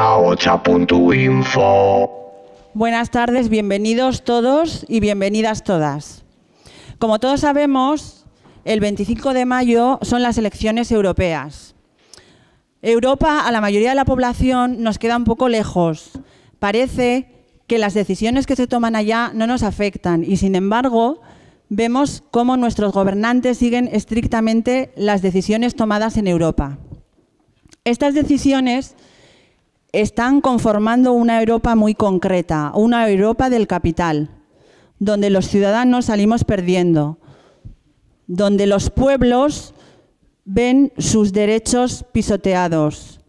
ocha.info Buenas tardes, bienvenidos todos y bienvenidas todas. Como todos sabemos, el 25 de mayo son las elecciones europeas. Europa a la mayoría de la población nos queda un poco lejos. Parece que las decisiones que se toman allá no nos afectan y, sin embargo, vemos cómo nuestros gobernantes siguen estrictamente las decisiones tomadas en Europa. Estas decisiones están conformando una Europa muy concreta, una Europa del capital, donde los ciudadanos salimos perdiendo, donde los pueblos ven sus derechos pisoteados,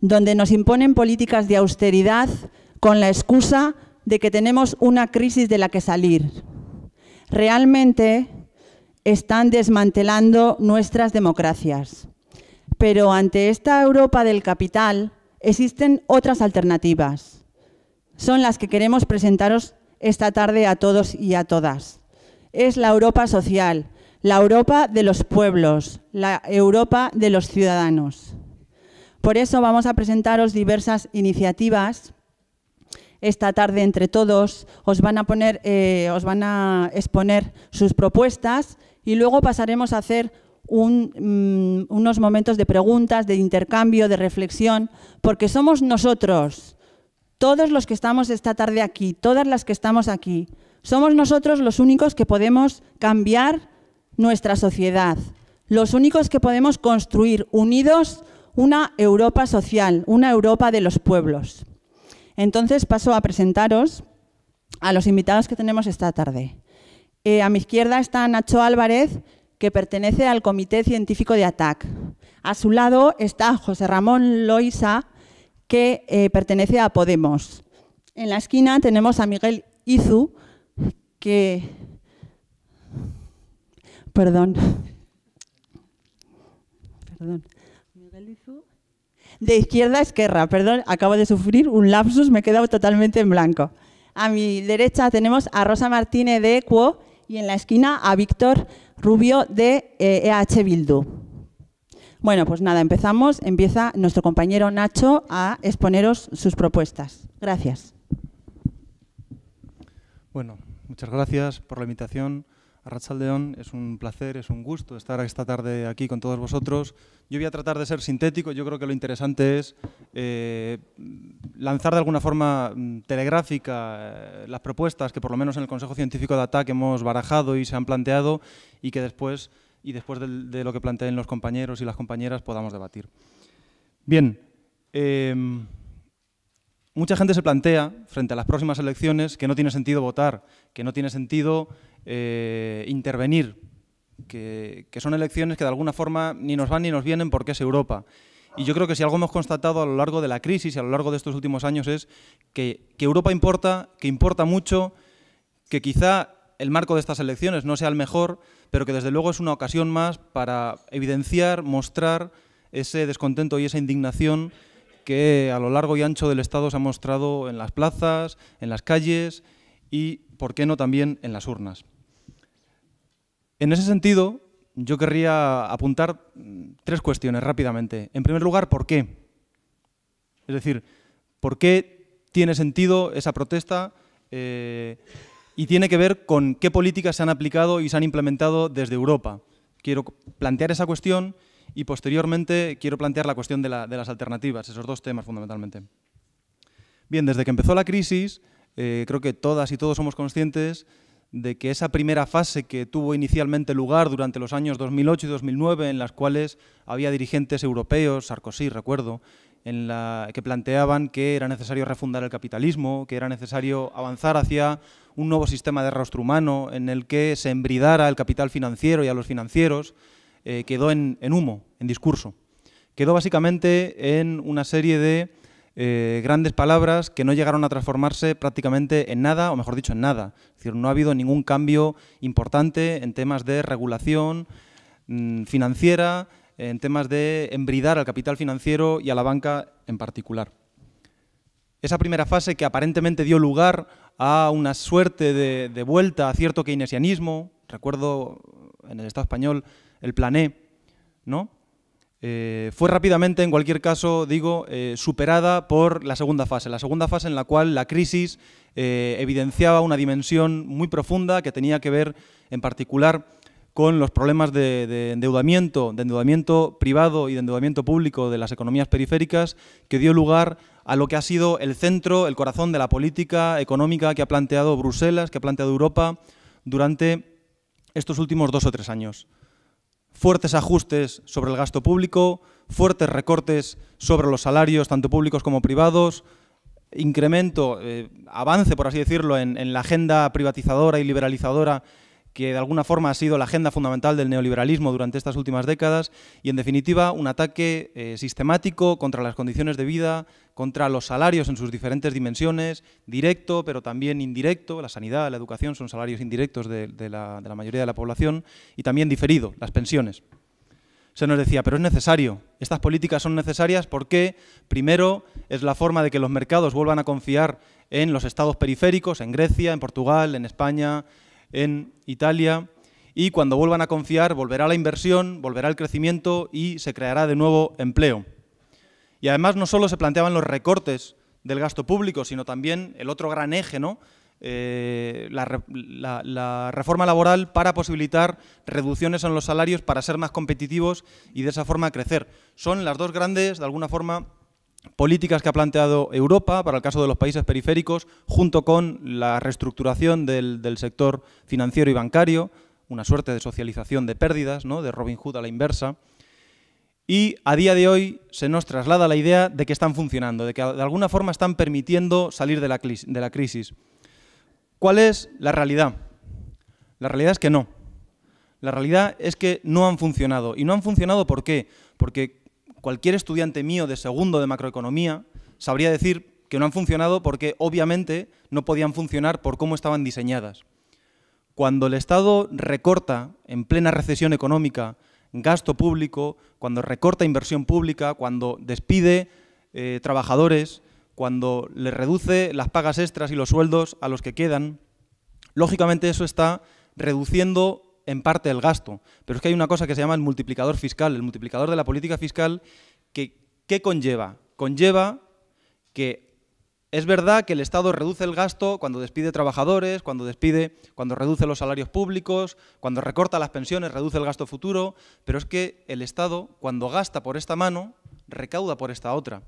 donde nos imponen políticas de austeridad con la excusa de que tenemos una crisis de la que salir. Realmente están desmantelando nuestras democracias. Pero ante esta Europa del capital, Existen otras alternativas. Son las que queremos presentaros esta tarde a todos y a todas. Es la Europa social, la Europa de los pueblos, la Europa de los ciudadanos. Por eso vamos a presentaros diversas iniciativas esta tarde entre todos. Os van a, poner, eh, os van a exponer sus propuestas y luego pasaremos a hacer Mm, unos momentos de preguntas, de intercambio, de reflexión, porque somos nosotros, todos los que estamos esta tarde aquí, todas las que estamos aquí, somos nosotros los únicos que podemos cambiar nuestra sociedad, los únicos que podemos construir unidos una Europa social, una Europa de los pueblos. Entonces paso a presentaros a los invitados que tenemos esta tarde. Eh, a mi izquierda está Nacho Álvarez, que pertenece al Comité Científico de ATAC. A su lado está José Ramón Loisa, que eh, pertenece a Podemos. En la esquina tenemos a Miguel Izu, que... Perdón. Perdón. Miguel Izu. De izquierda a izquierda, perdón, acabo de sufrir un lapsus, me he quedado totalmente en blanco. A mi derecha tenemos a Rosa Martínez de Ecuo, y en la esquina a Víctor Rubio de EH e Bildu. Bueno, pues nada, empezamos. Empieza nuestro compañero Nacho a exponeros sus propuestas. Gracias. Bueno, muchas gracias por la invitación. Arrachaldeón, es un placer, es un gusto estar esta tarde aquí con todos vosotros. Yo voy a tratar de ser sintético, yo creo que lo interesante es eh, lanzar de alguna forma mm, telegráfica eh, las propuestas que por lo menos en el Consejo Científico de ATAC hemos barajado y se han planteado y que después, y después de, lo que planteen los compañeros y las compañeras podamos debatir. Bien, em, mucha gente se plantea frente a las próximas elecciones que no tiene sentido votar, que no tiene sentido eh, intervenir, que, son elecciones que de alguna forma ni nos van ni nos vienen porque es Europa. Y yo creo que si algo hemos constatado a lo largo de la crisis y a lo largo de estos últimos años es que, Europa importa, que importa mucho, que quizá el marco de estas elecciones no sea el mejor, pero que desde luego es una ocasión más para evidenciar, mostrar ese descontento y esa indignación que a lo largo y ancho del Estado se ha mostrado en las plazas, en las calles y, por qué no, también en las urnas. En ese sentido, yo querría apuntar tres cuestiones rápidamente. En primer lugar, ¿por qué? Es decir, ¿por qué tiene sentido esa protesta? Eh, y tiene que ver con qué políticas se han aplicado y se han implementado desde Europa. Quiero plantear esa cuestión y posteriormente quiero plantear la cuestión de, las alternativas, esos dos temas fundamentalmente. Bien, desde que empezó la crisis, eh, creo que todas y todos somos conscientes de que esa primera fase que tuvo inicialmente lugar durante los años 2008 y 2009, en las cuales había dirigentes europeos, Sarkozy recuerdo, en la que planteaban que era necesario refundar el capitalismo, que era necesario avanzar hacia un nuevo sistema de rostro humano en el que se embridara el capital financiero y a los financieros, eh, quedó en humo, en discurso. Quedó básicamente en una serie de eh, grandes palabras que no llegaron a transformarse prácticamente en nada, o mejor dicho, en nada. Es decir, no ha habido ningún cambio importante en temas de regulación mm, financiera, en temas de embridar al capital financiero y a la banca en particular. Esa primera fase que aparentemente dio lugar a una suerte de, de vuelta a cierto keynesianismo, recuerdo en el Estado español el plané, e, ¿no? Eh, fue rápidamente, en cualquier caso, digo, eh, superada por la segunda fase, la segunda fase en la cual la crisis eh, evidenciaba una dimensión muy profunda que tenía que ver en particular con los problemas de, endeudamiento, de endeudamiento privado y de endeudamiento público de las economías periféricas, que dio lugar a lo que ha sido el centro, el corazón de la política económica que ha planteado Bruselas, que ha planteado Europa durante estos últimos dos o tres años fuertes ajustes sobre el gasto público, fuertes recortes sobre los salarios, tanto públicos como privados, incremento, eh, avance, por así decirlo, en, la agenda privatizadora y liberalizadora que de alguna forma ha sido la agenda fundamental del neoliberalismo durante estas últimas décadas y, en definitiva, un ataque eh, sistemático contra las condiciones de vida, contra los salarios en sus diferentes dimensiones, directo, pero también indirecto, la sanidad, la educación son salarios indirectos de, la, la mayoría de la población, y también diferido, las pensiones. Se nos decía, pero es necesario, estas políticas son necesarias porque, primero, es la forma de que los mercados vuelvan a confiar en los estados periféricos, en Grecia, en Portugal, en España, en Italia, y cuando vuelvan a confiar volverá la inversión, volverá el crecimiento y se creará de nuevo empleo. Y además no solo se planteaban los recortes del gasto público, sino también el otro gran eje, ¿no? Eh, la, reforma laboral para posibilitar reducciones en los salarios para ser más competitivos y de esa forma crecer. Son las dos grandes, de alguna forma, políticas que ha planteado Europa para el caso de los países periféricos, junto con la reestructuración del, del sector financiero y bancario, una suerte de socialización de pérdidas, ¿no? de Robin Hood a la inversa, y a día de hoy se nos traslada la idea de que están funcionando, de que de alguna forma están permitiendo salir de la, crisis. ¿Cuál es la realidad? La realidad es que no. La realidad es que no han funcionado. ¿Y no han funcionado por qué? Porque cualquier estudiante mío de segundo de macroeconomía sabría decir que no han funcionado porque obviamente no podían funcionar por cómo estaban diseñadas. Cuando el Estado recorta en plena recesión económica gasto público, cuando recorta inversión pública, cuando despide eh, trabajadores, cuando le reduce las pagas extras y los sueldos a los que quedan. Lógicamente eso está reduciendo en parte el gasto, pero es que hay una cosa que se llama el multiplicador fiscal, el multiplicador de la política fiscal, que ¿qué conlleva? Conlleva que es verdad que el Estado reduce el gasto cuando despide trabajadores, cuando despide, cuando reduce los salarios públicos, cuando recorta las pensiones, reduce el gasto futuro, pero es que el Estado, cuando gasta por esta mano, recauda por esta otra,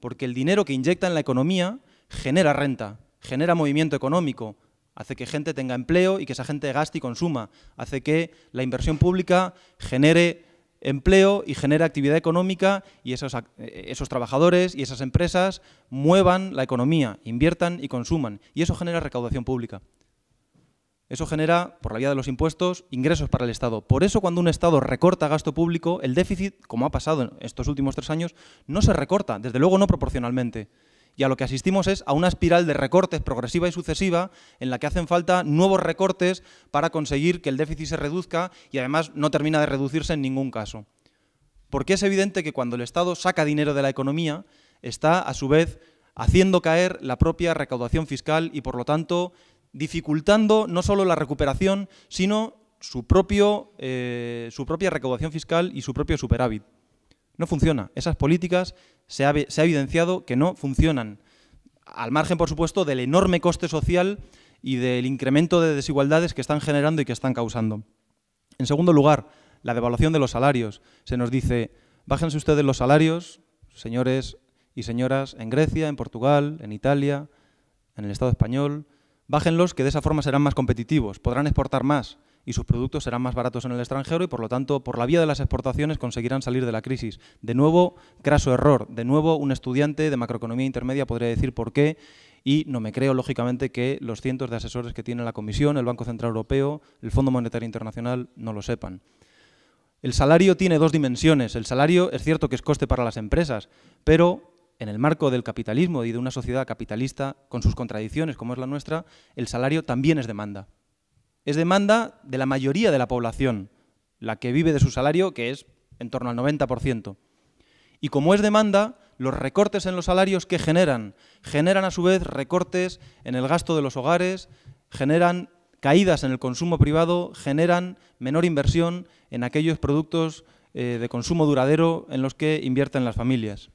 porque el dinero que inyecta en la economía genera renta, genera movimiento económico, hace que gente tenga empleo y que esa gente gaste y consuma, hace que la inversión pública genere empleo y genera actividad económica y esos, esos trabajadores y esas empresas muevan la economía, inviertan y consuman. Y eso genera recaudación pública. Eso genera, por la vía de los impuestos, ingresos para el Estado. Por eso cuando un Estado recorta gasto público, el déficit, como ha pasado en estos últimos tres años, no se recorta, desde luego no proporcionalmente y a lo que asistimos es a una espiral de recortes progresiva y sucesiva en la que hacen falta nuevos recortes para conseguir que el déficit se reduzca y además no termina de reducirse en ningún caso. Porque es evidente que cuando el Estado saca dinero de la economía, está a su vez haciendo caer la propia recaudación fiscal y por lo tanto dificultando no solo la recuperación, sino su, propio, eh, su propia recaudación fiscal y su propio superávit. No funciona. Esas políticas se ha, evidenciado que no funcionan. Al margen, por supuesto, del enorme coste social y del incremento de desigualdades que están generando y que están causando. En segundo lugar, la devaluación de los salarios. Se nos dice, bájense ustedes los salarios, señores y señoras, en Grecia, en Portugal, en Italia, en el Estado español, bájenlos que de esa forma serán más competitivos, podrán exportar más y sus productos serán más baratos en el extranjero y por lo tanto por la vía de las exportaciones conseguirán salir de la crisis. De nuevo, craso error. De nuevo, un estudiante de macroeconomía intermedia podría decir por qué y no me creo lógicamente que los cientos de asesores que tiene la Comisión, el Banco Central Europeo, el Fondo Monetario Internacional no lo sepan. El salario tiene dos dimensiones. El salario es cierto que es coste para las empresas, pero en el marco del capitalismo y de una sociedad capitalista con sus contradicciones como es la nuestra, el salario también es demanda es demanda de la mayoría de la población, la que vive de su salario, que es en torno al 90%. Y como es demanda, los recortes en los salarios que generan, generan a su vez recortes en el gasto de los hogares, generan caídas en el consumo privado, generan menor inversión en aquellos productos eh, de consumo duradero en los que invierten las familias.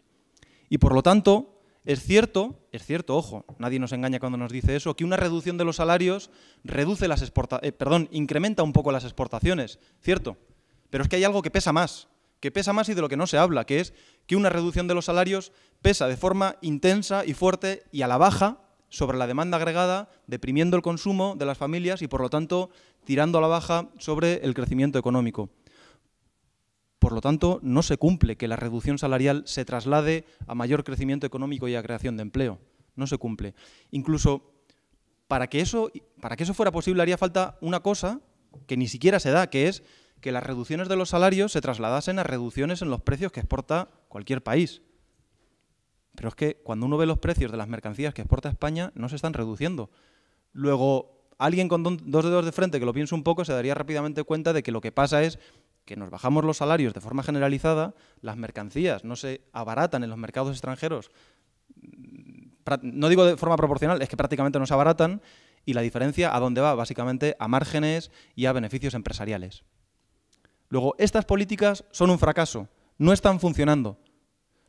Y por lo tanto, es cierto, es cierto, ojo, nadie nos engaña cuando nos dice eso, que una reducción de los salarios reduce las eh, perdón, incrementa un poco las exportaciones, cierto. Pero es que hay algo que pesa más, que pesa más y de lo que no se habla, que es que una reducción de los salarios pesa de forma intensa y fuerte y a la baja sobre la demanda agregada, deprimiendo el consumo de las familias y por lo tanto tirando a la baja sobre el crecimiento económico. Por lo tanto, no se cumple que la reducción salarial se traslade a mayor crecimiento económico y a creación de empleo. No se cumple. Incluso, para que eso, para que eso fuera posible haría falta una cosa que ni siquiera se da, que es que las reducciones de los salarios se trasladasen a reducciones en los precios que exporta cualquier país. Pero es que cuando uno ve los precios de las mercancías que exporta España, no se están reduciendo. Luego, alguien con dos dedos de frente que lo piense un poco se daría rápidamente cuenta de que lo que pasa es que nos bajamos los salarios de forma generalizada, las mercancías no se abaratan en los mercados extranjeros, mm, no digo de forma proporcional, es que prácticamente no se abaratan, y la diferencia a dónde va, básicamente a márgenes y a beneficios empresariales. Luego, estas políticas son un fracaso, no están funcionando.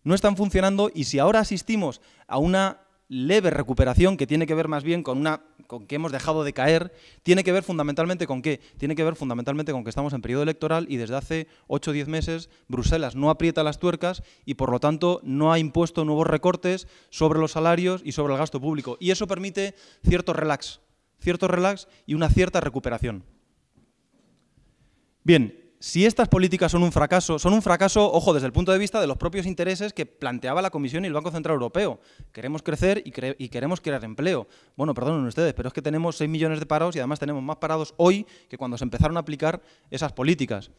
No están funcionando y si ahora asistimos a una leve recuperación que tiene que ver más bien con una con que hemos dejado de caer, tiene que ver fundamentalmente con qué? Tiene que ver fundamentalmente con que estamos en periodo electoral y desde hace 8 o 10 meses Bruselas no aprieta las tuercas y por lo tanto no ha impuesto nuevos recortes sobre los salarios y sobre el gasto público. Y eso permite cierto relax, cierto relax y una cierta recuperación. Bien, si estas políticas son un fracaso, son un fracaso, ojo, desde el punto de vista de los propios intereses que planteaba la Comisión y el Banco Central Europeo. Queremos crecer y, queremos crear empleo. Bueno, perdonen ustedes, pero es que tenemos 6 millones de parados y además tenemos más parados hoy que cuando se empezaron a aplicar esas políticas.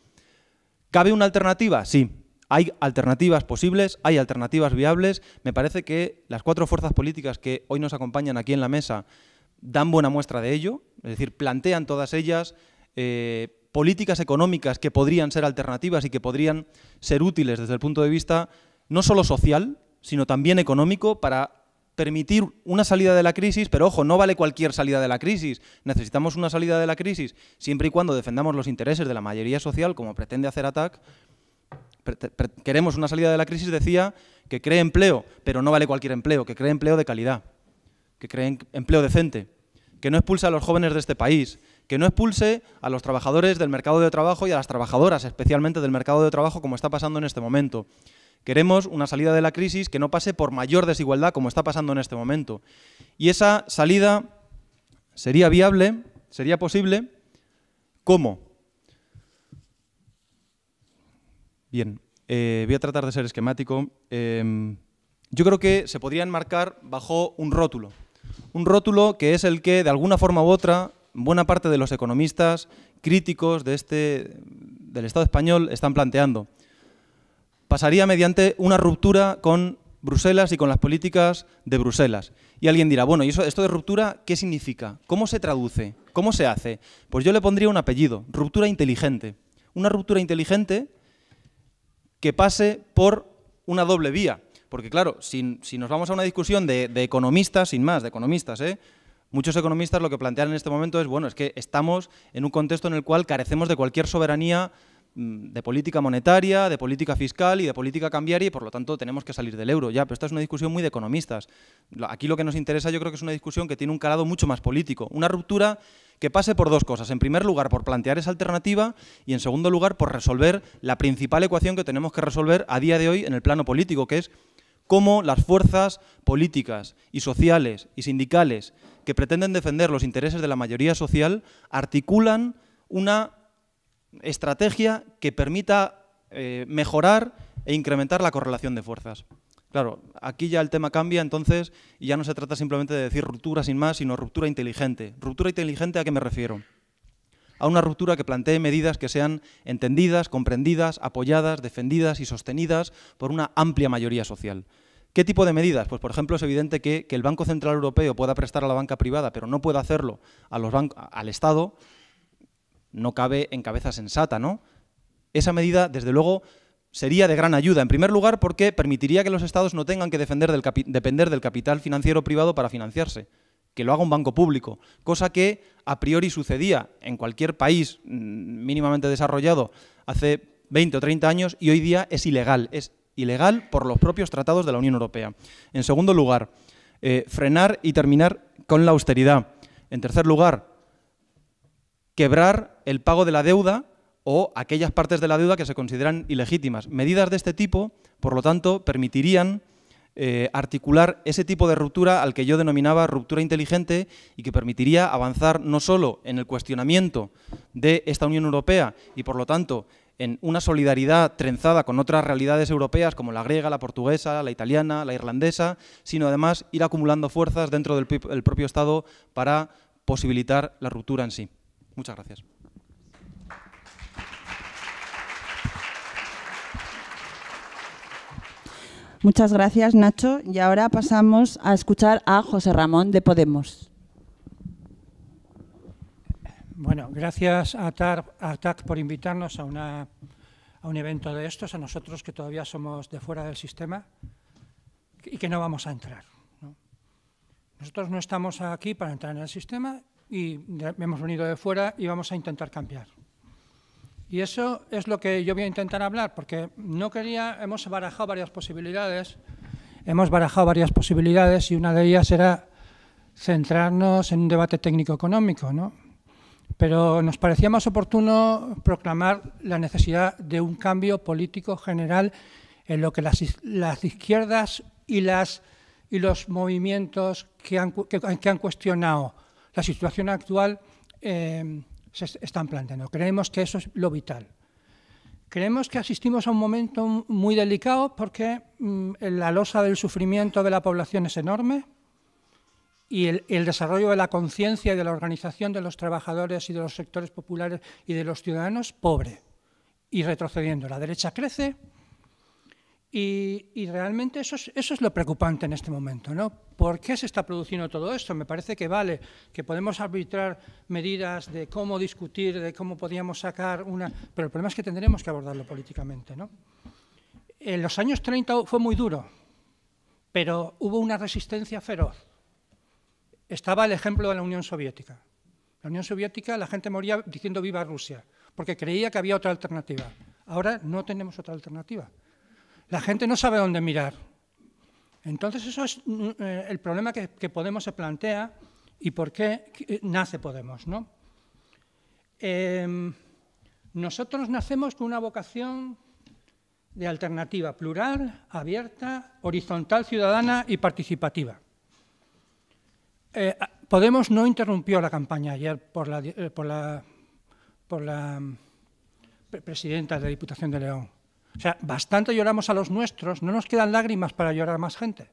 ¿Cabe una alternativa? Sí. Hay alternativas posibles, hay alternativas viables. Me parece que las cuatro fuerzas políticas que hoy nos acompañan aquí en la mesa dan buena muestra de ello, es decir, plantean todas ellas eh, políticas económicas que podrían ser alternativas y que podrían ser útiles desde el punto de vista no solo social, sino también económico para permitir una salida de la crisis, pero ojo, no vale cualquier salida de la crisis. Necesitamos una salida de la crisis siempre y cuando defendamos los intereses de la mayoría social, como pretende hacer ATAC. Queremos una salida de la crisis, decía, que cree empleo, pero no vale cualquier empleo, que cree empleo de calidad, que cree em-, empleo decente, que no expulsa a los jóvenes de este país, que no expulse a los trabajadores del mercado de trabajo y a las trabajadoras, especialmente del mercado de trabajo, como está pasando en este momento. Queremos una salida de la crisis que no pase por mayor desigualdad, como está pasando en este momento. Y esa salida sería viable, sería posible, ¿cómo? Bien, eh, voy a tratar de ser esquemático. Em, yo creo que se podría enmarcar bajo un rótulo. Un rótulo que es el que, de alguna forma u otra, buena parte de los economistas críticos de este, del Estado español están planteando. Pasaría mediante una ruptura con Bruselas y con las políticas de Bruselas. Y alguien dirá, bueno, ¿y eso, esto de ruptura qué significa? ¿Cómo se traduce? ¿Cómo se hace? Pues yo le pondría un apellido, ruptura inteligente. Una ruptura inteligente que pase por una doble vía. Porque claro, si, nos vamos a una discusión de, de economistas, sin más, de economistas, ¿eh? Muchos economistas lo que plantean en este momento es, bueno, es que estamos en un contexto en el cual carecemos de cualquier soberanía mm, de política monetaria, de política fiscal y de política cambiaria y por lo tanto tenemos que salir del euro. Ya, pero esta es una discusión muy de economistas. Aquí lo que nos interesa yo creo que es una discusión que tiene un calado mucho más político. Una ruptura que pase por dos cosas. En primer lugar, por plantear esa alternativa y en segundo lugar, por resolver la principal ecuación que tenemos que resolver a día de hoy en el plano político, que es cómo las fuerzas políticas y sociales y sindicales que pretenden defender los intereses de la mayoría social articulan una estrategia que permita eh, mejorar e incrementar la correlación de fuerzas. Claro, aquí ya el tema cambia entonces y ya no se trata simplemente de decir ruptura sin más, sino ruptura inteligente. ¿Ruptura inteligente a qué me refiero? A una ruptura que plantee medidas que sean entendidas, comprendidas, apoyadas, defendidas y sostenidas por una amplia mayoría social. ¿Qué tipo de medidas? Pues, por ejemplo, es evidente que, el Banco Central Europeo pueda prestar a la banca privada, pero no pueda hacerlo al Estado, no cabe en cabeza sensata, ¿no? Esa medida, desde luego, sería de gran ayuda. En primer lugar, porque permitiría que los estados no tengan que depender del capital financiero privado para financiarse, que lo haga un banco público, cosa que a priori sucedía en cualquier país mm, mínimamente desarrollado hace 20 o 30 años y hoy día es ilegal, es ilegal por los propios tratados de la Unión Europea. En segundo lugar, eh, frenar y terminar con la austeridad. En tercer lugar, quebrar el pago de la deuda o aquellas partes de la deuda que se consideran ilegítimas. Medidas de este tipo, por lo tanto, permitirían eh, articular ese tipo de ruptura al que yo denominaba ruptura inteligente y que permitiría avanzar no solo en el cuestionamiento de esta Unión Europea y, por lo tanto, en una solidaridad trenzada con otras realidades europeas como la griega, la portuguesa, la italiana, la irlandesa, sino además ir acumulando fuerzas dentro del propio Estado para posibilitar la ruptura en sí. Muchas gracias. Muchas gracias, Nacho. Y ahora pasamos a escuchar a José Ramón de Podemos. Bueno, gracias a TAC por invitarnos a, un evento de estos, a nosotros que todavía somos de fuera del sistema y que no vamos a entrar. Nosotros no estamos aquí para entrar en el sistema y hemos venido de fuera y vamos a intentar cambiar. Y eso es lo que yo voy a intentar hablar, porque no quería, hemos barajado varias posibilidades, hemos barajado varias posibilidades y una de ellas era centrarnos en un debate técnico-económico, ¿no? pero nos parecía más oportuno proclamar la necesidad de un cambio político general en lo que las, izquierdas y, los movimientos que han, cuestionado la situación actual eh, se están planteando. Creemos que eso es lo vital. Creemos que asistimos a un momento muy delicado porque mm, la losa del sufrimiento de la población es enorme, y el, desarrollo de la conciencia y de la organización de los trabajadores y de los sectores populares y de los ciudadanos pobre y retrocediendo. La derecha crece y, realmente eso es, lo preocupante en este momento. ¿no? ¿Por qué se está produciendo todo esto? Me parece que vale, que podemos arbitrar medidas de cómo discutir, de cómo podíamos sacar una... Pero el problema es que tendremos que abordarlo políticamente. ¿no? En los años 30 fue muy duro, pero hubo una resistencia feroz estaba el ejemplo de la Unión Soviética. La Unión Soviética la gente moría diciendo viva Rusia, porque creía que había otra alternativa. Ahora no tenemos otra alternativa. La gente no sabe dónde mirar. Entonces eso es mm, eh, el problema que, Podemos se plantea y por qué eh, nace Podemos. ¿no? Em, nosotros nacemos con una vocación de alternativa plural, abierta, horizontal, ciudadana y participativa. Eh, Podemos no interrumpió la campaña ayer por la, eh, por la, por la mm, presidenta de la Diputación de León. O sea, bastante lloramos a los nuestros, no nos quedan lágrimas para llorar a más gente.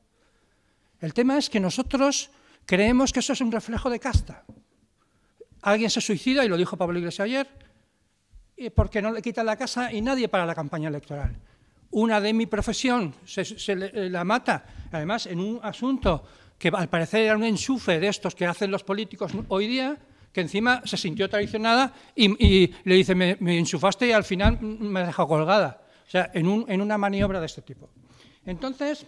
El tema es que nosotros creemos que eso es un reflejo de casta. Alguien se suicida, y lo dijo Pablo Iglesias ayer, porque no le quitan la casa y nadie para la campaña electoral. Una de mi profesión se, eh, la mata, además en un asunto que al parecer era un enchufe de estos que hacen los políticos hoy día, que encima se sintió traicionada y, le dice, me, me, enchufaste y al final me dejó colgada. O sea, en, un, en una maniobra de este tipo. Entonces,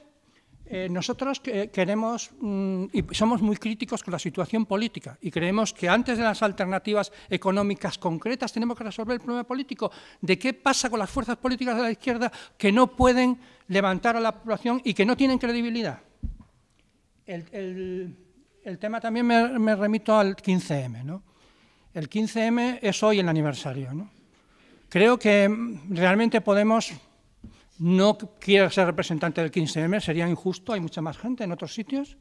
eh, nosotros queremos mm, y somos muy críticos con la situación política y creemos que antes de las alternativas económicas concretas tenemos que resolver el problema político de qué pasa con las fuerzas políticas de la izquierda que no pueden levantar a la población y que no tienen credibilidad el, tema también me, remito al 15M. ¿no? El 15M es hoy el aniversario. ¿no? Creo que realmente Podemos no quiere ser representante del 15M, sería injusto, hay mucha más gente en otros sitios,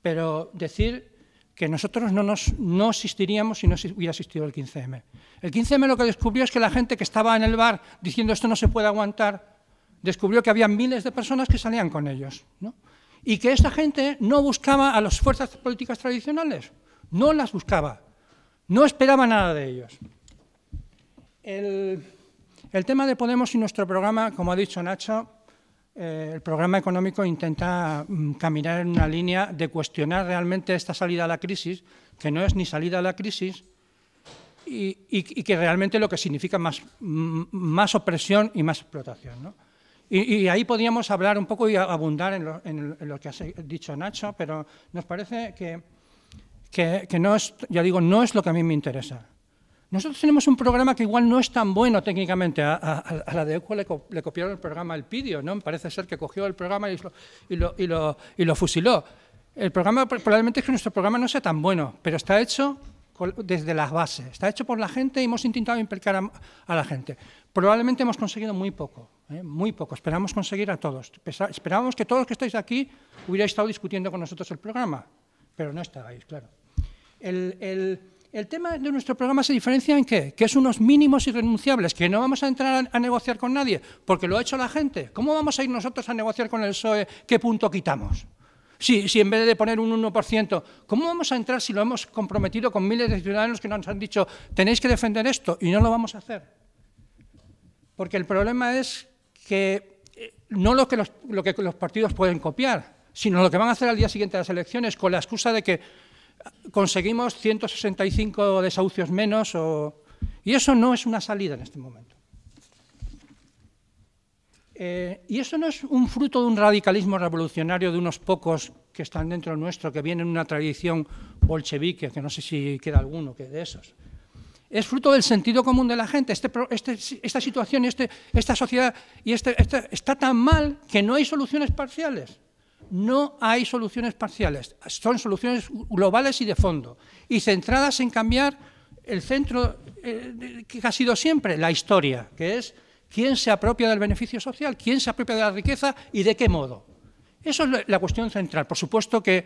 pero decir que nosotros no, nos, no existiríamos si no hubiera existido el 15M. El 15M lo que descubrió es que la gente que estaba en el bar diciendo esto no se puede aguantar, descubrió que había miles de personas que salían con ellos. ¿no? y que esta gente no buscaba a las fuerzas políticas tradicionales, no las buscaba, no esperaba nada de ellos. El, tema de Podemos y nuestro programa, como ha dicho Nacho, eh, el programa económico intenta mm, caminar en una línea de cuestionar realmente esta salida a la crisis, que no es ni salida a la crisis, y, que realmente lo que significa más, mm, más opresión y más explotación. ¿no? Y, ahí podíamos hablar un poco y abundar en lo, que ha dicho Nacho, pero nos parece que, no es, ya digo, no es lo que a mí me interesa. Nosotros tenemos un programa que igual no es tan bueno técnicamente. A, la de ECO le, copiaron el programa El Pidio, ¿no? Parece ser que cogió el programa y lo, y lo, y fusiló. El programa, probablemente es que nuestro programa no sea tan bueno, pero está hecho desde las bases. Está hecho por la gente y hemos intentado implicar a la gente. Probablemente hemos conseguido muy poco, ¿eh? muy poco. Esperamos conseguir a todos. Esperábamos que todos que estáis aquí hubierais estado discutiendo con nosotros el programa, pero no estáis, claro. El, tema de nuestro programa se diferencia en qué? Que es unos mínimos irrenunciables, que no vamos a entrar a, negociar con nadie, porque lo ha hecho la gente. ¿Cómo vamos a ir nosotros a negociar con el PSOE qué punto quitamos? Si, si en vez de poner un 1%, ¿cómo vamos a entrar si lo hemos comprometido con miles de ciudadanos que nos han dicho tenéis que defender esto y no lo vamos a hacer? Porque el problema es que eh, no lo que, los, partidos pueden copiar, sino lo que van a hacer al día siguiente de las elecciones, con la excusa de que eh, conseguimos 165 desahucios menos. Y eso no es una salida en este momento. Eh, y eso no es un fruto de un radicalismo revolucionario de unos pocos que están dentro nuestro, que vienen de una tradición bolchevique, que no sé si queda alguno que de esos es fruto del sentido común de la gente. Este este, esta situación este, esta sociedad y este, está tan mal que no hay soluciones parciales. No hay soluciones parciales. Son soluciones globales y de fondo. Y centradas en cambiar el centro eh, que ha sido siempre la historia, que es quién se apropia del beneficio social, quién se apropia de la riqueza y de qué modo. Eso es la cuestión central. Por supuesto que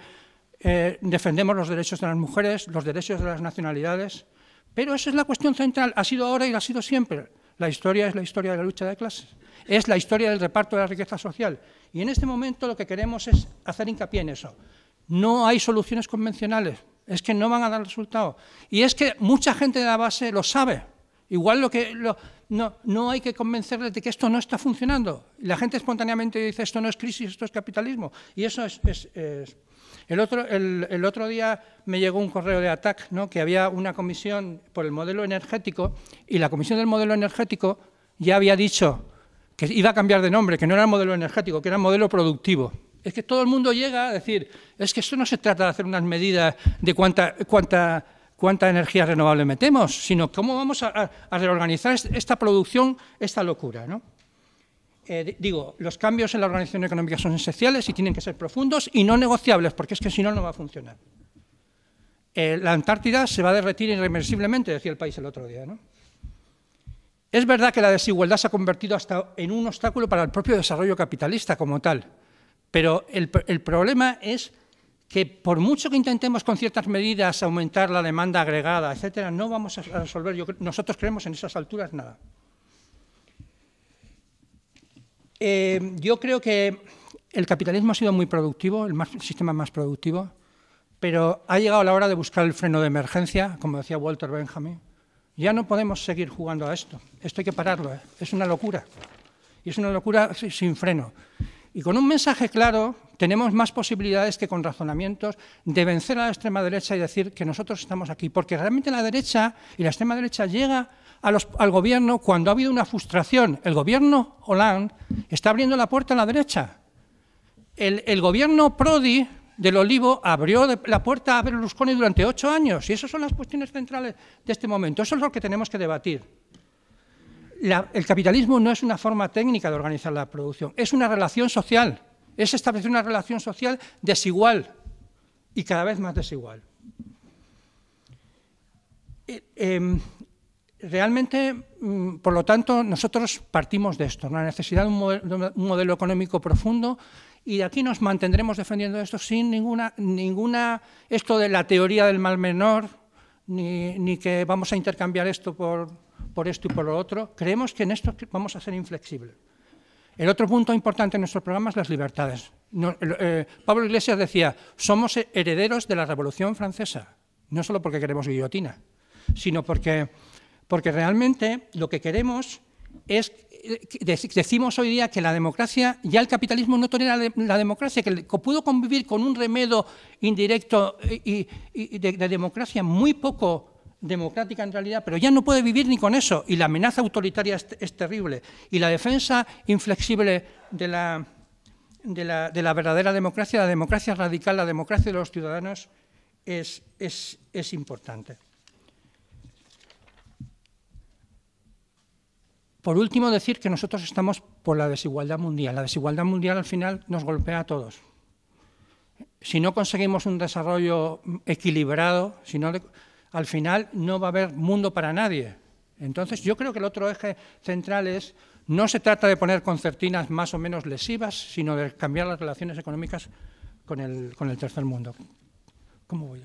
eh, defendemos los derechos de las mujeres, los derechos de las nacionalidades, pero esa es la cuestión central, ha sido ahora y ha sido siempre. La historia es la historia de la lucha de clases, es la historia del reparto de la riqueza social. Y en este momento lo que queremos es hacer hincapié en eso. No hay soluciones convencionales, es que no van a dar resultado. Y es que mucha gente de la base lo sabe. Igual lo que no, hay que convencerles de que esto no está funcionando. La gente espontáneamente dice esto no es crisis, esto es capitalismo. Y eso es, es el otro, día me llegó un correo de ATAC, ¿no? que había una comisión por el modelo energético, y la comisión del modelo energético ya había dicho que iba a cambiar de nombre, que no era modelo energético, que era modelo productivo. Es que todo el mundo llega a decir, es que esto no se trata de hacer unas medidas de cuánta, cuánta energía renovable metemos, sino cómo vamos a, a reorganizar esta producción, esta locura. ¿no? Eh, digo, los cambios en la organización económica son esenciales y tienen que ser profundos y no negociables, porque es que si no, no va a funcionar. Eh, la Antártida se va a derretir irreversiblemente, decía el país el otro día. ¿no? Es verdad que la desigualdad se ha convertido hasta en un obstáculo para el propio desarrollo capitalista como tal, pero el, problema es que por mucho que intentemos con ciertas medidas aumentar la demanda agregada, etcétera, no vamos a resolver, nosotros creemos en esas alturas nada. Eh, yo creo que el capitalismo ha sido muy productivo, el, sistema más productivo, pero ha llegado la hora de buscar el freno de emergencia, como decía Walter Benjamin. Ya no podemos seguir jugando a esto. Esto hay que pararlo. ¿eh? Es una locura. Y es una locura sin freno. Y con un mensaje claro tenemos más posibilidades que con razonamientos de vencer a la extrema derecha y decir que nosotros estamos aquí. Porque realmente la derecha y la extrema derecha llega al gobierno cuando ha habido una frustración. El gobierno Hollande está abriendo la puerta a la derecha. El, gobierno Prodi del Olivo abrió la puerta a Berlusconi durante ocho años y esas son las cuestiones centrales de este momento. Eso es lo que tenemos que debatir. el capitalismo no es una forma técnica de organizar la producción, es una relación social, es establecer una relación social desigual y cada vez más desigual. Eh, em, realmente, mm, por lo tanto, nosotros partimos de esto, la necesidad de un, modelo, económico profundo y de aquí nos mantendremos defendiendo esto sin ninguna, ninguna esto de la teoría del mal menor, ni, que vamos a intercambiar esto por, esto y por lo otro. Creemos que en esto vamos a ser inflexibles. El otro punto importante en nuestro programa es las libertades. Eh, Pablo Iglesias decía, somos herederos de la Revolución Francesa, no solo porque queremos guillotina, sino porque porque realmente lo que queremos es, eh, decimos hoy día que la democracia, ya el capitalismo no tolera la democracia, que pudo convivir con un remedo indirecto eh, y, de, democracia muy poco democrática en realidad, pero ya no puede vivir ni con eso. Y la amenaza autoritaria es, terrible. Y la defensa inflexible de la, verdadera democracia, la democracia radical, la democracia de los ciudadanos, es importante. Por último, decir que nosotros estamos por la desigualdad mundial. La desigualdad mundial al final nos golpea a todos. Si no conseguimos un desarrollo equilibrado, si no, al final no va a haber mundo para nadie. Entonces, yo creo que el otro eje central es, no se trata de poner concertinas más o menos lesivas, sino de cambiar las relaciones económicas con el, con el tercer mundo. ¿Cómo voy?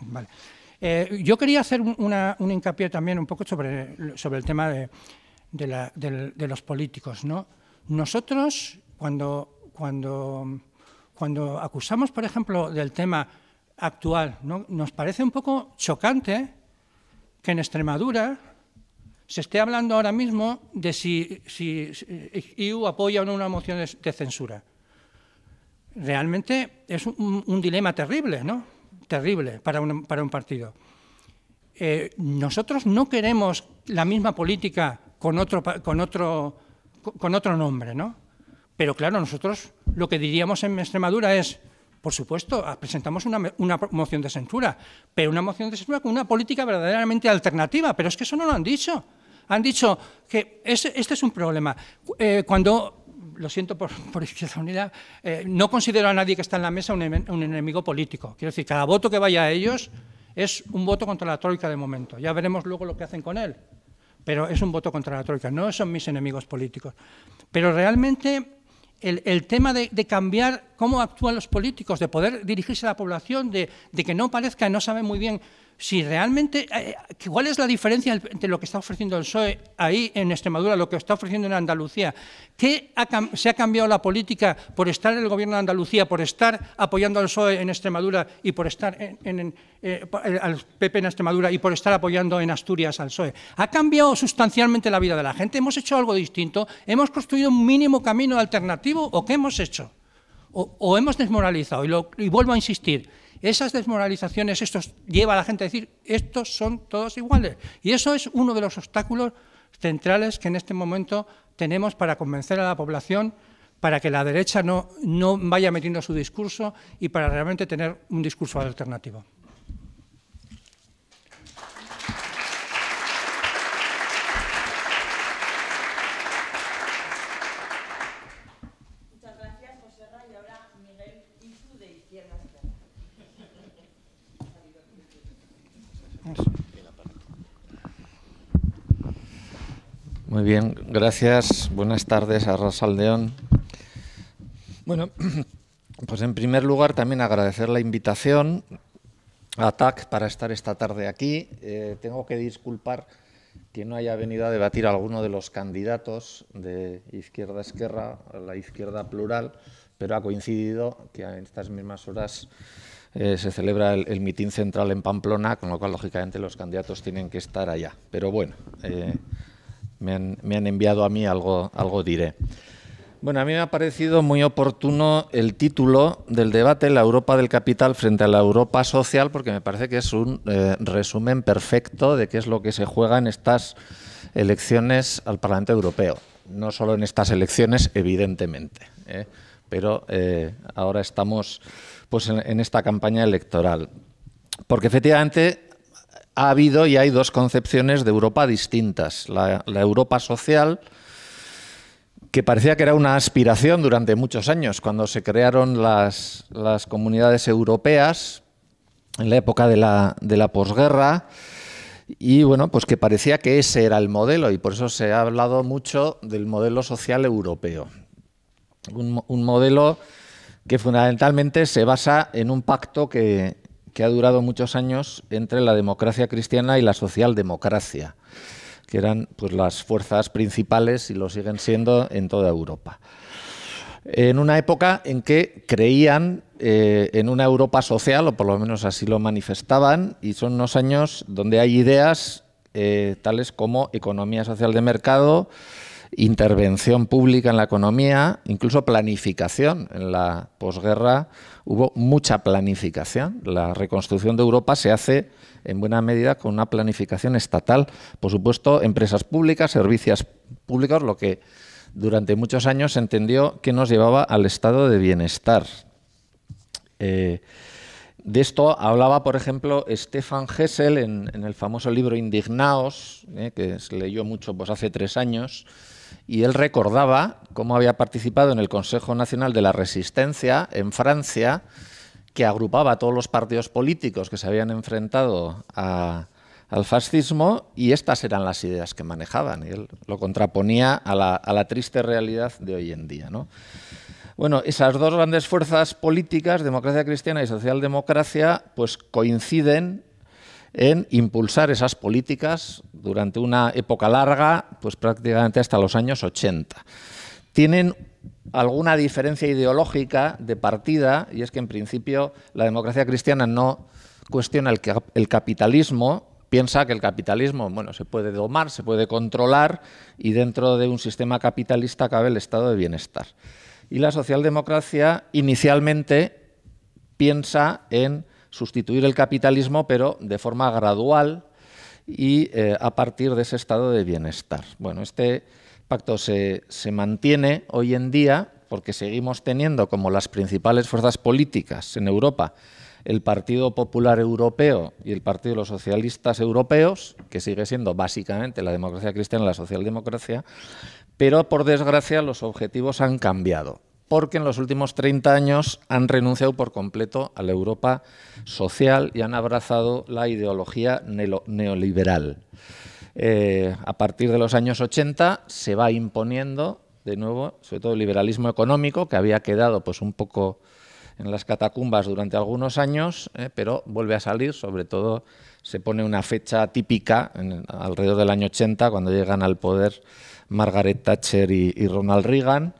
Vale. Eh, yo quería hacer un, hincapié también un poco sobre, el tema de, los políticos. ¿no? Nosotros, cuando, cuando, acusamos, por ejemplo, del tema actual, nos parece un poco chocante que en Extremadura se esté hablando ahora mismo de si, si, EU apoya o no una moción de, censura. Realmente es un dilema terrible, ¿no? terrible para un, para un partido. Eh, nosotros no queremos la misma política con otro, con otro, con otro nombre, ¿no? Pero claro, nosotros lo que diríamos en Extremadura es, por supuesto, ah, presentamos una, una, moción de censura, pero una moción de censura con una política verdaderamente alternativa, pero es que eso no lo han dicho. Han dicho que este es un problema. Eh, cuando lo siento por, Izquierda Unida, eh, no considero a nadie que está en la mesa un, enemigo político. Quiero decir, cada voto que vaya a ellos es un voto contra la Troika de momento. Ya veremos luego lo que hacen con él. Pero es un voto contra la Troika, no son mis enemigos políticos. Pero realmente el, tema de, cambiar cómo actúan los políticos, de poder dirigirse a la población, de, que no parezca, no saben muy bien si realmente, eh, ¿cuál es la diferencia entre lo que está ofreciendo el PSOE ahí en Extremadura, lo que está ofreciendo en Andalucía? ¿Qué se ha cambiado la política por estar en el gobierno de Andalucía, por estar apoyando al PSOE en Extremadura y por estar eh, al PP en Extremadura y por estar apoyando en Asturias al PSOE? ¿Ha cambiado sustancialmente la vida de la gente? ¿Hemos hecho algo distinto? ¿Hemos construido un mínimo camino alternativo o qué hemos hecho? ¿O, hemos desmoralizado? y vuelvo a insistir. Esas desmoralizaciones, esto lleva a la gente a decir, estos son todos iguales. Y eso es uno de los obstáculos centrales que en este momento tenemos para convencer a la población para que la derecha no, no vaya metiendo su discurso y para realmente tener un discurso alternativo. Muy bien, gracias. Buenas tardes a Rosaldeón. Bueno, pues en primer lugar también agradecer la invitación a TAC para estar esta tarde aquí. Eh, tengo que disculpar que no haya venido a debatir alguno de los candidatos de izquierda esquerra, la izquierda plural, pero ha coincidido que en estas mismas horas eh, se celebra el, mitin central en Pamplona, con lo cual lógicamente los candidatos tienen que estar allá. Pero bueno, eh, me han, enviado a mí, algo, algo diré. Bueno, a mí me ha parecido muy oportuno el título del debate, La Europa del Capital frente a la Europa Social, porque me parece que es un eh, resumen perfecto de qué es lo que se juega en estas elecciones al Parlamento Europeo. No solo en estas elecciones, evidentemente, ¿eh? pero eh, ahora estamos pues, en, en esta campaña electoral. Porque efectivamente ha habido y hay dos concepciones de Europa distintas. La, Europa social, que parecía que era una aspiración durante muchos años, cuando se crearon las, comunidades europeas en la época de la, posguerra, y bueno, pues que parecía que ese era el modelo, y por eso se ha hablado mucho del modelo social europeo. un modelo que fundamentalmente se basa en un pacto que, que ha durado muchos años entre la democracia cristiana y la socialdemocracia, que eran pues, las fuerzas principales y lo siguen siendo en toda Europa. En una época en que creían eh, en una Europa social, o por lo menos así lo manifestaban, y son unos años donde hay ideas eh, tales como economía social de mercado, intervención pública en la economía, incluso planificación. En la posguerra hubo mucha planificación. La reconstrucción de Europa se hace en buena medida con una planificación estatal. Por supuesto, empresas públicas, servicios públicos, lo que durante muchos años se entendió que nos llevaba al estado de bienestar. Eh, de esto hablaba, por ejemplo, Stefan Hessel en, el famoso libro Indignaos, eh, que se leyó mucho pues, hace tres años y él recordaba cómo había participado en el Consejo Nacional de la Resistencia en Francia, que agrupaba a todos los partidos políticos que se habían enfrentado al fascismo y estas eran las ideas que manejaban. Y él lo contraponía a la, triste realidad de hoy en día. Bueno, esas dos grandes fuerzas políticas, democracia cristiana y socialdemocracia, pues coinciden en impulsar esas políticas durante una época larga, pues prácticamente hasta los años 80. Tienen alguna diferencia ideológica de partida, y es que en principio la democracia cristiana no cuestiona el, capitalismo, piensa que el capitalismo bueno, se puede domar, se puede controlar y dentro de un sistema capitalista cabe el estado de bienestar. Y la socialdemocracia inicialmente piensa en sustituir el capitalismo, pero de forma gradual y eh, a partir de ese estado de bienestar. Bueno, este pacto se, se mantiene hoy en día porque seguimos teniendo como las principales fuerzas políticas en Europa el Partido Popular Europeo y el Partido de los Socialistas Europeos, que sigue siendo básicamente la democracia cristiana y la socialdemocracia, pero por desgracia los objetivos han cambiado porque en los últimos 30 años han renunciado por completo a la Europa social y han abrazado la ideología neoliberal. Eh, a partir de los años 80 se va imponiendo de nuevo, sobre todo el liberalismo económico, que había quedado pues, un poco en las catacumbas durante algunos años, eh, pero vuelve a salir, sobre todo se pone una fecha típica alrededor del año 80, cuando llegan al poder Margaret Thatcher y Ronald Reagan,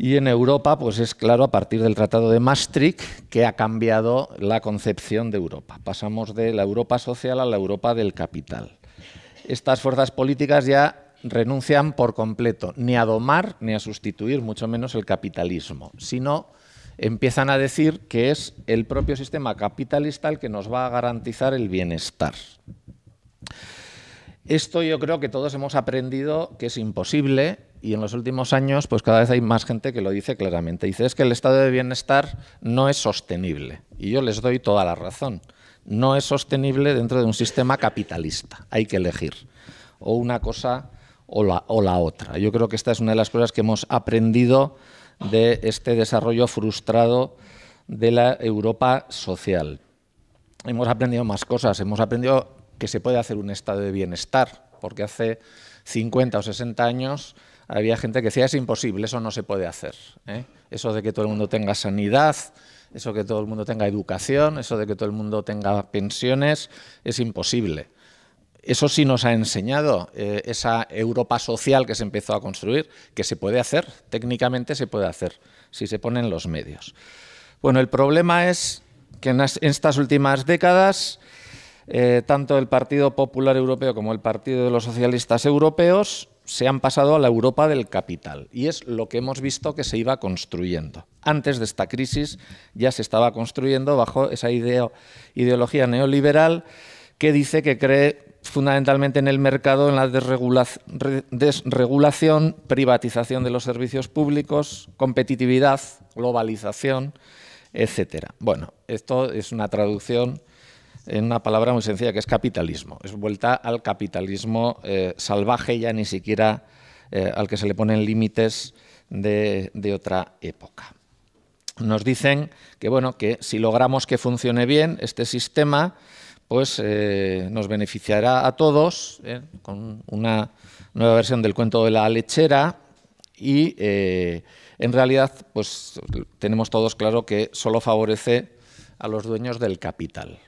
y en Europa, pues es claro, a partir del Tratado de Maastricht, que ha cambiado la concepción de Europa. Pasamos de la Europa social a la Europa del capital. Estas fuerzas políticas ya renuncian por completo, ni a domar ni a sustituir, mucho menos el capitalismo, sino empiezan a decir que es el propio sistema capitalista el que nos va a garantizar el bienestar. Esto yo creo que todos hemos aprendido que es imposible y en los últimos años pues cada vez hay más gente que lo dice claramente. Dice es que el estado de bienestar no es sostenible y yo les doy toda la razón. No es sostenible dentro de un sistema capitalista. Hay que elegir o una cosa o la, o la otra. Yo creo que esta es una de las cosas que hemos aprendido de este desarrollo frustrado de la Europa social. Hemos aprendido más cosas. Hemos aprendido que se puede hacer un estado de bienestar, porque hace 50 o 60 años había gente que decía, es imposible, eso no se puede hacer. ¿eh? Eso de que todo el mundo tenga sanidad, eso de que todo el mundo tenga educación, eso de que todo el mundo tenga pensiones, es imposible. Eso sí nos ha enseñado eh, esa Europa social que se empezó a construir, que se puede hacer, técnicamente se puede hacer, si se ponen los medios. Bueno, el problema es que en, estas últimas décadas, eh, tanto el Partido Popular Europeo como el Partido de los Socialistas Europeos se han pasado a la Europa del capital y es lo que hemos visto que se iba construyendo. Antes de esta crisis ya se estaba construyendo bajo esa ideología neoliberal que dice que cree fundamentalmente en el mercado, en la desregulación, privatización de los servicios públicos, competitividad, globalización, etc. Bueno, esto es una traducción en una palabra muy sencilla que es capitalismo. Es vuelta al capitalismo eh, salvaje, ya ni siquiera eh, al que se le ponen límites de, otra época. Nos dicen que, bueno, que si logramos que funcione bien este sistema, pues eh, nos beneficiará a todos con una nueva versión del cuento de la lechera y en realidad pues tenemos todos claro que solo favorece a los dueños del capital.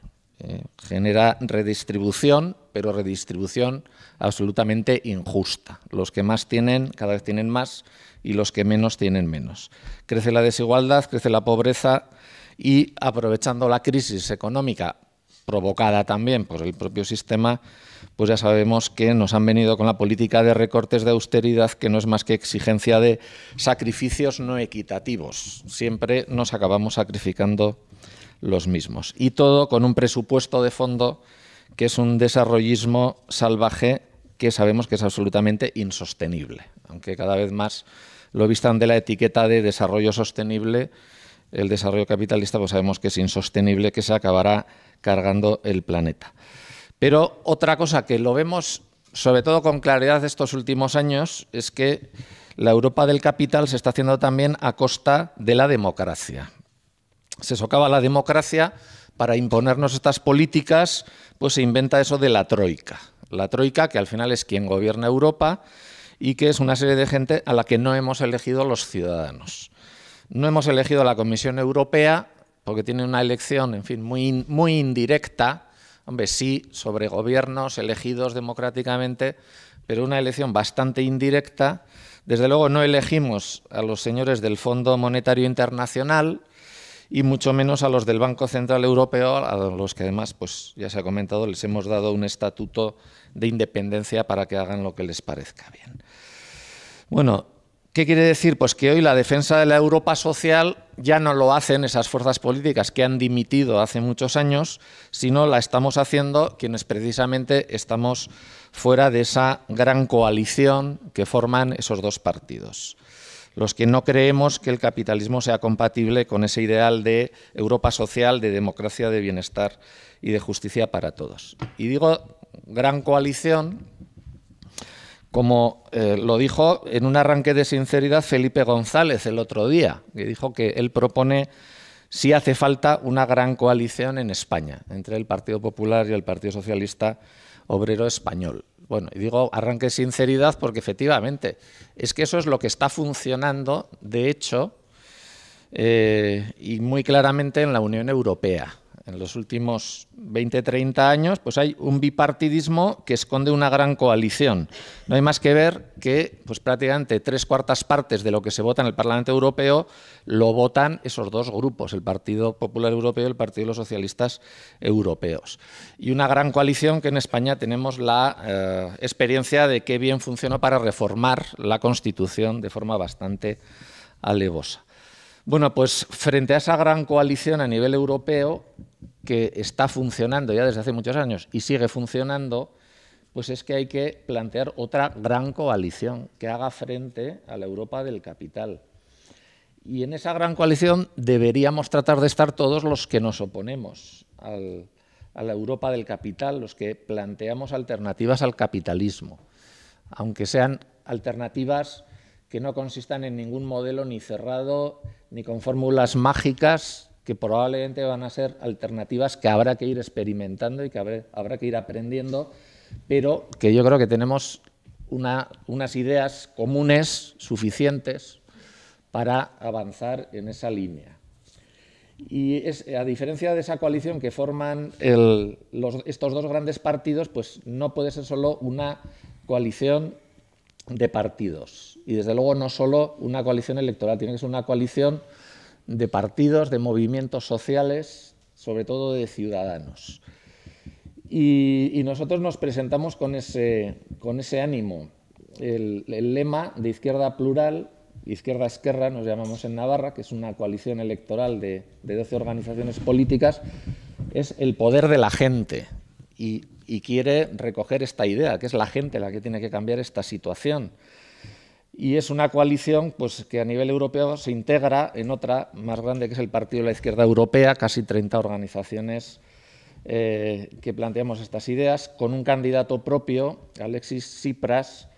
Eh, genera redistribución, pero redistribución absolutamente injusta. Los que más tienen cada vez tienen más y los que menos tienen menos. Crece la desigualdad, crece la pobreza y aprovechando la crisis económica provocada también por el propio sistema, pues ya sabemos que nos han venido con la política de recortes de austeridad que no es más que exigencia de sacrificios no equitativos. Siempre nos acabamos sacrificando los mismos. Y todo con un presupuesto de fondo que es un desarrollismo salvaje que sabemos que es absolutamente insostenible, aunque cada vez más lo vistan de la etiqueta de desarrollo sostenible, el desarrollo capitalista pues sabemos que es insostenible, que se acabará cargando el planeta. Pero otra cosa que lo vemos sobre todo con claridad estos últimos años es que la Europa del capital se está haciendo también a costa de la democracia se socava la democracia para imponernos estas políticas, pues se inventa eso de la troika. La troika, que al final es quien gobierna Europa y que es una serie de gente a la que no hemos elegido los ciudadanos. No hemos elegido a la Comisión Europea porque tiene una elección, en fin, muy, muy indirecta, hombre, sí, sobre gobiernos elegidos democráticamente, pero una elección bastante indirecta. Desde luego no elegimos a los señores del Fondo Monetario Internacional, y mucho menos a los del Banco Central Europeo, a los que además, pues ya se ha comentado, les hemos dado un estatuto de independencia para que hagan lo que les parezca bien. Bueno, ¿Qué quiere decir? Pues que hoy la defensa de la Europa social ya no lo hacen esas fuerzas políticas que han dimitido hace muchos años, sino la estamos haciendo quienes precisamente estamos fuera de esa gran coalición que forman esos dos partidos los que no creemos que el capitalismo sea compatible con ese ideal de Europa social, de democracia, de bienestar y de justicia para todos. Y digo gran coalición, como eh, lo dijo en un arranque de sinceridad Felipe González el otro día, que dijo que él propone si hace falta una gran coalición en España entre el Partido Popular y el Partido Socialista Obrero Español. Bueno, y digo arranque sinceridad porque efectivamente es que eso es lo que está funcionando, de hecho, eh, y muy claramente en la Unión Europea en los últimos 20, 30 años, pues hay un bipartidismo que esconde una gran coalición. No hay más que ver que pues, prácticamente tres cuartas partes de lo que se vota en el Parlamento Europeo lo votan esos dos grupos, el Partido Popular Europeo y el Partido de los Socialistas Europeos. Y una gran coalición que en España tenemos la eh, experiencia de que bien funcionó para reformar la Constitución de forma bastante alevosa. Bueno, pues frente a esa gran coalición a nivel europeo, que está funcionando ya desde hace muchos años y sigue funcionando, pues es que hay que plantear otra gran coalición que haga frente a la Europa del capital. Y en esa gran coalición deberíamos tratar de estar todos los que nos oponemos a la Europa del capital, los que planteamos alternativas al capitalismo, aunque sean alternativas que no consistan en ningún modelo ni cerrado, ni con fórmulas mágicas, que probablemente van a ser alternativas que habrá que ir experimentando y que habrá, que ir aprendiendo, pero que yo creo que tenemos unas ideas comunes suficientes para avanzar en esa línea. Y es, a diferencia de esa coalición que forman estos dos grandes partidos, pues no puede ser solo una coalición de partidos. Y desde luego no solo una coalición electoral, tiene que ser una coalición de partidos, de movimientos sociales, sobre todo de ciudadanos. Y, nosotros nos presentamos con ese, ánimo. El, lema de Izquierda Plural, Izquierda Esquerra, nos llamamos en Navarra, que es una coalición electoral de, de 12 organizaciones políticas, es el poder de la gente. y quiere recoger esta idea, que es la gente la que tiene que cambiar esta situación y es una coalición pues, que a nivel europeo se integra en otra más grande que es el Partido de la Izquierda Europea, casi 30 organizaciones eh, que planteamos estas ideas, con un candidato propio, Alexis Tsipras,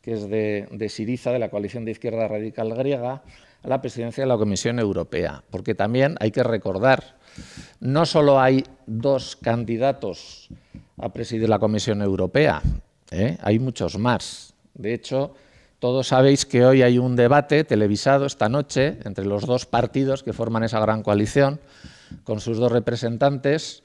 que es de, Siriza, de la coalición de izquierda radical griega, a la presidencia de la Comisión Europea, porque también hay que recordar, no solo hay dos candidatos a presidir la Comisión Europea, ¿eh? hay muchos más. De hecho, todos sabéis que hoy hay un debate televisado esta noche entre los dos partidos que forman esa gran coalición, con sus dos representantes,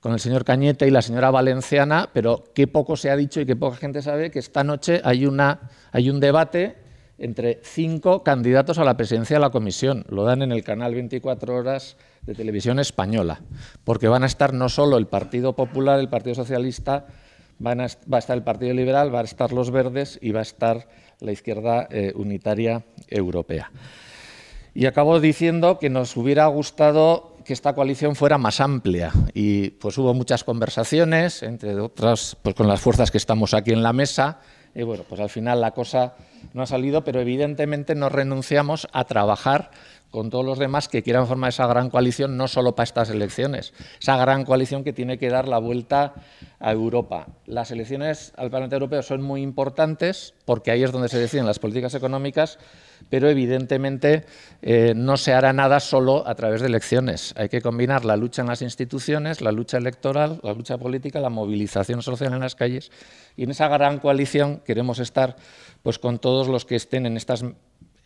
con el señor Cañete y la señora Valenciana, pero qué poco se ha dicho y qué poca gente sabe que esta noche hay, una, hay un debate entre cinco candidatos a la presidencia de la comisión. Lo dan en el canal 24 horas de televisión española, porque van a estar no solo el Partido Popular, el Partido Socialista, va a estar el Partido Liberal, va a estar los Verdes y va a estar la izquierda eh, unitaria europea. Y acabo diciendo que nos hubiera gustado que esta coalición fuera más amplia y pues hubo muchas conversaciones, entre otras pues con las fuerzas que estamos aquí en la mesa, y bueno, pues al final la cosa no ha salido, pero evidentemente no renunciamos a trabajar con todos los demás que quieran formar esa gran coalición, no solo para estas elecciones, esa gran coalición que tiene que dar la vuelta a Europa. Las elecciones al Parlamento Europeo son muy importantes porque ahí es donde se deciden las políticas económicas, pero evidentemente eh, no se hará nada solo a través de elecciones. Hay que combinar la lucha en las instituciones, la lucha electoral, la lucha política, la movilización social en las calles y en esa gran coalición queremos estar pues, con todos los que estén en estas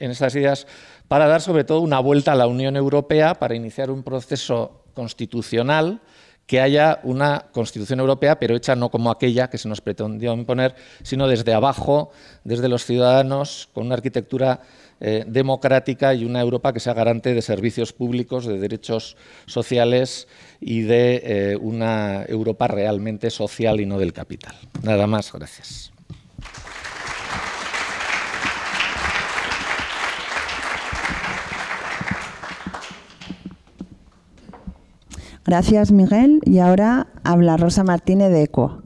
en estas ideas para dar sobre todo una vuelta a la Unión Europea, para iniciar un proceso constitucional que haya una constitución europea, pero hecha no como aquella que se nos pretendió imponer, sino desde abajo, desde los ciudadanos, con una arquitectura eh, democrática y una Europa que sea garante de servicios públicos, de derechos sociales y de eh, una Europa realmente social y no del capital. Nada más, gracias. Gracias, Miguel. Y ahora habla Rosa Martínez de ECO.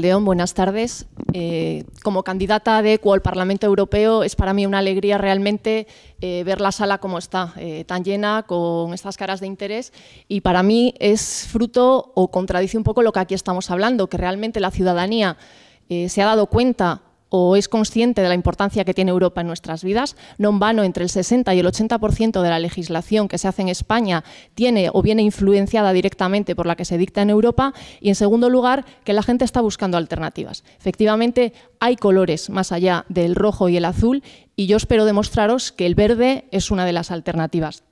Deón, buenas tardes. Eh, como candidata de ECO al Parlamento Europeo, es para mí una alegría realmente eh, ver la sala como está, eh, tan llena, con estas caras de interés. Y para mí es fruto o contradice un poco lo que aquí estamos hablando, que realmente la ciudadanía se ha dado cuenta o es consciente de la importancia que tiene Europa en nuestras vidas. No en vano, entre el 60 y el 80% de la legislación que se hace en España tiene o viene influenciada directamente por la que se dicta en Europa. Y en segundo lugar, que la gente está buscando alternativas. Efectivamente, hay colores más allá del rojo y el azul y yo espero demostraros que el verde es una de las alternativas.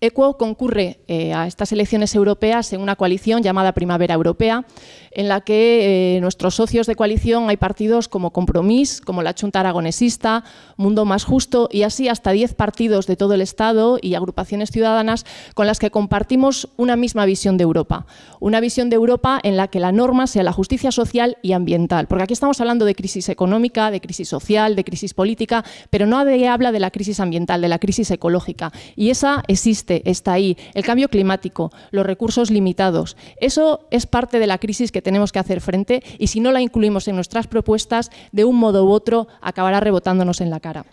ECO concurre eh, a estas elecciones europeas en una coalición llamada Primavera Europea, en la que eh, nuestros socios de coalición hay partidos como Compromís, como la Junta Aragonesista, Mundo Más Justo y así hasta 10 partidos de todo el Estado y agrupaciones ciudadanas con las que compartimos una misma visión de Europa. Una visión de Europa en la que la norma sea la justicia social y ambiental, porque aquí estamos hablando de crisis económica, de crisis social, de crisis política, pero no habla de la crisis ambiental, de la crisis ecológica. Y esa existe está ahí, el cambio climático, los recursos limitados. Eso es parte de la crisis que tenemos que hacer frente y si no la incluimos en nuestras propuestas, de un modo u otro acabará rebotándonos en la cara.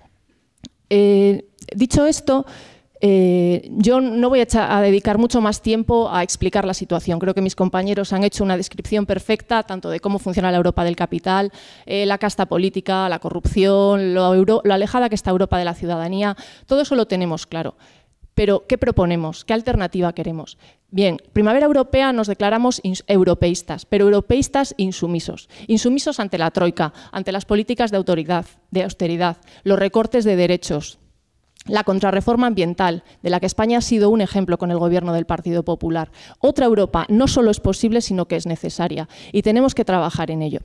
Eh, dicho esto, eh, yo no voy a, dedicar mucho más tiempo a explicar la situación. Creo que mis compañeros han hecho una descripción perfecta tanto de cómo funciona la Europa del capital, eh, la casta política, la corrupción, lo alejada que está Europa de la ciudadanía. Todo eso lo tenemos claro. Pero, ¿qué proponemos? ¿Qué alternativa queremos? Bien, Primavera Europea nos declaramos europeístas, pero europeístas insumisos. Insumisos ante la troika, ante las políticas de autoridad, de austeridad, los recortes de derechos, la contrarreforma ambiental, de la que España ha sido un ejemplo con el gobierno del Partido Popular. Otra Europa no solo es posible, sino que es necesaria y tenemos que trabajar en ello.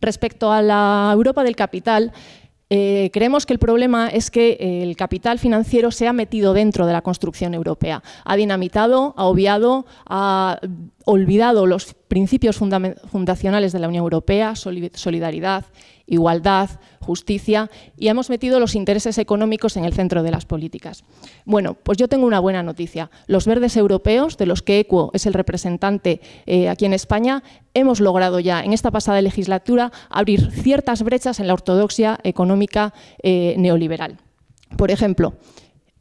Respecto a la Europa del capital, eh, creemos que el problema es que eh, el capital financiero se ha metido dentro de la construcción europea, ha dinamitado, ha obviado, ha olvidado los principios fundacionales de la Unión Europea, solidaridad, igualdad, justicia y hemos metido los intereses económicos en el centro de las políticas. Bueno, pues yo tengo una buena noticia. Los verdes europeos, de los que ECUO es el representante eh, aquí en España, hemos logrado ya en esta pasada legislatura abrir ciertas brechas en la ortodoxia económica eh, neoliberal. Por ejemplo,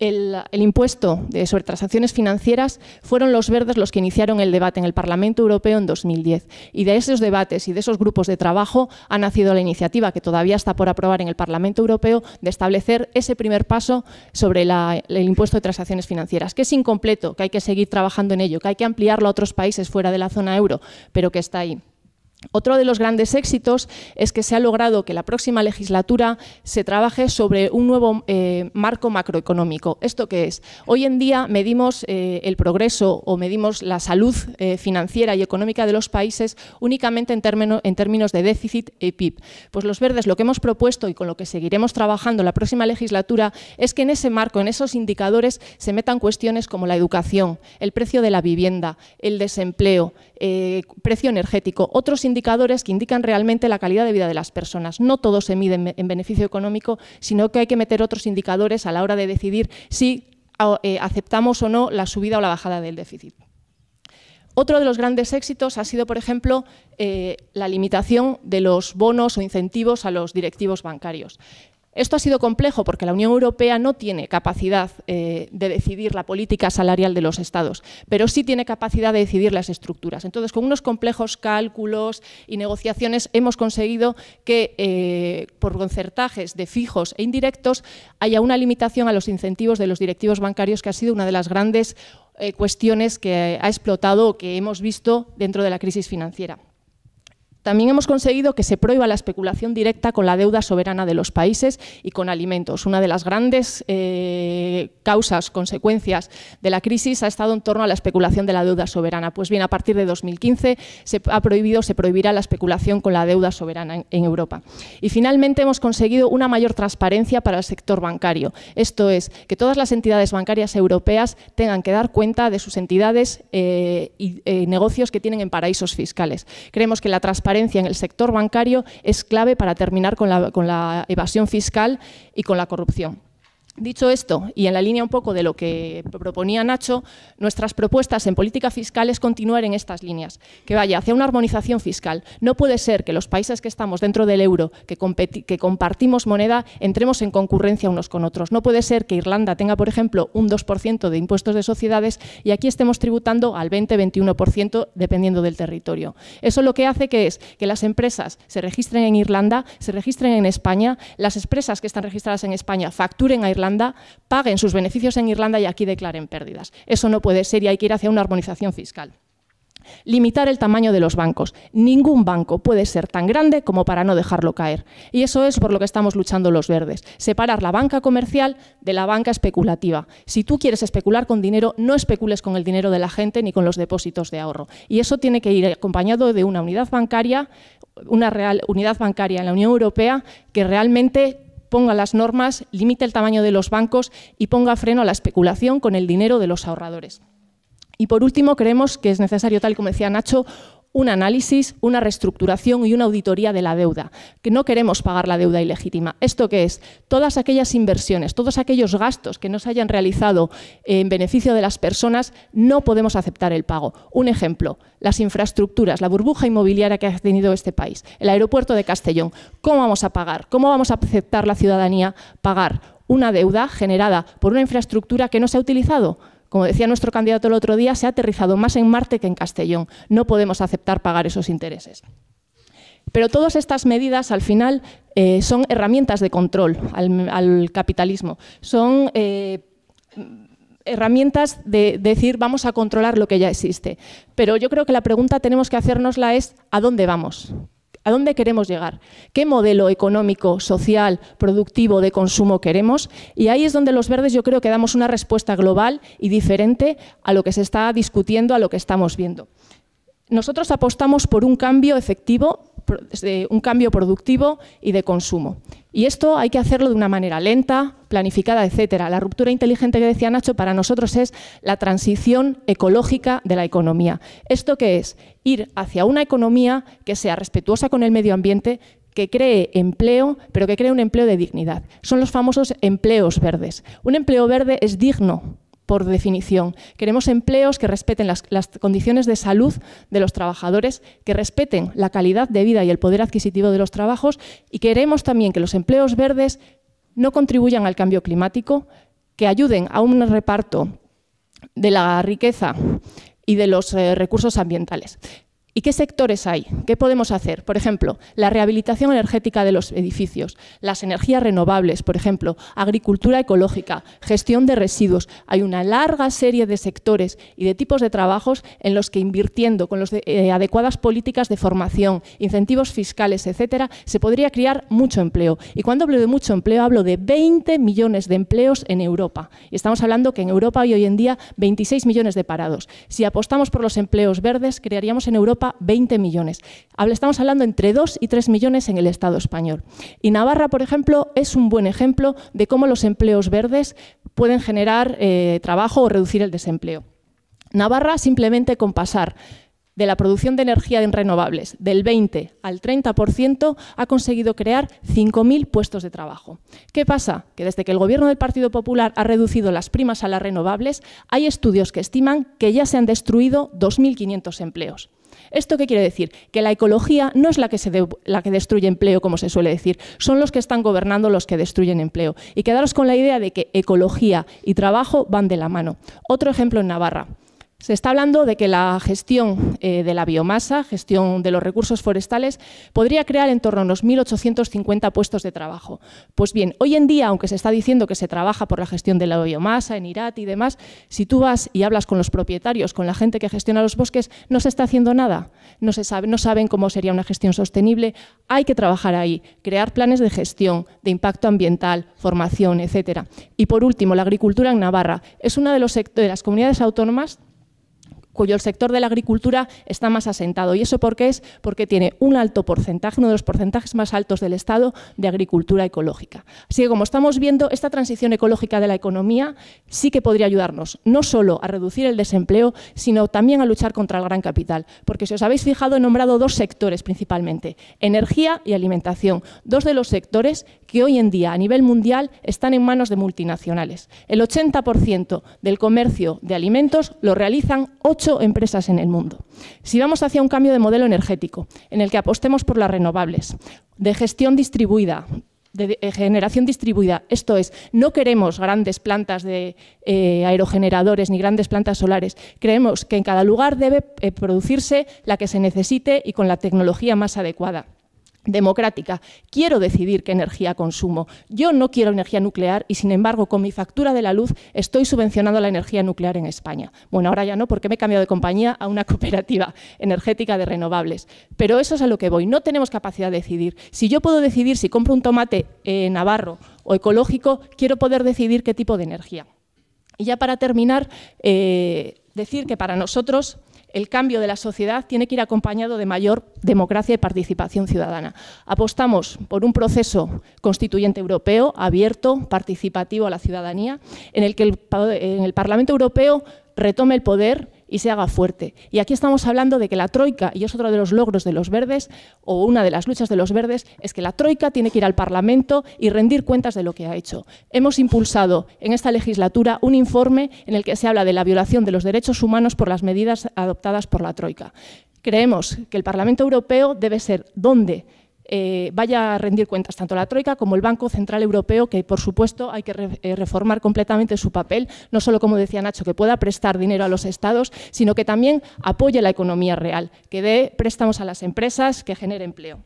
el, impuesto sobre transacciones financieras, fueron los verdes los que iniciaron el debate en el Parlamento Europeo en 2010. Y de esos debates y de esos grupos de trabajo ha nacido la iniciativa, que todavía está por aprobar en el Parlamento Europeo, de establecer ese primer paso sobre el impuesto de transacciones financieras, que es incompleto, que hay que seguir trabajando en ello, que hay que ampliarlo a otros países fuera de la zona euro, pero que está ahí. Otro de los grandes éxitos es que se ha logrado que la próxima legislatura se trabaje sobre un nuevo eh, marco macroeconómico. ¿Esto qué es? Hoy en día medimos eh, el progreso o medimos la salud eh, financiera y económica de los países únicamente en, términos de déficit y PIB. Pues los verdes lo que hemos propuesto y con lo que seguiremos trabajando la próxima legislatura es que en ese marco, en esos indicadores, se metan cuestiones como la educación, el precio de la vivienda, el desempleo, precio energético, otros indicadores indicadores que indican realmente la calidad de vida de las personas. No todo se mide en, beneficio económico, sino que hay que meter otros indicadores a la hora de decidir si ah, eh, aceptamos o no la subida o la bajada del déficit. Otro de los grandes éxitos ha sido, por ejemplo, eh, la limitación de los bonos o incentivos a los directivos bancarios. Esto ha sido complejo porque la Unión Europea no tiene capacidad eh, de decidir la política salarial de los Estados, pero sí tiene capacidad de decidir las estructuras. Entonces, con unos complejos cálculos y negociaciones hemos conseguido que eh, por concertajes de fijos e indirectos haya una limitación a los incentivos de los directivos bancarios, que ha sido una de las grandes eh, cuestiones que ha explotado o que hemos visto dentro de la crisis financiera. También hemos conseguido que se prohíba la especulación directa con la deuda soberana de los países y con alimentos. Una de las grandes eh, causas, consecuencias de la crisis ha estado en torno a la especulación de la deuda soberana. Pues bien, a partir de 2015 se ha prohibido, se prohibirá la especulación con la deuda soberana en, Europa. Y finalmente hemos conseguido una mayor transparencia para el sector bancario. Esto es, que todas las entidades bancarias europeas tengan que dar cuenta de sus entidades eh, y eh, negocios que tienen en paraísos fiscales. Creemos que la transparencia transparencia en el sector bancario es clave para terminar con la evasión fiscal y con la corrupción. Dicho esto, y en la línea un poco de lo que proponía Nacho, nuestras propuestas en política fiscal es continuar en estas líneas, que vaya hacia una armonización fiscal. No puede ser que los países que estamos dentro del euro, que, compartimos moneda, entremos en concurrencia unos con otros. No puede ser que Irlanda tenga, por ejemplo, un 2% de impuestos de sociedades y aquí estemos tributando al 20-21% dependiendo del territorio. Eso lo que hace que es que las empresas se registren en Irlanda, se registren en España, las empresas que están registradas en España facturen a Irlanda, paguen sus beneficios en Irlanda y aquí declaren pérdidas. Eso no puede ser y hay que ir hacia una armonización fiscal. Limitar el tamaño de los bancos. Ningún banco puede ser tan grande como para no dejarlo caer. Y eso es por lo que estamos luchando los verdes. Separar la banca comercial de la banca especulativa. Si tú quieres especular con dinero, no especules con el dinero de la gente ni con los depósitos de ahorro. Y eso tiene que ir acompañado de una unidad bancaria, una real unidad bancaria en la Unión Europea que realmente ponga las normas, limite el tamaño de los bancos y ponga freno a la especulación con el dinero de los ahorradores. Y por último, creemos que es necesario, tal como decía Nacho, un análisis, una reestructuración y una auditoría de la deuda, que no queremos pagar la deuda ilegítima. ¿Esto qué es? Todas aquellas inversiones, todos aquellos gastos que no se hayan realizado en beneficio de las personas, no podemos aceptar el pago. Un ejemplo, las infraestructuras, la burbuja inmobiliaria que ha tenido este país, el aeropuerto de Castellón. ¿Cómo vamos a pagar? ¿Cómo vamos a aceptar la ciudadanía pagar una deuda generada por una infraestructura que no se ha utilizado? Como decía nuestro candidato el otro día, se ha aterrizado más en Marte que en Castellón. No podemos aceptar pagar esos intereses. Pero todas estas medidas, al final, eh, son herramientas de control al, capitalismo. Son eh, herramientas de decir vamos a controlar lo que ya existe. Pero yo creo que la pregunta que tenemos que hacernosla es ¿a dónde vamos? ¿A dónde queremos llegar? ¿Qué modelo económico, social, productivo, de consumo queremos? Y ahí es donde los verdes yo creo que damos una respuesta global y diferente a lo que se está discutiendo, a lo que estamos viendo. Nosotros apostamos por un cambio efectivo, un cambio productivo y de consumo. Y esto hay que hacerlo de una manera lenta, planificada, etcétera. La ruptura inteligente que decía Nacho para nosotros es la transición ecológica de la economía. ¿Esto qué es? Ir hacia una economía que sea respetuosa con el medio ambiente, que cree empleo, pero que cree un empleo de dignidad. Son los famosos empleos verdes. Un empleo verde es digno, por definición. Queremos empleos que respeten las, condiciones de salud de los trabajadores, que respeten la calidad de vida y el poder adquisitivo de los trabajos y queremos también que los empleos verdes no contribuyan al cambio climático, que ayuden a un reparto de la riqueza y de los eh, recursos ambientales. ¿Y qué sectores hay? ¿Qué podemos hacer? Por ejemplo, la rehabilitación energética de los edificios, las energías renovables, por ejemplo, agricultura ecológica, gestión de residuos. Hay una larga serie de sectores y de tipos de trabajos en los que invirtiendo con las eh, adecuadas políticas de formación, incentivos fiscales, etcétera, se podría crear mucho empleo. Y cuando hablo de mucho empleo, hablo de 20 millones de empleos en Europa. Y estamos hablando que en Europa hay hoy en día 26 millones de parados. Si apostamos por los empleos verdes, crearíamos en Europa 20 millones. Estamos hablando entre 2 y 3 millones en el Estado español. Y Navarra, por ejemplo, es un buen ejemplo de cómo los empleos verdes pueden generar eh, trabajo o reducir el desempleo. Navarra simplemente con pasar de la producción de energía en renovables del 20 al 30% ha conseguido crear 5.000 puestos de trabajo. ¿Qué pasa? Que desde que el gobierno del Partido Popular ha reducido las primas a las renovables, hay estudios que estiman que ya se han destruido 2.500 empleos. ¿Esto qué quiere decir? Que la ecología no es la que, la que destruye empleo, como se suele decir, son los que están gobernando los que destruyen empleo. Y quedaros con la idea de que ecología y trabajo van de la mano. Otro ejemplo en Navarra. Se está hablando de que la gestión eh, de la biomasa, gestión de los recursos forestales, podría crear en torno a unos 1.850 puestos de trabajo. Pues bien, hoy en día, aunque se está diciendo que se trabaja por la gestión de la biomasa en Irat y demás, si tú vas y hablas con los propietarios, con la gente que gestiona los bosques, no se está haciendo nada. No, se sabe, no saben cómo sería una gestión sostenible. Hay que trabajar ahí, crear planes de gestión, de impacto ambiental, formación, etcétera. Y por último, la agricultura en Navarra. Es una de, los de las comunidades autónomas cuyo el sector de la agricultura está más asentado. ¿Y eso porque es? Porque tiene un alto porcentaje, uno de los porcentajes más altos del Estado de agricultura ecológica. Así que, como estamos viendo, esta transición ecológica de la economía sí que podría ayudarnos no solo a reducir el desempleo, sino también a luchar contra el gran capital. Porque si os habéis fijado, he nombrado dos sectores principalmente, energía y alimentación, dos de los sectores que hoy en día a nivel mundial están en manos de multinacionales. El 80% del comercio de alimentos lo realizan ocho empresas en el mundo. Si vamos hacia un cambio de modelo energético, en el que apostemos por las renovables, de gestión distribuida, de generación distribuida. Esto es, no queremos grandes plantas de eh, aerogeneradores ni grandes plantas solares. Creemos que en cada lugar debe eh, producirse la que se necesite y con la tecnología más adecuada democrática. Quiero decidir qué energía consumo. Yo no quiero energía nuclear y, sin embargo, con mi factura de la luz estoy subvencionando la energía nuclear en España. Bueno, ahora ya no, porque me he cambiado de compañía a una cooperativa energética de renovables. Pero eso es a lo que voy. No tenemos capacidad de decidir. Si yo puedo decidir si compro un tomate eh, navarro o ecológico, quiero poder decidir qué tipo de energía. Y ya para terminar, eh, decir que para nosotros el cambio de la sociedad tiene que ir acompañado de mayor democracia y participación ciudadana. Apostamos por un proceso constituyente europeo abierto, participativo a la ciudadanía, en el que el, en el Parlamento Europeo retome el poder y se haga fuerte. Y aquí estamos hablando de que la Troika, y es otro de los logros de los verdes, o una de las luchas de los verdes, es que la Troika tiene que ir al Parlamento y rendir cuentas de lo que ha hecho. Hemos impulsado en esta legislatura un informe en el que se habla de la violación de los derechos humanos por las medidas adoptadas por la Troika. Creemos que el Parlamento Europeo debe ser donde eh, vaya a rendir cuentas tanto la Troika como el Banco Central Europeo, que por supuesto hay que eh, reformar completamente su papel, no solo como decía Nacho, que pueda prestar dinero a los estados, sino que también apoye la economía real, que dé préstamos a las empresas, que genere empleo.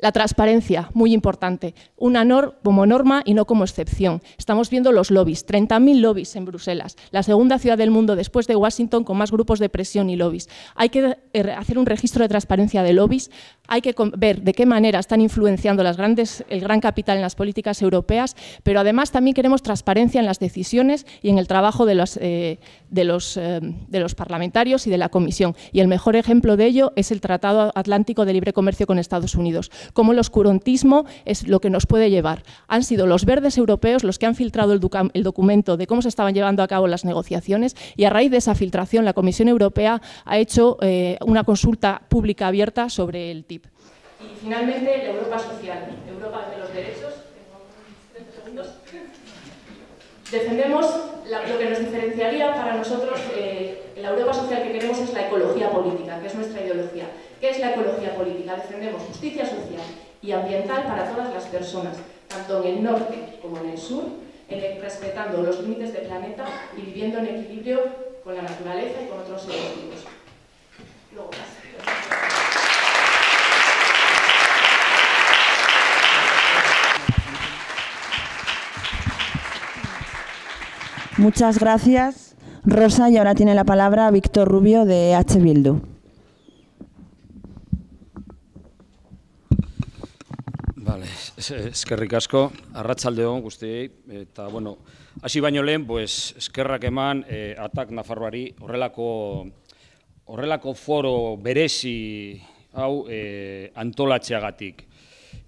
La transparencia, muy importante, una como norma y no como excepción. Estamos viendo los lobbies, 30.000 lobbies en Bruselas, la segunda ciudad del mundo después de Washington con más grupos de presión y lobbies. Hay que eh, hacer un registro de transparencia de lobbies, hay que ver de qué manera están influenciando las grandes, el gran capital en las políticas europeas, pero además también queremos transparencia en las decisiones y en el trabajo de los, eh, de los, eh, de los parlamentarios y de la Comisión. Y el mejor ejemplo de ello es el Tratado Atlántico de Libre Comercio con Estados Unidos. como el oscurantismo es lo que nos puede llevar. Han sido los verdes europeos los que han filtrado el, documento de cómo se estaban llevando a cabo las negociaciones y a raíz de esa filtración la Comisión Europea ha hecho eh, una consulta pública abierta sobre el TIP. Y finalmente, la Europa social, Europa de los derechos Defendemos lo que nos diferenciaría para nosotros, eh, la Europa social que queremos es la ecología política, que es nuestra ideología. ¿Qué es la ecología política? Defendemos justicia social y ambiental para todas las personas, tanto en el norte como en el sur, eh, respetando los límites del planeta y viviendo en equilibrio con la naturaleza y con otros seres vivos. Muchas gracias, Rosa. Y ahora tiene la palabra Víctor Rubio de H. Bildu. Vale, que ricasco. ricasco. usted eta bueno, así baino pues, eskerra que eh, atak Nafarroari horrelako, horrelako foro beresi hau eh, antolatzeagatik.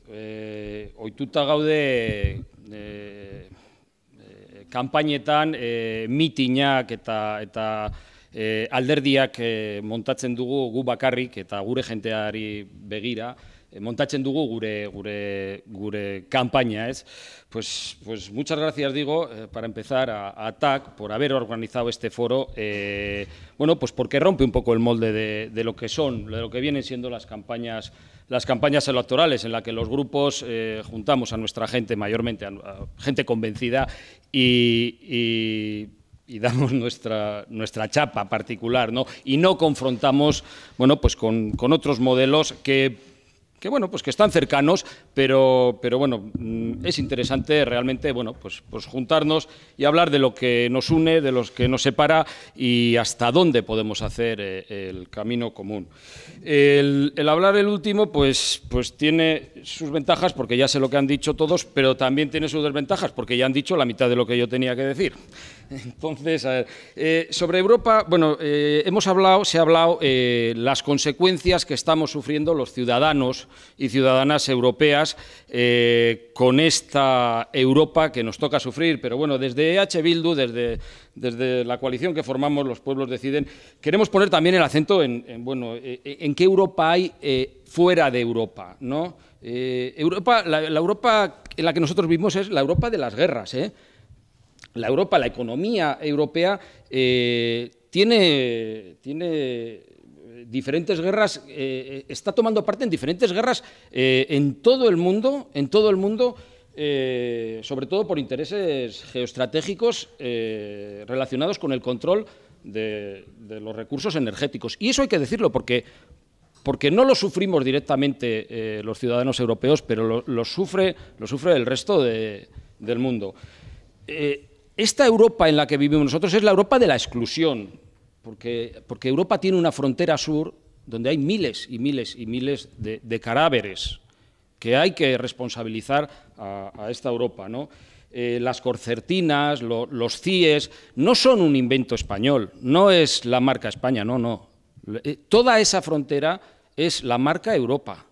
Hoy eh, oituta gaude Eh, kanpainetan e, que está, eta e, alderdiak e, montatzen dugu gu que eta gure jenteari begira, eh, montatzen dugu gure gure gure campaña, Pues pues muchas gracias digo para empezar a, a por haber organizado este foro bueno, pues porque rompe un poco el molde de, de lo que son, de lo que vienen siendo las campañas las campañas electorales en las que los grupos eh, juntamos a nuestra gente, mayormente a, gente convencida, y, damos nuestra, nuestra chapa particular, ¿no? Y no confrontamos, bueno, pues con, con otros modelos que que bueno, pues que están cercanos, pero, pero bueno, mm, es interesante realmente, bueno, pues, pues juntarnos y hablar de lo que nos une, de lo que nos separa y hasta dónde podemos hacer eh, el camino común. El, hablar el último, pues, pues tiene sus ventajas, porque ya sé lo que han dicho todos, pero también tiene sus desventajas, porque ya han dicho la mitad de lo que yo tenía que decir. Entonces, a ver, eh, sobre Europa, bueno, eh, hemos hablado, se ha hablado eh, las consecuencias que estamos sufriendo los ciudadanos y ciudadanas europeas con esta Europa que nos toca sufrir. Pero bueno, desde EH Bildu, desde, desde la coalición que formamos Los Pueblos Deciden, queremos poner también el acento en, bueno, en qué Europa hay fuera de Europa, ¿no? Europa, la, la Europa en la que nosotros vivimos es la Europa de las guerras, ¿eh? la Europa, la economía europea, eh, tiene, eh, diferentes guerras, eh, está tomando parte en diferentes guerras en todo el mundo, en todo el mundo, sobre todo por intereses geoestratégicos relacionados con el control de, los recursos energéticos. Y eso hay que decirlo porque, porque no lo sufrimos directamente los ciudadanos europeos, pero lo, sufre, lo sufre el resto del mundo esta Europa en la que vivimos nosotros es la Europa de la exclusión, porque, Europa tiene una frontera sur donde hay miles y miles y miles de, de cadáveres que hay que responsabilizar a, esta Europa. ¿no? Eh, las corcertinas, los CIES, no son un invento español, no es la marca España, no, no. Eh, toda esa frontera es la marca Europa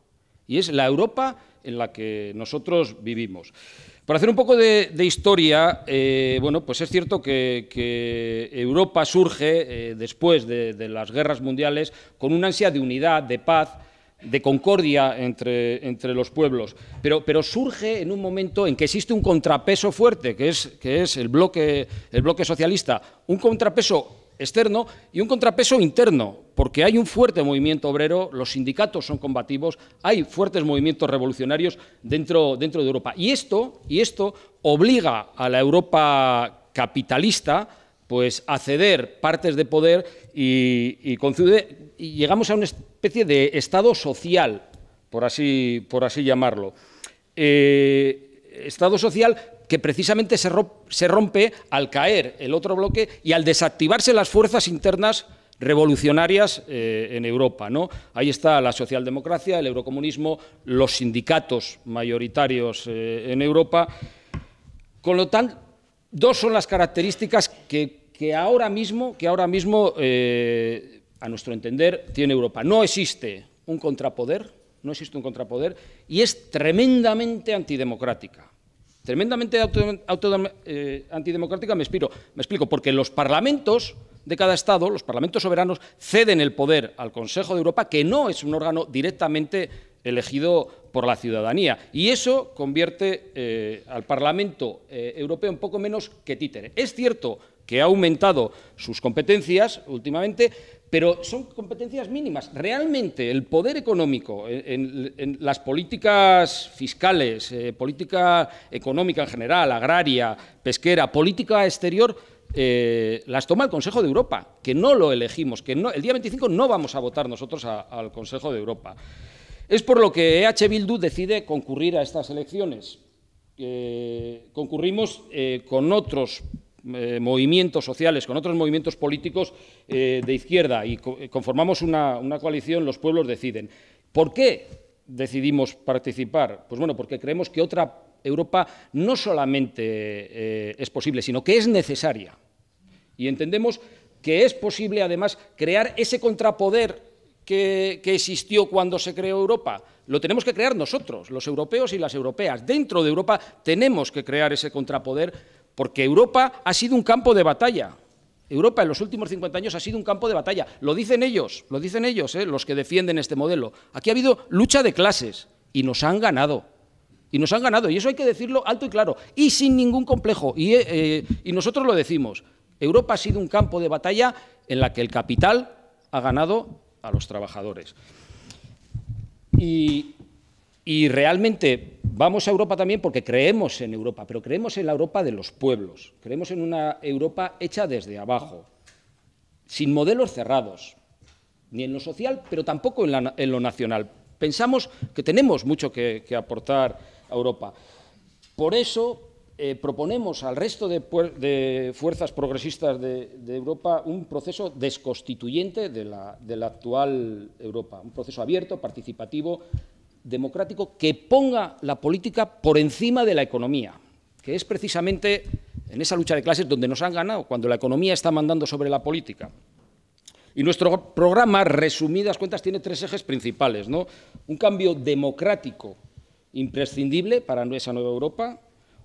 y es la Europa en la que nosotros vivimos. Para hacer un poco de, historia, eh, bueno, pues es cierto que, Europa surge eh, después de, las guerras mundiales con una ansia de unidad, de paz, de concordia entre, entre los pueblos, pero, pero, surge en un momento en que existe un contrapeso fuerte, que es, que es el, bloque, el bloque socialista, un contrapeso externo y un contrapeso interno, porque hay un fuerte movimiento obrero, los sindicatos son combativos, hay fuertes movimientos revolucionarios dentro, dentro de Europa. Y esto, y esto obliga a la Europa capitalista pues a ceder partes de poder y, llegamos a una especie de estado social, por así, por así llamarlo. Eh, estado social que precisamente se, rompe al caer el otro bloque y al desactivarse las fuerzas internas revolucionarias eh, en Europa. ¿no? Ahí está la socialdemocracia, el eurocomunismo, los sindicatos mayoritarios eh, en Europa. Con lo tanto, dos son las características que, ahora mismo, que ahora mismo eh, a nuestro entender, tiene Europa. No existe un contrapoder, no existe un contrapoder, y es tremendamente antidemocrática tremendamente eh, antidemocrática, me, me explico, porque los parlamentos de cada Estado, los parlamentos soberanos, ceden el poder al Consejo de Europa, que no es un órgano directamente elegido por la ciudadanía. Y eso convierte eh, al Parlamento eh, Europeo en poco menos que títere. Es cierto que ha aumentado sus competencias últimamente, pero son competencias mínimas. Realmente el poder económico en, las políticas fiscales, eh, política económica en general, agraria, pesquera, política exterior, eh, las toma el Consejo de Europa, que no lo elegimos, que el día 25 no vamos a votar nosotros al Consejo de Europa. Es por lo que EH Bildu decide concurrir a estas elecciones. Eh, concurrimos con otros eh, movimientos sociales, con otros movimientos políticos eh, de izquierda y eh, conformamos una, coalición, los pueblos deciden. ¿Por qué decidimos participar? Pues bueno, porque creemos que otra Europa no solamente es posible, sino que es necesaria. Y entendemos que es posible, además, crear ese contrapoder que, existió cuando se creó Europa. Lo tenemos que crear nosotros, los europeos y las europeas. Dentro de Europa tenemos que crear ese contrapoder porque Europa ha sido un campo de batalla. Europa en los últimos 50 años ha sido un campo de batalla. Lo dicen ellos, lo dicen ellos, eh, los que defienden este modelo. Aquí ha habido lucha de clases y nos han ganado. Y nos han ganado, y eso hay que decirlo alto y claro, y sin ningún complejo. Y, eh, eh, y nosotros lo decimos. Europa ha sido un campo de batalla en la que el capital ha ganado a los trabajadores. Y, y realmente vamos a Europa también porque creemos en Europa, pero creemos en la Europa de los pueblos, creemos en una Europa hecha desde abajo, sin modelos cerrados, ni en lo social, pero tampoco en, lo nacional. Pensamos que tenemos mucho que, aportar a Europa. Por eso eh, proponemos al resto de, fuerzas progresistas de, Europa un proceso desconstituyente de la, de la actual Europa, un proceso abierto, participativo, democrático que ponga la política por encima de la economía, que es precisamente en esa lucha de clases donde nos han ganado, cuando la economía está mandando sobre la política. Y nuestro programa, resumidas cuentas, tiene tres ejes principales. ¿no? Un cambio democrático imprescindible para nuestra nueva Europa,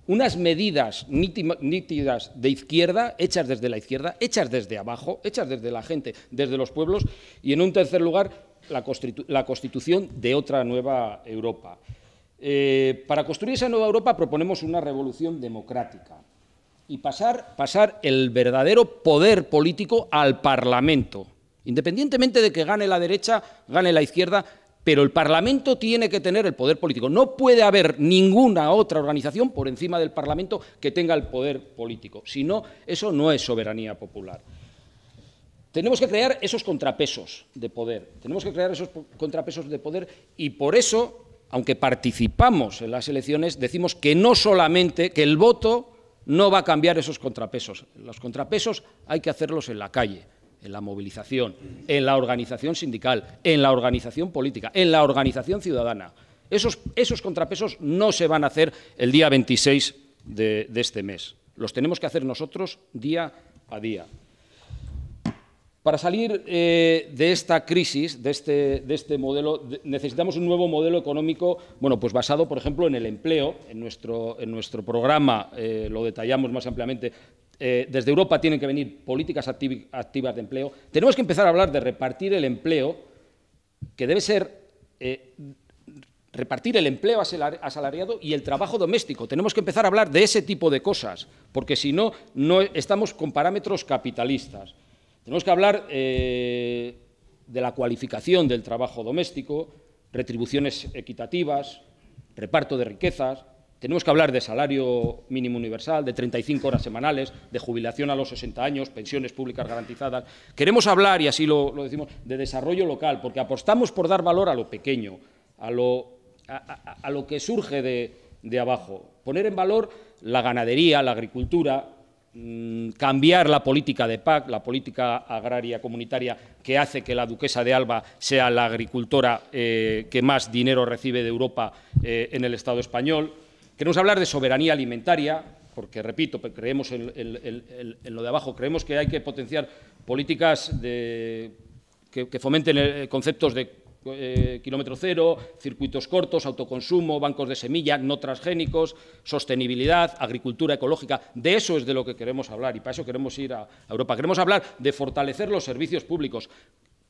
unas medidas nítidas de izquierda, hechas desde la izquierda, hechas desde abajo, hechas desde la gente, desde los pueblos, y en un tercer lugar, la, constitución de otra nueva Europa. Eh, para construir esa nueva Europa proponemos una revolución democrática y pasar, pasar el verdadero poder político al Parlamento. Independientemente de que gane la derecha, gane la izquierda, pero el Parlamento tiene que tener el poder político. No puede haber ninguna otra organización por encima del Parlamento que tenga el poder político. Si no, eso no es soberanía popular. Tenemos que crear esos contrapesos de poder, tenemos que crear esos contrapesos de poder y por eso, aunque participamos en las elecciones, decimos que no solamente, que el voto no va a cambiar esos contrapesos. Los contrapesos hay que hacerlos en la calle, en la movilización, en la organización sindical, en la organización política, en la organización ciudadana. Esos, contrapesos no se van a hacer el día 26 de este mes. Los tenemos que hacer nosotros día a día. Para salir eh, de esta crisis, de este, este modelo, necesitamos un nuevo modelo económico, bueno, pues basado, por ejemplo, en el empleo. En nuestro, programa eh, lo detallamos más ampliamente. Eh, desde Europa tienen que venir políticas activas de empleo. Tenemos que empezar a hablar de repartir el empleo, que debe ser repartir el empleo asalariado y el trabajo doméstico. Tenemos que empezar a hablar de ese tipo de cosas, porque si no, no estamos con parámetros capitalistas. Tenemos que hablar eh, de la cualificación del trabajo doméstico, retribuciones equitativas, reparto de riquezas. Tenemos que hablar de salario mínimo universal, de 35 horas semanales, de jubilación a los 60 años, pensiones públicas garantizadas. Queremos hablar, y así lo, decimos, de desarrollo local, porque apostamos por dar valor a lo pequeño, a lo, que surge de abajo. Poner en valor la ganadería, la agricultura, Mm, cambiar la política de PAC, la política agraria comunitaria que hace que la duquesa de Alba sea la agricultora eh, que más dinero recibe de Europa eh, en el Estado español. Queremos hablar de soberanía alimentaria, porque, repito, creemos en, lo de abajo, creemos que hay que potenciar políticas que fomenten eh, conceptos de eh, kilómetro cero, circuitos cortos, autoconsumo, bancos de semilla, no transgénicos, sostenibilidad, agricultura ecológica. De eso es de lo que queremos hablar y para eso queremos ir a Europa. Queremos hablar de fortalecer los servicios públicos.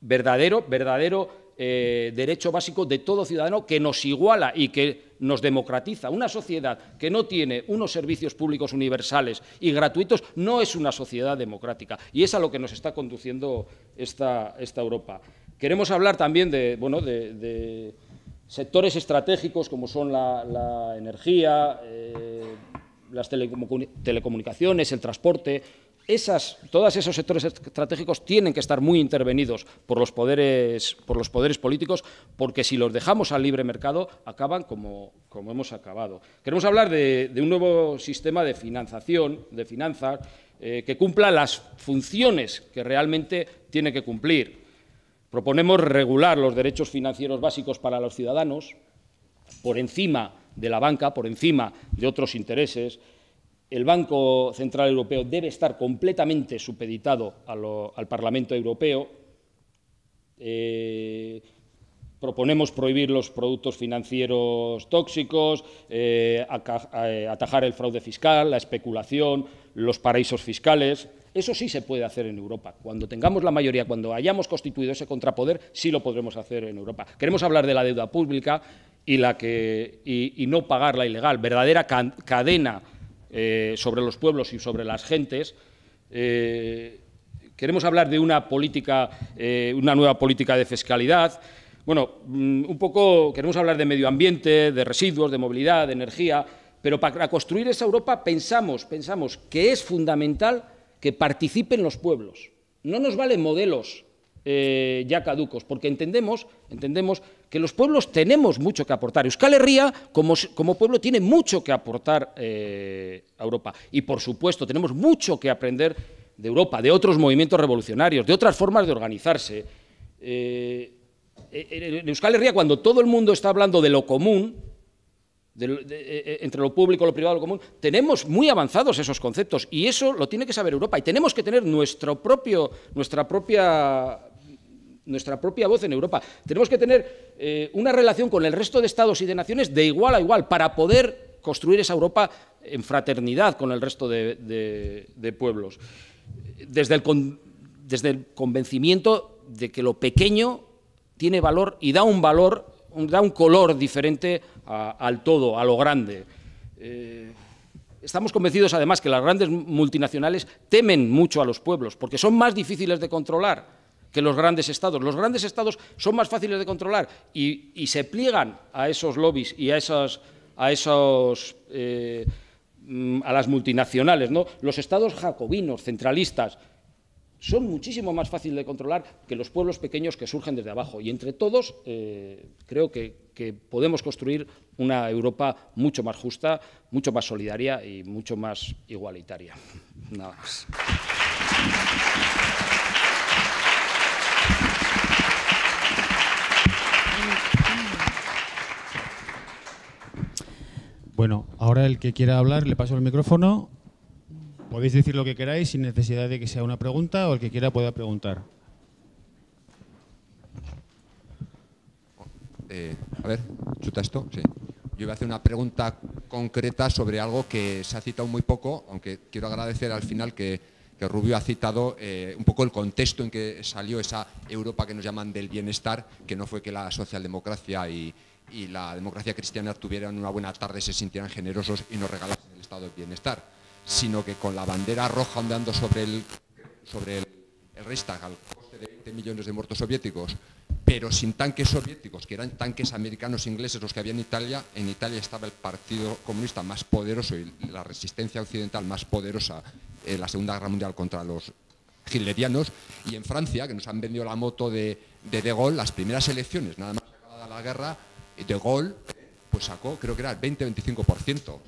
Verdadero, verdadero eh, derecho básico de todo ciudadano que nos iguala y que nos democratiza. Una sociedad que no tiene unos servicios públicos universales y gratuitos no es una sociedad democrática. Y es a lo que nos está conduciendo esta Europa. Queremos hablar también de, sectores estratégicos como son la, energía, eh, las telecomunicaciones, el transporte. todos esos sectores estratégicos tienen que estar muy intervenidos por los, poderes, políticos, porque si los dejamos al libre mercado, acaban como, hemos acabado. Queremos hablar de, un nuevo sistema de financiación, de finanzas, eh, que cumpla las funciones que realmente tiene que cumplir Proponemos regular los derechos financieros básicos para los ciudadanos por encima de la banca, por encima de otros intereses. El Banco Central Europeo debe estar completamente supeditado al Parlamento Europeo. Eh, proponemos prohibir los productos financieros tóxicos, eh, eh, atajar el fraude fiscal, la especulación, los paraísos fiscales. Eso sí se puede hacer en Europa. Cuando tengamos la mayoría, cuando hayamos constituido ese contrapoder, sí lo podremos hacer en Europa. Queremos hablar de la deuda pública y, la que, y, no pagar la ilegal, verdadera cadena eh, sobre los pueblos y sobre las gentes. Eh, queremos hablar de una política, eh, una nueva política de fiscalidad. Bueno, mm, un poco queremos hablar de medio ambiente, de residuos, de movilidad, de energía, pero para construir esa Europa pensamos, pensamos que es fundamental que participen los pueblos. No nos valen modelos eh, ya caducos, porque entendemos, entendemos que los pueblos tenemos mucho que aportar. Euskal Herria, como, pueblo, tiene mucho que aportar eh, a Europa. Y, por supuesto, tenemos mucho que aprender de Europa, de otros movimientos revolucionarios, de otras formas de organizarse. Eh, e, e, en Euskal Herria, cuando todo el mundo está hablando de lo común, eh, eh, entre lo público, lo privado, lo común. Tenemos muy avanzados esos conceptos y eso lo tiene que saber Europa y tenemos que tener nuestro propio, nuestra, propia, nuestra propia voz en Europa. Tenemos que tener eh, una relación con el resto de estados y de naciones de igual a igual para poder construir esa Europa en fraternidad con el resto de, pueblos. desde el convencimiento de que lo pequeño tiene valor y da un valor da un color diferente al todo, a lo grande. Eh, estamos convencidos, además, que las grandes multinacionales temen mucho a los pueblos, porque son más difíciles de controlar que los grandes estados. Los grandes estados son más fáciles de controlar y, se pliegan a esos lobbies y a esas esos eh, mm, las multinacionales, Los estados jacobinos, centralistas, son muchísimo más fáciles de controlar que los pueblos pequeños que surgen desde abajo. Y entre todos eh, creo que, podemos construir una Europa mucho más justa, mucho más solidaria y mucho más igualitaria. Nada más. Bueno, ahora el que quiera hablar le paso el micrófono Podéis decir lo que queráis sin necesidad de que sea una pregunta o el que quiera pueda preguntar. Eh, a ver, ¿chuta esto? Sí. Yo voy a hacer una pregunta concreta sobre algo que se ha citado muy poco, aunque quiero agradecer al final que, Rubio ha citado eh, un poco el contexto en que salió esa Europa que nos llaman del bienestar, que no fue que la socialdemocracia y, la democracia cristiana tuvieran una buena tarde, se sintieran generosos y nos regalasen el estado de bienestar sino que con la bandera roja ondeando sobre el, sobre Reichstag al coste de 20 millones de muertos soviéticos, pero sin tanques soviéticos, que eran tanques americanos e ingleses los que había en Italia, en Italia estaba el Partido Comunista más poderoso y la resistencia occidental más poderosa en la Segunda Guerra Mundial contra los hitlerianos, y en Francia, que nos han vendido la moto de De, Gaulle, las primeras elecciones, nada más acabada la guerra, De Gaulle pues sacó, creo que era el 20-25%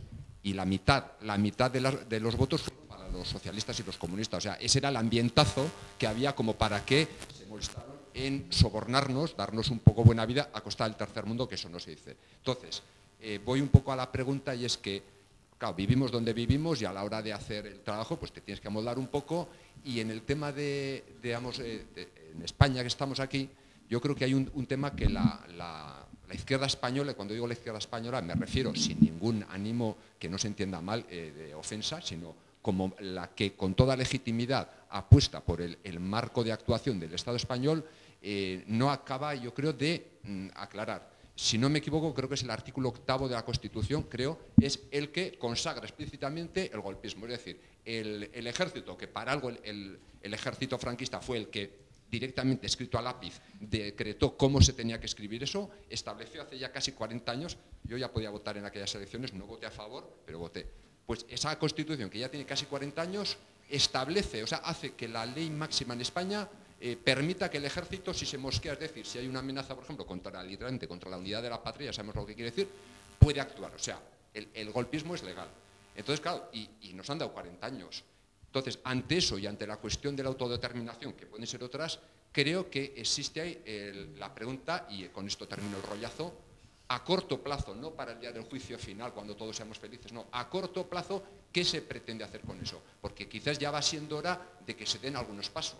y la mitad, la mitad de, los votos fueron para los socialistas y los comunistas. O sea, ese era el ambientazo que había como para qué se molestaron en sobornarnos, darnos un poco buena vida a costa del tercer mundo, que eso no se dice. Entonces, eh, voy un poco a la pregunta y es que, claro, vivimos donde vivimos y a la hora de hacer el trabajo, pues te tienes que amoldar un poco. Y en el tema de, digamos, eh, en España que estamos aquí, yo creo que hay un, tema que la, la izquierda española, cuando digo la izquierda española, me refiero sin ningún ánimo que no se entienda mal eh, de ofensa, sino como la que con toda legitimidad apuesta por el, marco de actuación del Estado español, eh, no acaba, yo creo, de mm, aclarar. Si no me equivoco, creo que es el artículo octavo de la Constitución, creo, es el que consagra explícitamente el golpismo. Es decir, el, ejército, que para algo el ejército franquista fue el que directamente escrito a lápiz, decretó cómo se tenía que escribir eso, estableció hace ya casi 40 años, yo ya podía votar en aquellas elecciones, no voté a favor, pero voté. Pues esa constitución que ya tiene casi 40 años establece, o sea, hace que la ley máxima en España eh, permita que el ejército, si se mosquea, es decir, si hay una amenaza, por ejemplo, contra literalmente contra la unidad de la patria, sabemos lo que quiere decir, puede actuar. O sea, el, golpismo es legal. Entonces, claro, y, y nos han dado 40 años. Entonces, ante eso y ante la cuestión de la autodeterminación, que pueden ser otras, creo que existe ahí la pregunta, y con esto termino el rollazo, a corto plazo, no para el día del juicio final, cuando todos seamos felices, no, a corto plazo, ¿qué se pretende hacer con eso? Porque quizás ya va siendo hora de que se den algunos pasos,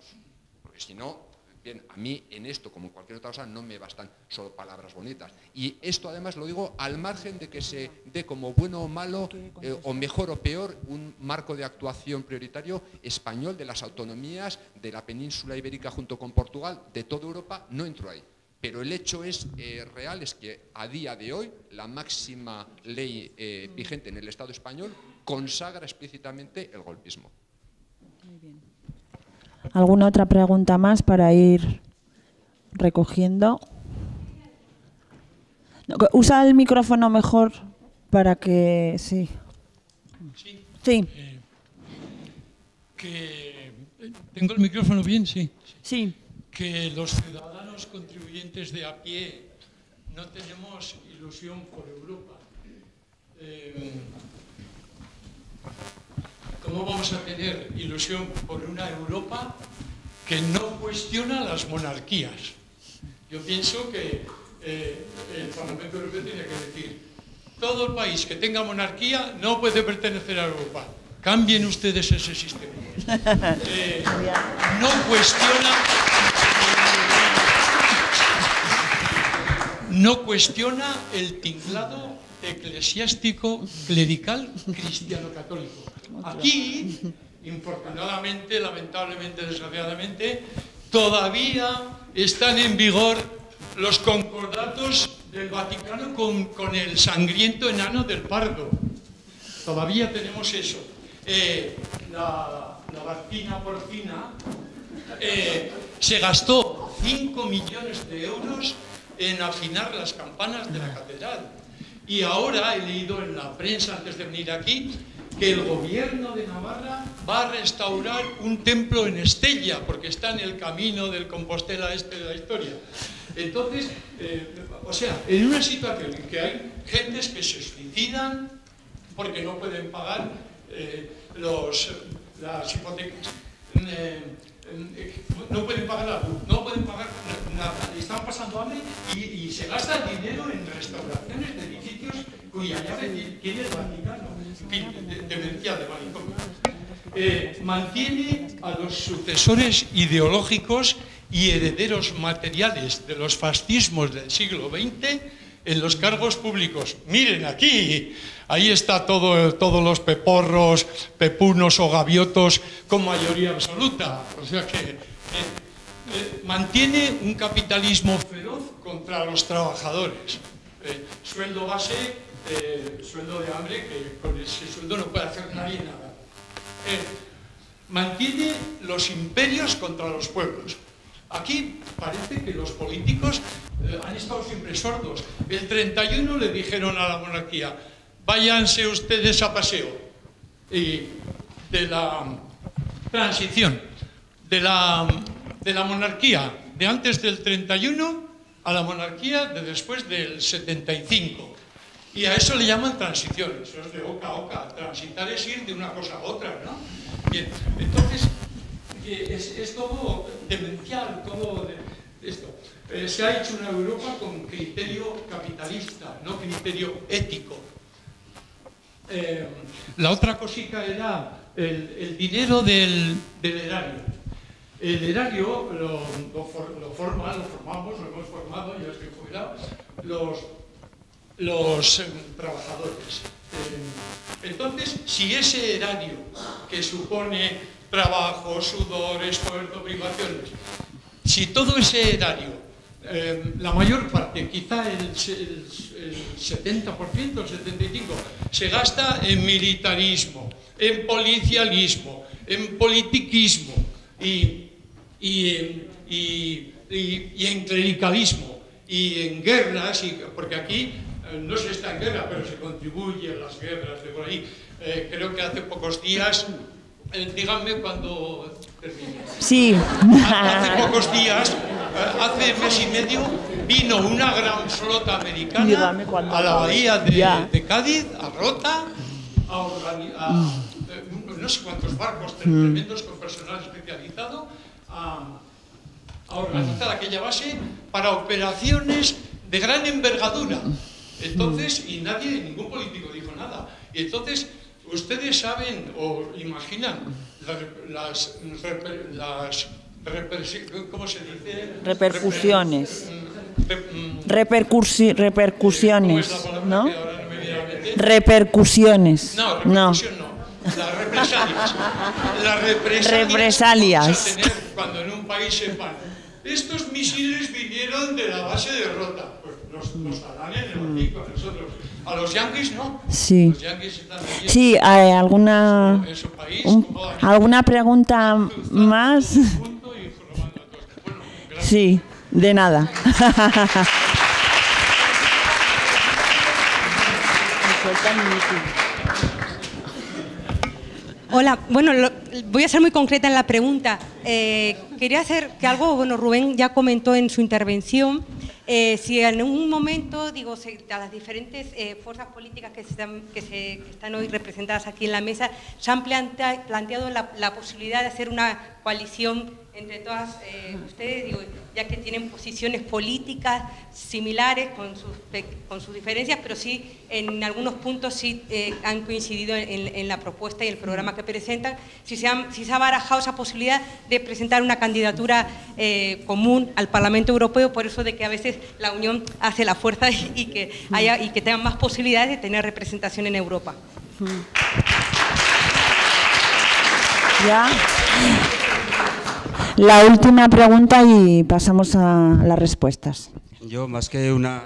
porque si no, Bien, a mí en esto, como en cualquier otra cosa, no me bastan solo palabras bonitas. Y esto además lo digo al margen de que se dé como bueno o malo, eh, o mejor o peor, un marco de actuación prioritario español de las autonomías de la península ibérica junto con Portugal, de toda Europa, no entro ahí. Pero el hecho es eh, real, es que a día de hoy la máxima ley eh, mm. vigente en el Estado español consagra explícitamente el golpismo. ¿Alguna otra pregunta más para ir recogiendo? usa el micrófono mejor para que... Sí. Sí. Eh, que, eh, ¿Tengo el micrófono bien? Sí. Sí. Que los ciudadanos contribuyentes de a pie no tenemos ilusión por Europa. Eh, ¿Cómo vamos a tener ilusión por una Europa que no cuestiona las monarquías? Yo pienso que eh, eh, el Parlamento Europeo tiene que decir, todo el país que tenga monarquía no puede pertenecer a Europa. Cambien ustedes ese sistema. Eh, no cuestiona... No cuestiona el tinglado eclesiástico, clerical, cristiano-católico. Aquí, infortunadamente, lamentablemente, desgraciadamente, todavía están en vigor los concordatos del Vaticano con, el sangriento enano del Pardo. Todavía tenemos eso. Eh, la, la vacina porcina eh, se gastó 5 millones de euros en afinar las campanas de la catedral. Y ahora he leído en la prensa, antes de venir aquí, que el gobierno de Navarra va a restaurar un templo en Estella, porque está en el camino del Compostela este de la historia. Entonces, eh, o sea, en una situación en que hay gentes que se suicidan porque no pueden pagar eh, los, las hipotecas, eh, no pueden pagar la luz, no pueden pagar nada, están pasando hambre y, y se gasta dinero en restauraciones de edificios ya es el Vaticano, de, de Vaticano? Eh, mantiene a los sucesores ideológicos y herederos materiales de los fascismos del siglo XX en los cargos públicos. Miren aquí, ahí está todo, todos los peporros, pepunos o gaviotos con mayoría absoluta. O sea que eh, eh, mantiene un capitalismo feroz contra los trabajadores. sueldo base este, sueldo de hambre, que con ese sueldo no puede hacer nadie nada. Eh, mantiene los imperios contra los pueblos. Aquí parece que los políticos eh, han estado siempre sordos. El 31 le dijeron a la monarquía, váyanse ustedes a paseo y de la transición, de la, de la monarquía de antes del 31 a la monarquía de después del 75. Y a eso le llaman transiciones, eso es de oca a oca. Transitar es ir de una cosa a otra, ¿no? Bien, entonces, es, todo demencial, todo esto. Eh, se ha hecho una Europa con criterio capitalista, no criterio ético. Eh, la otra cosita era el, dinero del, erario. El erario lo, forma, lo formamos, lo hemos formado, ya estoy jubilado, los los eh, trabajadores. Eh, entonces, si ese erario que supone trabajo, sudor, esfuerzo, privaciones, si todo ese erario eh, la mayor parte, quizá el, 70%, el 75%, se gasta en militarismo, en policialismo, en politiquismo y, y, en, y, y en, clericalismo y en guerras, porque aquí eh, no se está en guerra, pero se contribuye a las guerras de por ahí. Eh, creo que hace pocos días, eh, díganme cuando termine. Sí. Hace pocos días, hace mes y medio, vino una gran flota americana a la bahía de, Cádiz, a Rota, a, no sé cuántos barcos mm. tremendos con personal especializado, a organizar aquella base para operaciones de gran envergadura. Entonces, mm. y nadie, ningún político dijo nada. Y entonces, ustedes saben o imaginan las, las, se dice? Repercusiones. repercusiones, ¿no? Repercusiones. No, no. Las represalias. Las represalias. cuando en un país se Estos misiles vinieron de la base de Rota nos, a A los yanquis, ¿no? Sí. Sí, ¿hay alguna, ¿alguna pregunta más? sí, de nada. Hola, bueno, voy a ser muy concreta en la pregunta. Eh, quería hacer que algo, bueno, Rubén ya comentó en su intervención, eh, si en un momento, digo, a las diferentes eh, fuerzas políticas que, se están, que, se, están hoy representadas aquí en la mesa, se han planteado la posibilidad de hacer una coalición entre todas eh, ustedes, ya que tienen posiciones políticas similares con sus, con sus diferencias, pero sí en algunos puntos sí eh, han coincidido en, la propuesta y el programa que presentan, si se, han, si se ha barajado esa posibilidad de presentar una candidatura eh, común al Parlamento Europeo, por eso de que a veces la Unión hace la fuerza y, que, haya, y que tengan más posibilidades de tener representación en Europa. Ya la última pregunta y pasamos a las respuestas. Yo, más que una,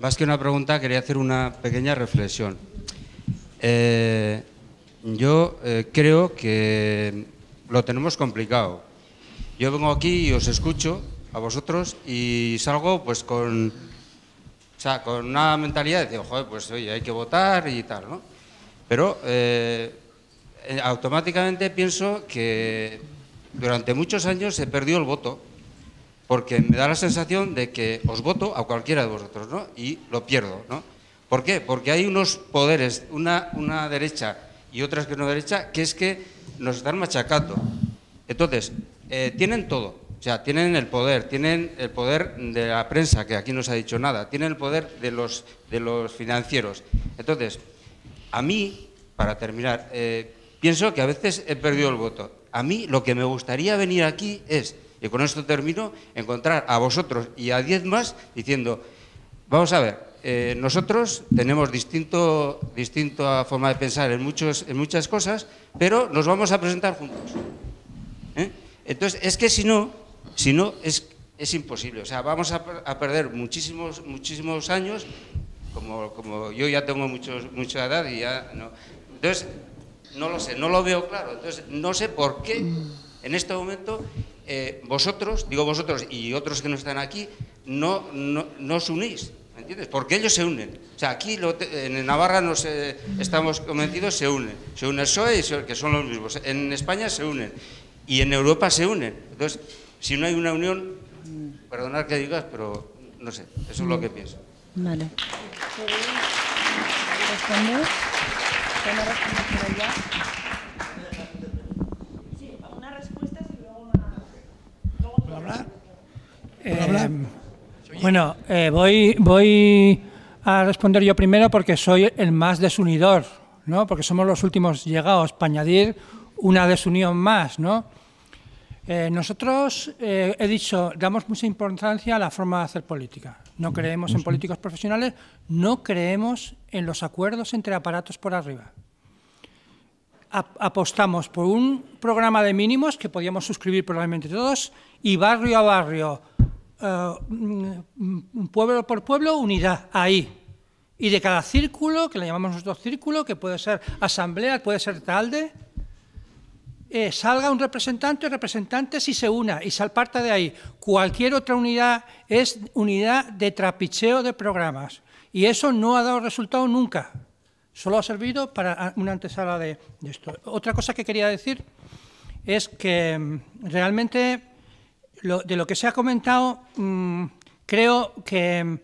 más que una pregunta, quería hacer una pequeña reflexión. Eh, yo eh, creo que lo tenemos complicado. Yo vengo aquí y os escucho a vosotros y salgo pues con, o sea, con una mentalidad de decir, pues oye, hay que votar y tal, ¿no? Pero eh, eh, automáticamente pienso que durante muchos años se perdió el voto, porque me da la sensación de que os voto a cualquiera de vosotros, ¿no? Y lo pierdo, ¿no? ¿Por qué? Porque hay unos poderes, una, una derecha y otras que no derecha, que es que nos están machacando. Entonces, eh, tienen todo. O sea, tienen el poder, tienen el poder de la prensa, que aquí no se ha dicho nada, tienen el poder de los, de los financieros. Entonces, a mí, para terminar, eh, pienso que a veces he perdido el voto. A mí lo que me gustaría venir aquí es, y con esto termino, encontrar a vosotros y a diez más diciendo, vamos a ver, eh, nosotros tenemos distinto, distinta forma de pensar en, muchos, en muchas cosas, pero nos vamos a presentar juntos. ¿Eh? Entonces, es que si no, si no es, es imposible. O sea, vamos a, perder muchísimos, muchísimos años, como, como, yo ya tengo muchos, mucha edad y ya no. Entonces, no lo sé, no lo veo claro. Entonces, no sé por qué en este momento eh, vosotros, digo vosotros y otros que no están aquí, no, no, os unís. ¿Me entiendes? Porque ellos se unen. O sea, aquí en Navarra nos, eh, estamos convencidos, se unen. Se une el e que son los mismos. En España se unen. Y en Europa se unen. Entonces, si no hay una unión, perdonad que digas, pero no sé, eso es lo que pienso. Vale. Eh, bueno, eh, voy, voy a responder yo primero porque soy el más desunidor, ¿no? Porque somos los últimos llegados para añadir una desunión más, ¿no? Eh, nosotros, he dicho, damos mucha importancia a la forma de hacer política. No creemos en políticos profesionales, no creemos en los acuerdos entre aparatos por arriba. apostamos por un programa de mínimos que podíamos suscribir probablemente todos y barrio a barrio, eh, mm, pueblo por pueblo, unidad, ahí. Y de cada círculo, que le llamamos nosotros círculo, que puede ser asamblea, puede ser talde, eh, salga un representante o representantes y se una y se de ahí. Cualquier otra unidad es unidad de trapicheo de programas. Y eso no ha dado resultado nunca. Solo ha servido para una antesala de, esto. Otra cosa que quería decir es que mm, realmente de lo que se ha comentado, mm, creo que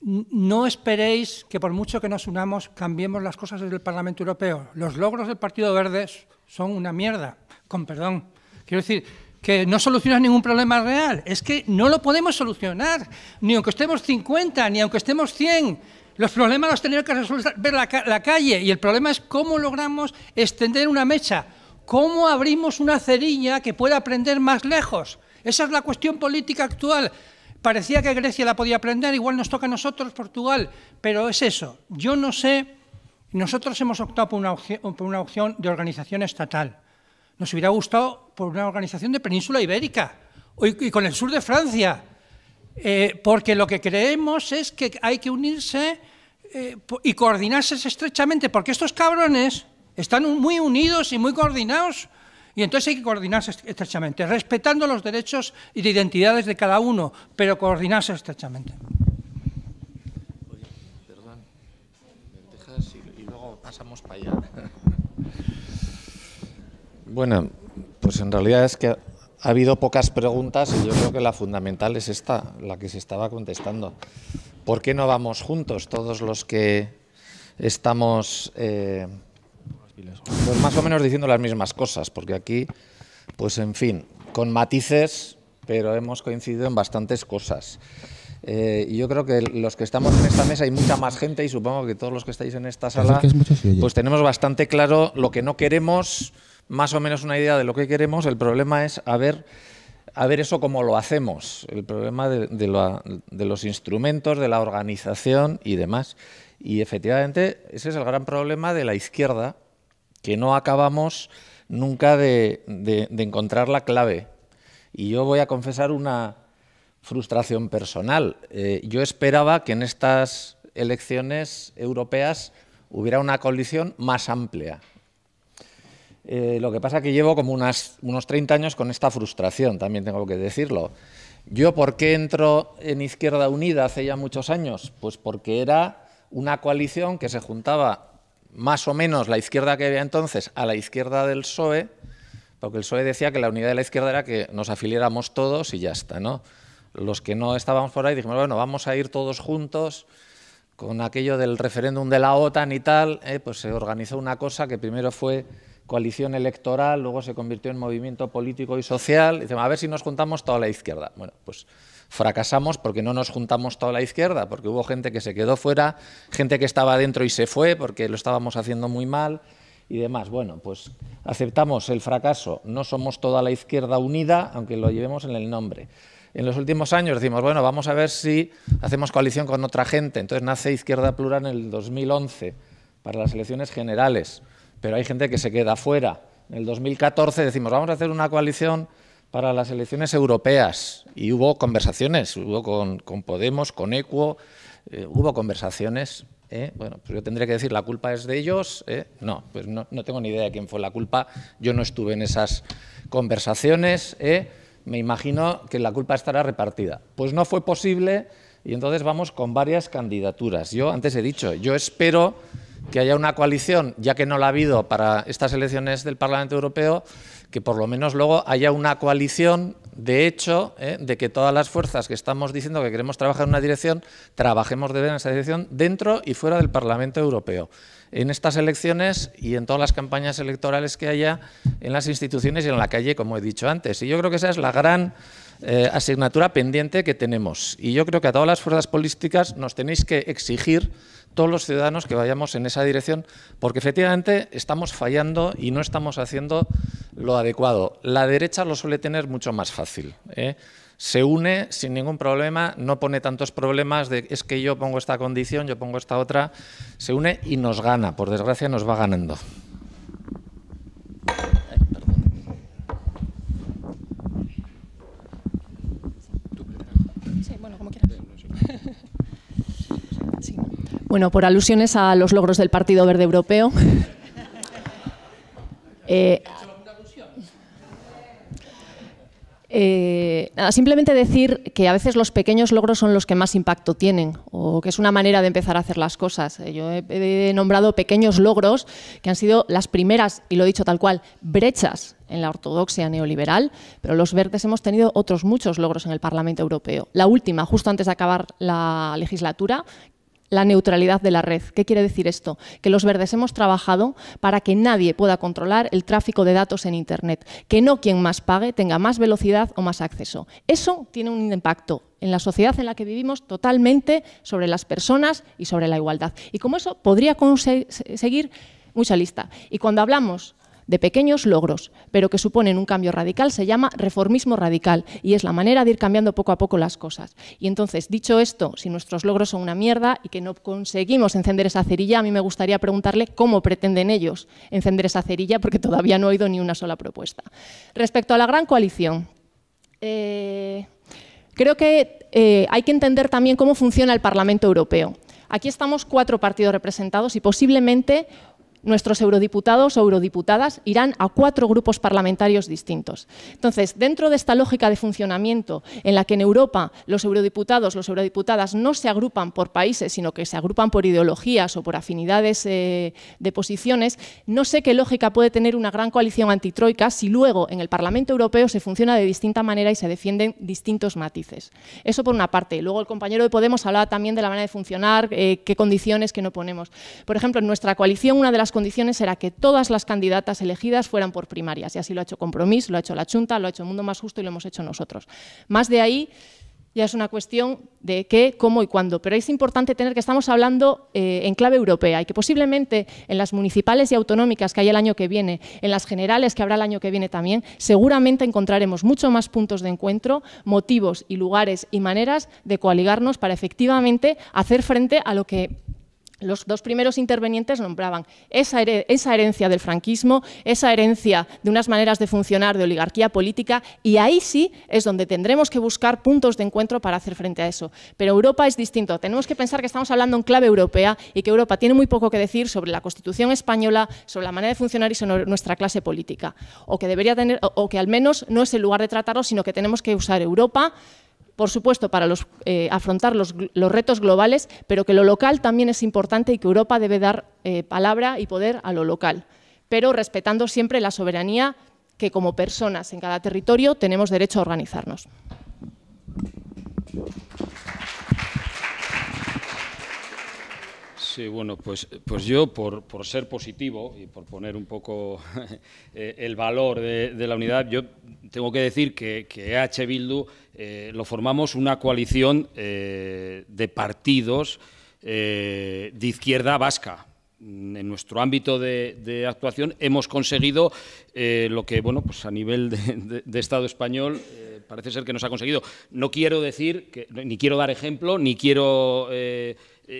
mm, no esperéis que por mucho que nos unamos cambiemos las cosas desde el Parlamento Europeo. Los logros del Partido Verde son una mierda, con perdón. Quiero decir, que no soluciona ningún problema real. Es que no lo podemos solucionar, ni aunque estemos 50, ni aunque estemos 100. Los problemas los tenemos que resolver en la calle y el problema es cómo logramos extender una mecha, cómo abrimos una cerilla que pueda aprender más lejos. Esa es la cuestión política actual. Parecía que Grecia la podía aprender, igual nos toca a nosotros, Portugal, pero es eso. Yo no sé, nosotros hemos optado por una opción de organización estatal. Nos hubiera gustado por una organización de península ibérica y con el sur de Francia, eh, porque lo que creemos es que hay que unirse eh, y coordinarse estrechamente, porque estos cabrones están muy unidos y muy coordinados, y entonces hay que coordinarse estrechamente, respetando los derechos y de identidades de cada uno, pero coordinarse estrechamente. Oye, perdón, y, y luego pasamos para allá. Bueno, pues en realidad es que ha habido pocas preguntas y yo creo que la fundamental es esta, la que se estaba contestando. ¿Por qué no vamos juntos todos los que estamos eh, pues más o menos diciendo las mismas cosas? Porque aquí, pues en fin, con matices, pero hemos coincidido en bastantes cosas. Eh, y yo creo que los que estamos en esta mesa hay mucha más gente y supongo que todos los que estáis en esta sala, pues tenemos bastante claro lo que no queremos más o menos una idea de lo que queremos, el problema es a ver, a ver eso como lo hacemos, el problema de, los instrumentos, de la organización y demás. Y efectivamente ese es el gran problema de la izquierda, que no acabamos nunca de, encontrar la clave. Y yo voy a confesar una frustración personal. Eh, yo esperaba que en estas elecciones europeas hubiera una coalición más amplia, eh, lo que pasa es que llevo como unas, unos 30 años con esta frustración, también tengo que decirlo. Yo, ¿por qué entro en Izquierda Unida hace ya muchos años? Pues porque era una coalición que se juntaba más o menos la izquierda que había entonces a la izquierda del PSOE, porque el PSOE decía que la unidad de la izquierda era que nos afiliáramos todos y ya está, ¿no? Los que no estábamos por ahí dijimos, bueno, vamos a ir todos juntos con aquello del referéndum de la OTAN y tal, eh, pues se organizó una cosa que primero fue coalición electoral, luego se convirtió en movimiento político y social. Dicen, a ver si nos juntamos toda la izquierda. Bueno, pues fracasamos porque no nos juntamos toda la izquierda, porque hubo gente que se quedó fuera, gente que estaba dentro y se fue porque lo estábamos haciendo muy mal y demás. Bueno, pues aceptamos el fracaso, no somos toda la izquierda unida, aunque lo llevemos en el nombre. En los últimos años decimos, bueno, vamos a ver si hacemos coalición con otra gente. Entonces nace Izquierda Plural en el 2011 para las elecciones generales pero hay gente que se queda fuera. En el 2014 decimos, vamos a hacer una coalición para las elecciones europeas y hubo conversaciones, hubo con, Podemos, con ECUO, eh, hubo conversaciones. ¿eh? Bueno, pues yo tendría que decir, la culpa es de ellos. ¿eh? No, pues no, no, tengo ni idea de quién fue la culpa. Yo no estuve en esas conversaciones. Me imagino que la culpa estará repartida. Pues no fue posible y entonces vamos con varias candidaturas. Yo antes he dicho, yo espero que haya una coalición, ya que no la ha habido para estas elecciones del Parlamento Europeo, que por lo menos luego haya una coalición de hecho, ¿eh? de que todas las fuerzas que estamos diciendo que queremos trabajar en una dirección, trabajemos de ver en esa dirección dentro y fuera del Parlamento Europeo. En estas elecciones y en todas las campañas electorales que haya, en las instituciones y en la calle, como he dicho antes. Y yo creo que esa es la gran eh, asignatura pendiente que tenemos. Y yo creo que a todas las fuerzas políticas nos tenéis que exigir todos los ciudadanos que vayamos en esa dirección, porque efectivamente estamos fallando y no estamos haciendo lo adecuado. La derecha lo suele tener mucho más fácil. ¿eh? Se une sin ningún problema, no pone tantos problemas de es que yo pongo esta condición, yo pongo esta otra, se une y nos gana, por desgracia nos va ganando. Bueno, por alusiones a los logros del Partido Verde Europeo. Eh, eh, simplemente decir que a veces los pequeños logros son los que más impacto tienen o que es una manera de empezar a hacer las cosas. Eh, yo he nombrado pequeños logros que han sido las primeras, y lo he dicho tal cual, brechas en la ortodoxia neoliberal, pero los verdes hemos tenido otros muchos logros en el Parlamento Europeo. La última, justo antes de acabar la legislatura, la neutralidad de la red. ¿Qué quiere decir esto? Que los verdes hemos trabajado para que nadie pueda controlar el tráfico de datos en Internet, que no quien más pague tenga más velocidad o más acceso. Eso tiene un impacto en la sociedad en la que vivimos totalmente sobre las personas y sobre la igualdad. Y como eso podría seguir mucha lista. Y cuando hablamos de pequeños logros, pero que suponen un cambio radical, se llama reformismo radical y es la manera de ir cambiando poco a poco las cosas. Y entonces, dicho esto, si nuestros logros son una mierda y que no conseguimos encender esa cerilla, a mí me gustaría preguntarle cómo pretenden ellos encender esa cerilla, porque todavía no he oído ni una sola propuesta. Respecto a la gran coalición, eh, creo que eh, hay que entender también cómo funciona el Parlamento Europeo. Aquí estamos cuatro partidos representados y posiblemente nuestros eurodiputados o eurodiputadas irán a cuatro grupos parlamentarios distintos. Entonces, dentro de esta lógica de funcionamiento en la que en Europa los eurodiputados, los eurodiputadas no se agrupan por países, sino que se agrupan por ideologías o por afinidades eh, de posiciones, no sé qué lógica puede tener una gran coalición antitroika si luego en el Parlamento Europeo se funciona de distinta manera y se defienden distintos matices. Eso por una parte. Luego el compañero de Podemos hablaba también de la manera de funcionar, eh, qué condiciones que no ponemos. Por ejemplo, en nuestra coalición una de las condiciones era que todas las candidatas elegidas fueran por primarias, y así lo ha hecho Compromís, lo ha hecho la Junta, lo ha hecho Mundo Más Justo y lo hemos hecho nosotros. Más de ahí ya es una cuestión de qué, cómo y cuándo. Pero es importante tener que estamos hablando eh, en clave europea y que posiblemente en las municipales y autonómicas que hay el año que viene, en las generales que habrá el año que viene también, seguramente encontraremos mucho más puntos de encuentro, motivos y lugares y maneras de coaligarnos para efectivamente hacer frente a lo que los dos primeros intervenientes nombraban esa, herencia del franquismo, esa herencia de unas maneras de funcionar de oligarquía política, y ahí sí es donde tendremos que buscar puntos de encuentro para hacer frente a eso. Pero Europa es distinto. Tenemos que pensar que estamos hablando en clave europea y que Europa tiene muy poco que decir sobre la Constitución española, sobre la manera de funcionar y sobre nuestra clase política. O que debería tener, o que al menos no es el lugar de tratarlo, sino que tenemos que usar Europa por supuesto, para eh, afrontar los, retos globales, pero que lo local también es importante y que Europa debe dar eh, palabra y poder a lo local, pero respetando siempre la soberanía que como personas en cada territorio tenemos derecho a organizarnos. Sí, bueno, pues, pues yo, por, ser positivo y por poner un poco eh, el valor de, la unidad, yo tengo que decir que, que e EH Bildu lo formamos una coalición eh, de partidos eh, de izquierda vasca, en nuestro ámbito de, actuación hemos conseguido lo que, bueno, pues a nivel de, Estado español parece ser que nos ha conseguido. No quiero decir, que, ni quiero dar ejemplo, ni quiero,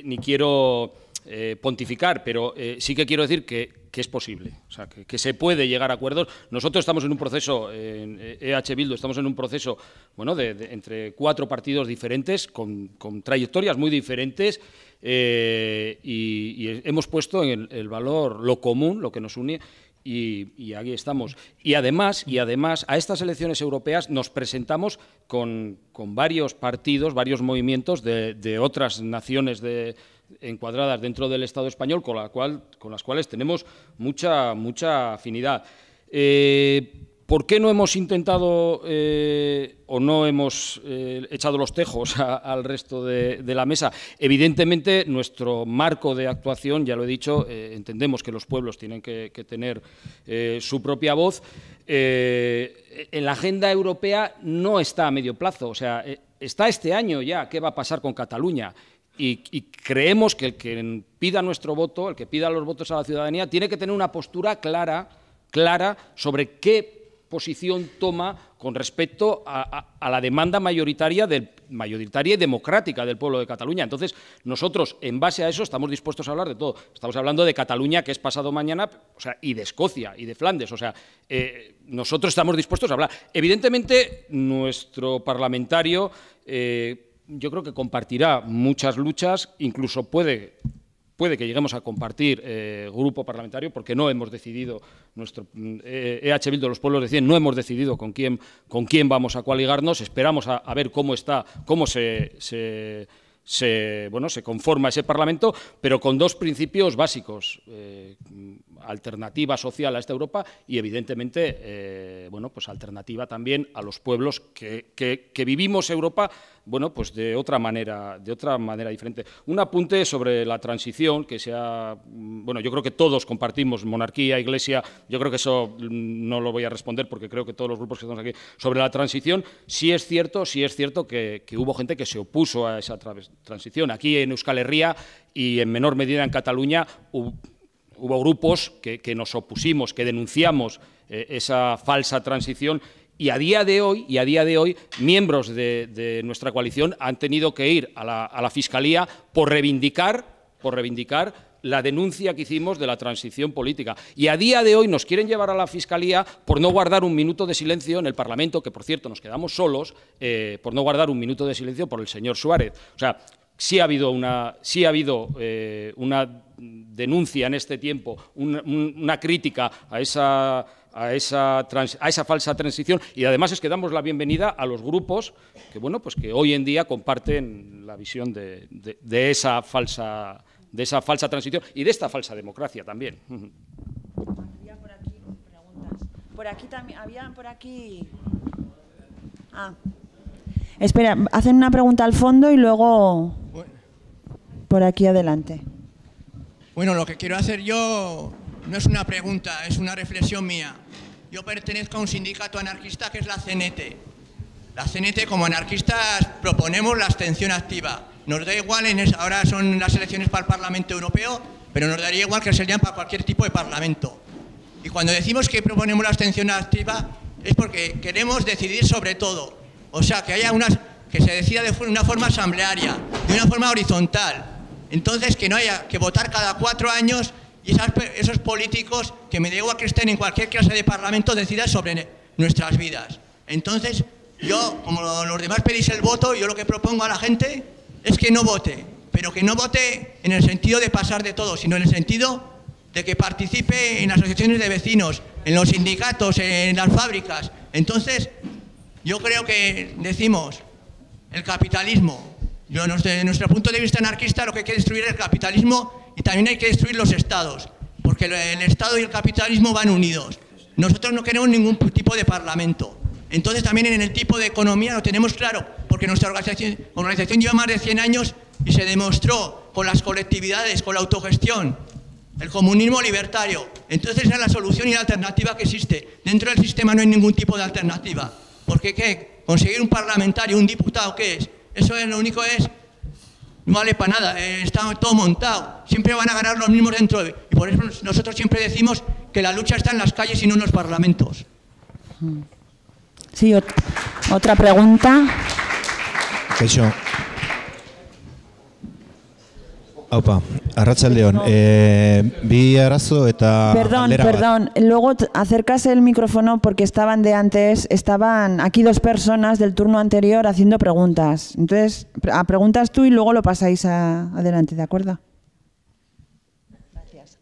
ni quiero eh, pontificar, pero eh, sí que quiero decir que, es posible, o sea, que, se puede llegar a acuerdos. Nosotros estamos en un proceso, en EH e Bildu, estamos en un proceso, bueno, entre cuatro partidos diferentes, con, trayectorias muy diferentes, eh, y, hemos puesto en el valor lo común, lo que nos une, y, aquí estamos. Y además, y además, a estas elecciones europeas nos presentamos con, varios partidos, varios movimientos de, otras naciones encuadradas dentro del Estado español, con, la cual, con las cuales tenemos mucha, mucha afinidad. Eh, ¿Por qué no hemos intentado eh, o no hemos eh, echado los tejos al resto de, la mesa? Evidentemente, nuestro marco de actuación, ya lo he dicho, eh, entendemos que los pueblos tienen que, tener su propia voz. en la agenda europea no está a medio plazo, o sea, está este año ya. ¿Qué va a pasar con Cataluña? Y, creemos que el que pida nuestro voto, el que pida los votos a la ciudadanía, tiene que tener una postura clara, clara sobre qué posición toma con respecto a, la demanda mayoritaria, y democrática del pueblo de Cataluña. Entonces, nosotros, en base a eso, estamos dispuestos a hablar de todo. Estamos hablando de Cataluña, que es pasado mañana, o sea, y de Escocia y de Flandes. O sea, eh, nosotros estamos dispuestos a hablar. Evidentemente, nuestro parlamentario... Eh, yo creo que compartirá muchas luchas, incluso puede puede que lleguemos a compartir eh, grupo parlamentario, porque no hemos decidido, nuestro eh, los pueblos de no hemos decidido con quién, con quién vamos a coaligarnos, esperamos a, ver cómo está, cómo se, bueno, se conforma ese Parlamento, pero con dos principios básicos. Eh, alternativa social a esta Europa y evidentemente, eh, bueno, pues alternativa también a los pueblos que, que, vivimos Europa, bueno, pues de otra manera, de otra manera diferente. Un apunte sobre la transición que sea, mm, bueno, yo creo que todos compartimos monarquía, iglesia, yo creo que eso mm, no lo voy a responder porque creo que todos los grupos que estamos aquí sobre la transición, sí es cierto, sí es cierto que, que hubo gente que se opuso a esa transición. Aquí en Euskal Herria y en menor medida en Cataluña hubo grupos que, nos opusimos, que denunciamos eh, esa falsa transición y a día de hoy, y a día de hoy miembros de, nuestra coalición han tenido que ir a la, Fiscalía por reivindicar, por reivindicar la denuncia que hicimos de la transición política. Y a día de hoy nos quieren llevar a la Fiscalía por no guardar un minuto de silencio en el Parlamento, que por cierto nos quedamos solos, eh, por no guardar un minuto de silencio por el señor Suárez. O sea, sí ha habido una, sí ha habido, eh, una denuncia en este tiempo, una, crítica a esa, a esa, a esa falsa transición y además es que damos la bienvenida a los grupos que, bueno, pues que hoy en día comparten la visión de, esa, falsa, de esa falsa transición y de esta falsa democracia también. Había por aquí preguntas. Por aquí también, había por aquí... Ah. Espera, hacen una pregunta al fondo y luego por aquí adelante. Bueno, lo que quiero hacer yo no es una pregunta, es una reflexión mía. Yo pertenezco a un sindicato anarquista que es la CNT. La CNT como anarquistas proponemos la abstención activa. Nos da igual, en ahora son las elecciones para el Parlamento Europeo, pero nos daría igual que serían para cualquier tipo de Parlamento. Y cuando decimos que proponemos la abstención activa es porque queremos decidir sobre todo. O sea, que haya unas, que se decida de una forma asamblearia, de una forma horizontal, entonces, que no haya que votar cada cuatro años y esos políticos que me digo a que estén en cualquier clase de parlamento decidan sobre nuestras vidas. Entonces, yo, como los demás pedís el voto, yo lo que propongo a la gente es que no vote, pero que no vote en el sentido de pasar de todo, sino en el sentido de que participe en asociaciones de vecinos, en los sindicatos, en las fábricas. Entonces, yo creo que decimos, el capitalismo, yo, desde nuestro punto de vista anarquista, lo que hay que destruir es el capitalismo y también hay que destruir los estados, porque el Estado y el capitalismo van unidos. Nosotros no queremos ningún tipo de parlamento. Entonces también en el tipo de economía lo tenemos claro, porque nuestra organización, lleva más de 100 años y se demostró con las colectividades, con la autogestión, el comunismo libertario. Entonces esa es la solución y la alternativa que existe. Dentro del sistema no hay ningún tipo de alternativa. Porque ¿qué? Conseguir un parlamentario, un diputado, que es? Eso es lo único es, no vale para nada, eh, está todo montado. Siempre van a ganar los mismos dentro. De, y por eso nosotros siempre decimos que la lucha está en las calles y no en los parlamentos. Sí, otra pregunta a racha eh, vi arazo eta... Perdón, perdón, luego acercas el micrófono porque estaban de antes, estaban aquí dos personas del turno anterior haciendo preguntas. Entonces, a preguntas tú y luego lo pasáis adelante, ¿de acuerdo?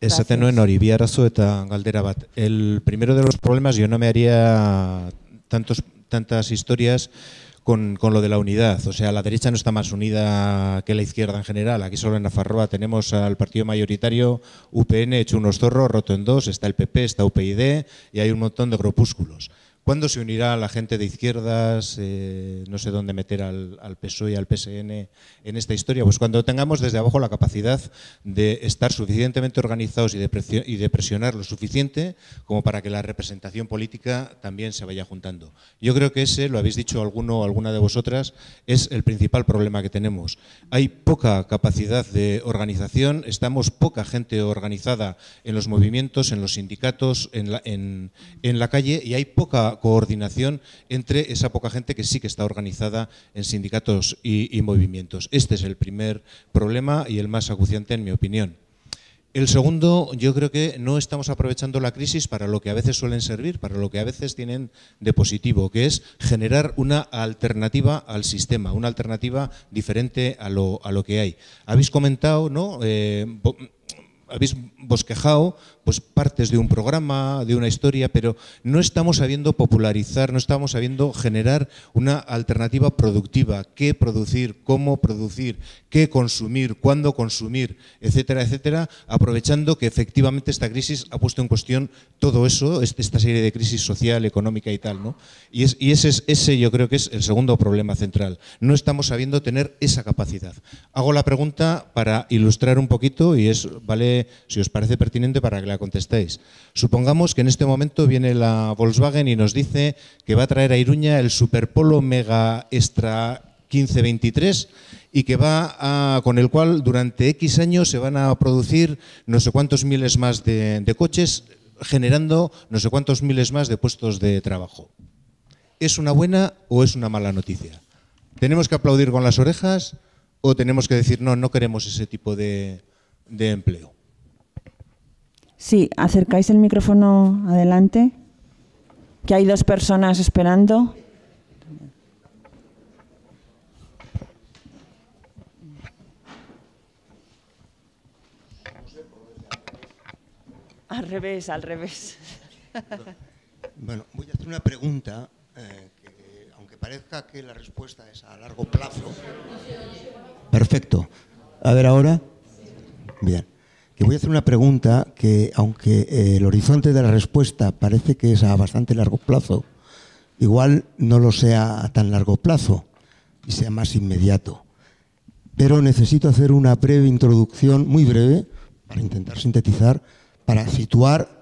Gracias. no en hori, bi arazo eta El primero de los problemas, yo no me haría tantos, tantas historias con, con, lo de la unidad. O sea, la derecha no está más unida que la izquierda en general. Aquí solo en Nafarroa tenemos al partido mayoritario UPN hecho unos zorros, roto en dos, está el PP, está UPID y hay un montón de grupúsculos. ¿Cuándo se unirá la gente de izquierdas? Eh, no sé dónde meter al, al, PSOE y al PSN en esta historia. Pues cuando tengamos desde abajo la capacidad de estar suficientemente organizados y de, y de presionar lo suficiente como para que la representación política también se vaya juntando. Yo creo que ese, lo habéis dicho alguno o alguna de vosotras, es el principal problema que tenemos. Hay poca capacidad de organización, estamos poca gente organizada en los movimientos, en los sindicatos, en en la calle y hay poca coordinación entre esa poca gente que sí que está organizada en sindicatos y, movimientos. Este es el primer problema y el más acuciante en mi opinión. El segundo, yo creo que no estamos aprovechando la crisis para lo que a veces suelen servir, para lo que a veces tienen de positivo, que es generar una alternativa al sistema, una alternativa diferente a lo, que hay. Habéis comentado, ¿no? Eh, habéis bosquejado pues, partes de un programa, de una historia, pero no estamos sabiendo popularizar, no estamos sabiendo generar una alternativa productiva, qué producir, cómo producir, qué consumir, cuándo consumir, etcétera, etcétera, aprovechando que efectivamente esta crisis ha puesto en cuestión todo eso, este, esta serie de crisis social, económica y tal. ¿no? Y, es, y ese, es, ese yo creo que es el segundo problema central. No estamos sabiendo tener esa capacidad. Hago la pregunta para ilustrar un poquito y es, vale, si os parece pertinente para que la contestéis. Supongamos que en este momento viene la Volkswagen y nos dice que va a traer a Iruña el Superpolo Mega Extra 1523 y que va a, con el cual durante X años se van a producir no sé cuántos miles más de, coches generando no sé cuántos miles más de puestos de trabajo. ¿Es una buena o es una mala noticia? ¿Tenemos que aplaudir con las orejas o tenemos que decir no, no queremos ese tipo de empleo? Sí, acercáis el micrófono adelante, que hay dos personas esperando. Al revés, al revés. Bueno, voy a hacer una pregunta, eh, aunque parezca que la respuesta es a largo plazo. Perfecto. A ver ahora. Bien que voy a hacer una pregunta que, aunque eh, el horizonte de la respuesta parece que es a bastante largo plazo, igual no lo sea a tan largo plazo y sea más inmediato. Pero necesito hacer una breve introducción, muy breve, para intentar sintetizar, para situar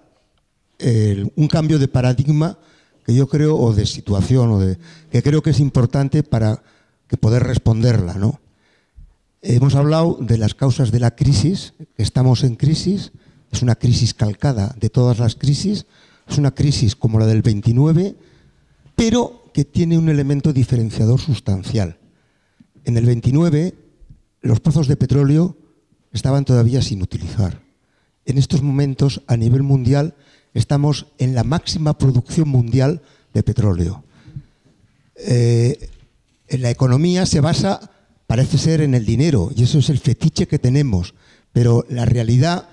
un cambio de paradigma que yo creo, o de situación, o de, que creo que es importante para poder responderla, ¿no? Hemos hablado de las causas de la crisis, estamos en crisis, es una crisis calcada de todas las crisis, es una crisis como la del 29, pero que tiene un elemento diferenciador sustancial. En el 29 los pozos de petróleo estaban todavía sin utilizar. En estos momentos a nivel mundial estamos en la máxima producción mundial de petróleo. Eh, la economía se basa parece ser en el dinero, y eso es el fetiche que tenemos. Pero la realidad,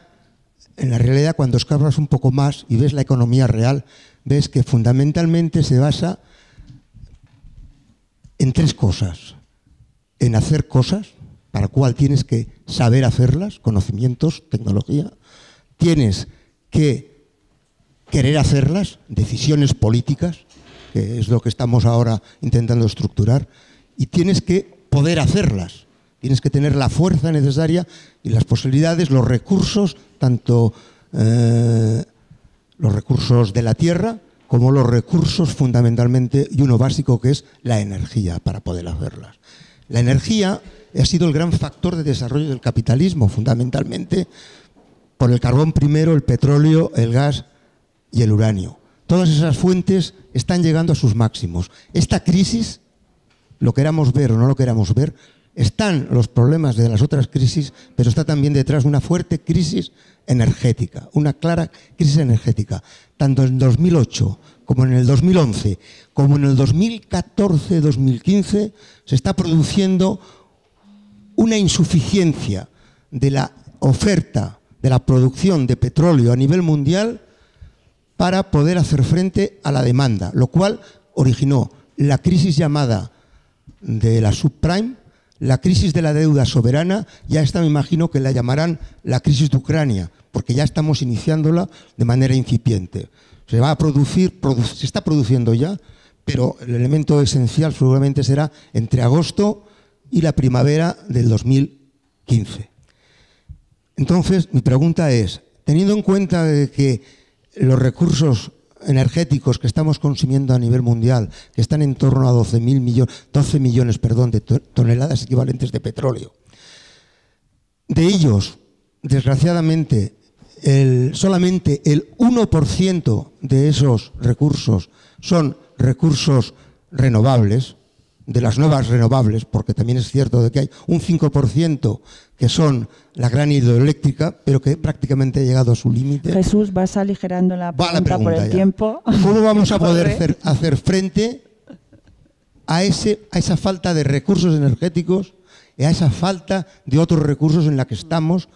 en la realidad, cuando escabras un poco más y ves la economía real, ves que fundamentalmente se basa en tres cosas. En hacer cosas, para cual tienes que saber hacerlas, conocimientos, tecnología. Tienes que querer hacerlas, decisiones políticas, que es lo que estamos ahora intentando estructurar, y tienes que poder hacerlas. Tienes que tener la fuerza necesaria y las posibilidades, los recursos, tanto eh, los recursos de la tierra como los recursos fundamentalmente y uno básico que es la energía para poder hacerlas. La energía ha sido el gran factor de desarrollo del capitalismo, fundamentalmente por el carbón primero, el petróleo, el gas y el uranio. Todas esas fuentes están llegando a sus máximos. Esta crisis lo queramos ver o no lo queramos ver, están los problemas de las otras crisis, pero está también detrás una fuerte crisis energética, una clara crisis energética, tanto en 2008 como en el 2011, como en el 2014-2015, se está produciendo una insuficiencia de la oferta, de la producción de petróleo a nivel mundial para poder hacer frente a la demanda, lo cual originó la crisis llamada de la subprime, la crisis de la deuda soberana, ya esta me imagino que la llamarán la crisis de Ucrania, porque ya estamos iniciándola de manera incipiente. Se va a producir, se está produciendo ya, pero el elemento esencial seguramente será entre agosto y la primavera del 2015. Entonces, mi pregunta es, teniendo en cuenta que los recursos energéticos que estamos consumiendo a nivel mundial, que están en torno a 12, millones, 12 millones perdón, de toneladas equivalentes de petróleo. De ellos, desgraciadamente, solamente el 1% de esos recursos son recursos renovables, de las nuevas renovables, porque también es cierto de que hay un 5% que son la gran hidroeléctrica, pero que prácticamente ha llegado a su límite. Jesús, vas aligerando la pregunta, por el tiempo. ¿Cómo vamos a poder hacer, frente a, ese, a esa falta de recursos energéticos y a esa falta de otros recursos en la que estamos?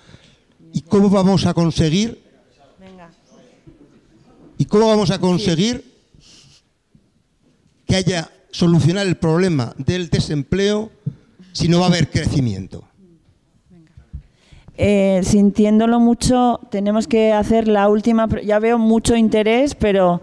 ¿Y cómo vamos a conseguir? ¿Y cómo vamos a conseguir que haya solucionar el problema del desempleo si no va a haber crecimiento? Eh, sintiéndolo mucho, tenemos que hacer la última. Ya veo mucho interés, pero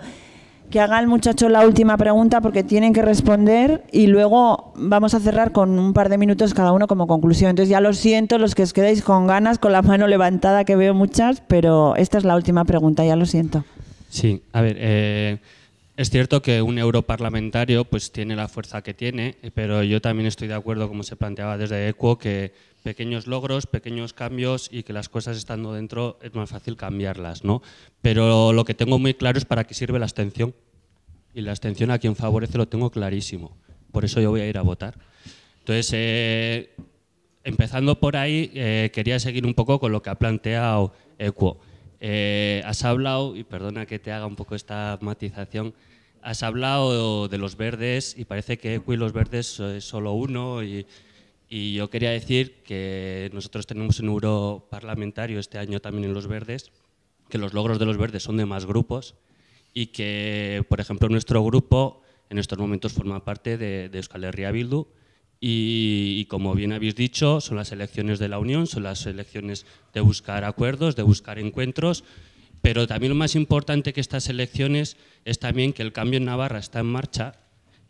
que haga el muchacho la última pregunta porque tienen que responder y luego vamos a cerrar con un par de minutos cada uno como conclusión. Entonces ya lo siento los que os quedáis con ganas, con la mano levantada que veo muchas, pero esta es la última pregunta, ya lo siento. Sí, a ver, eh, es cierto que un europarlamentario pues, tiene la fuerza que tiene, pero yo también estoy de acuerdo, como se planteaba desde ECUO, que pequeños logros, pequeños cambios y que las cosas estando dentro es más fácil cambiarlas. ¿no? Pero lo que tengo muy claro es para qué sirve la abstención. Y la abstención a quien favorece lo tengo clarísimo. Por eso yo voy a ir a votar. Entonces, eh, empezando por ahí, eh, quería seguir un poco con lo que ha planteado ECUO. Eh, has hablado, y perdona que te haga un poco esta matización, has hablado de los verdes y parece que Equi los verdes es solo uno y, yo quería decir que nosotros tenemos un euro parlamentario este año también en los verdes, que los logros de los verdes son de más grupos y que, por ejemplo, nuestro grupo en estos momentos forma parte de, de Euskal Herria Bildu, y, como bien habéis dicho, son las elecciones de la Unión, son las elecciones de buscar acuerdos, de buscar encuentros, pero también lo más importante que estas elecciones es también que el cambio en Navarra está en marcha.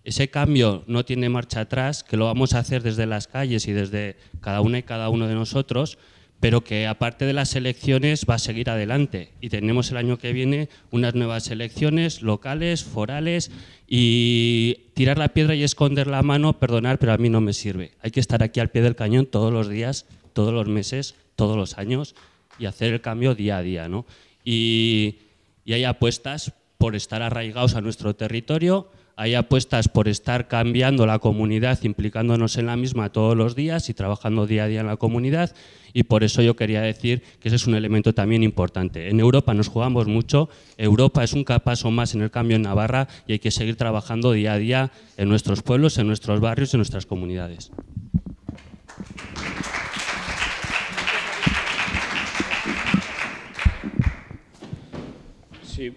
Ese cambio no tiene marcha atrás, que lo vamos a hacer desde las calles y desde cada una y cada uno de nosotros, pero que aparte de las elecciones va a seguir adelante y tenemos el año que viene unas nuevas elecciones locales, forales y tirar la piedra y esconder la mano, perdonar, pero a mí no me sirve. Hay que estar aquí al pie del cañón todos los días, todos los meses, todos los años y hacer el cambio día a día. ¿no? Y, y hay apuestas por estar arraigados a nuestro territorio hay apuestas por estar cambiando la comunidad, implicándonos en la misma todos los días y trabajando día a día en la comunidad y por eso yo quería decir que ese es un elemento también importante. En Europa nos jugamos mucho, Europa es un paso más en el cambio en Navarra y hay que seguir trabajando día a día en nuestros pueblos, en nuestros barrios, en nuestras comunidades. Sí,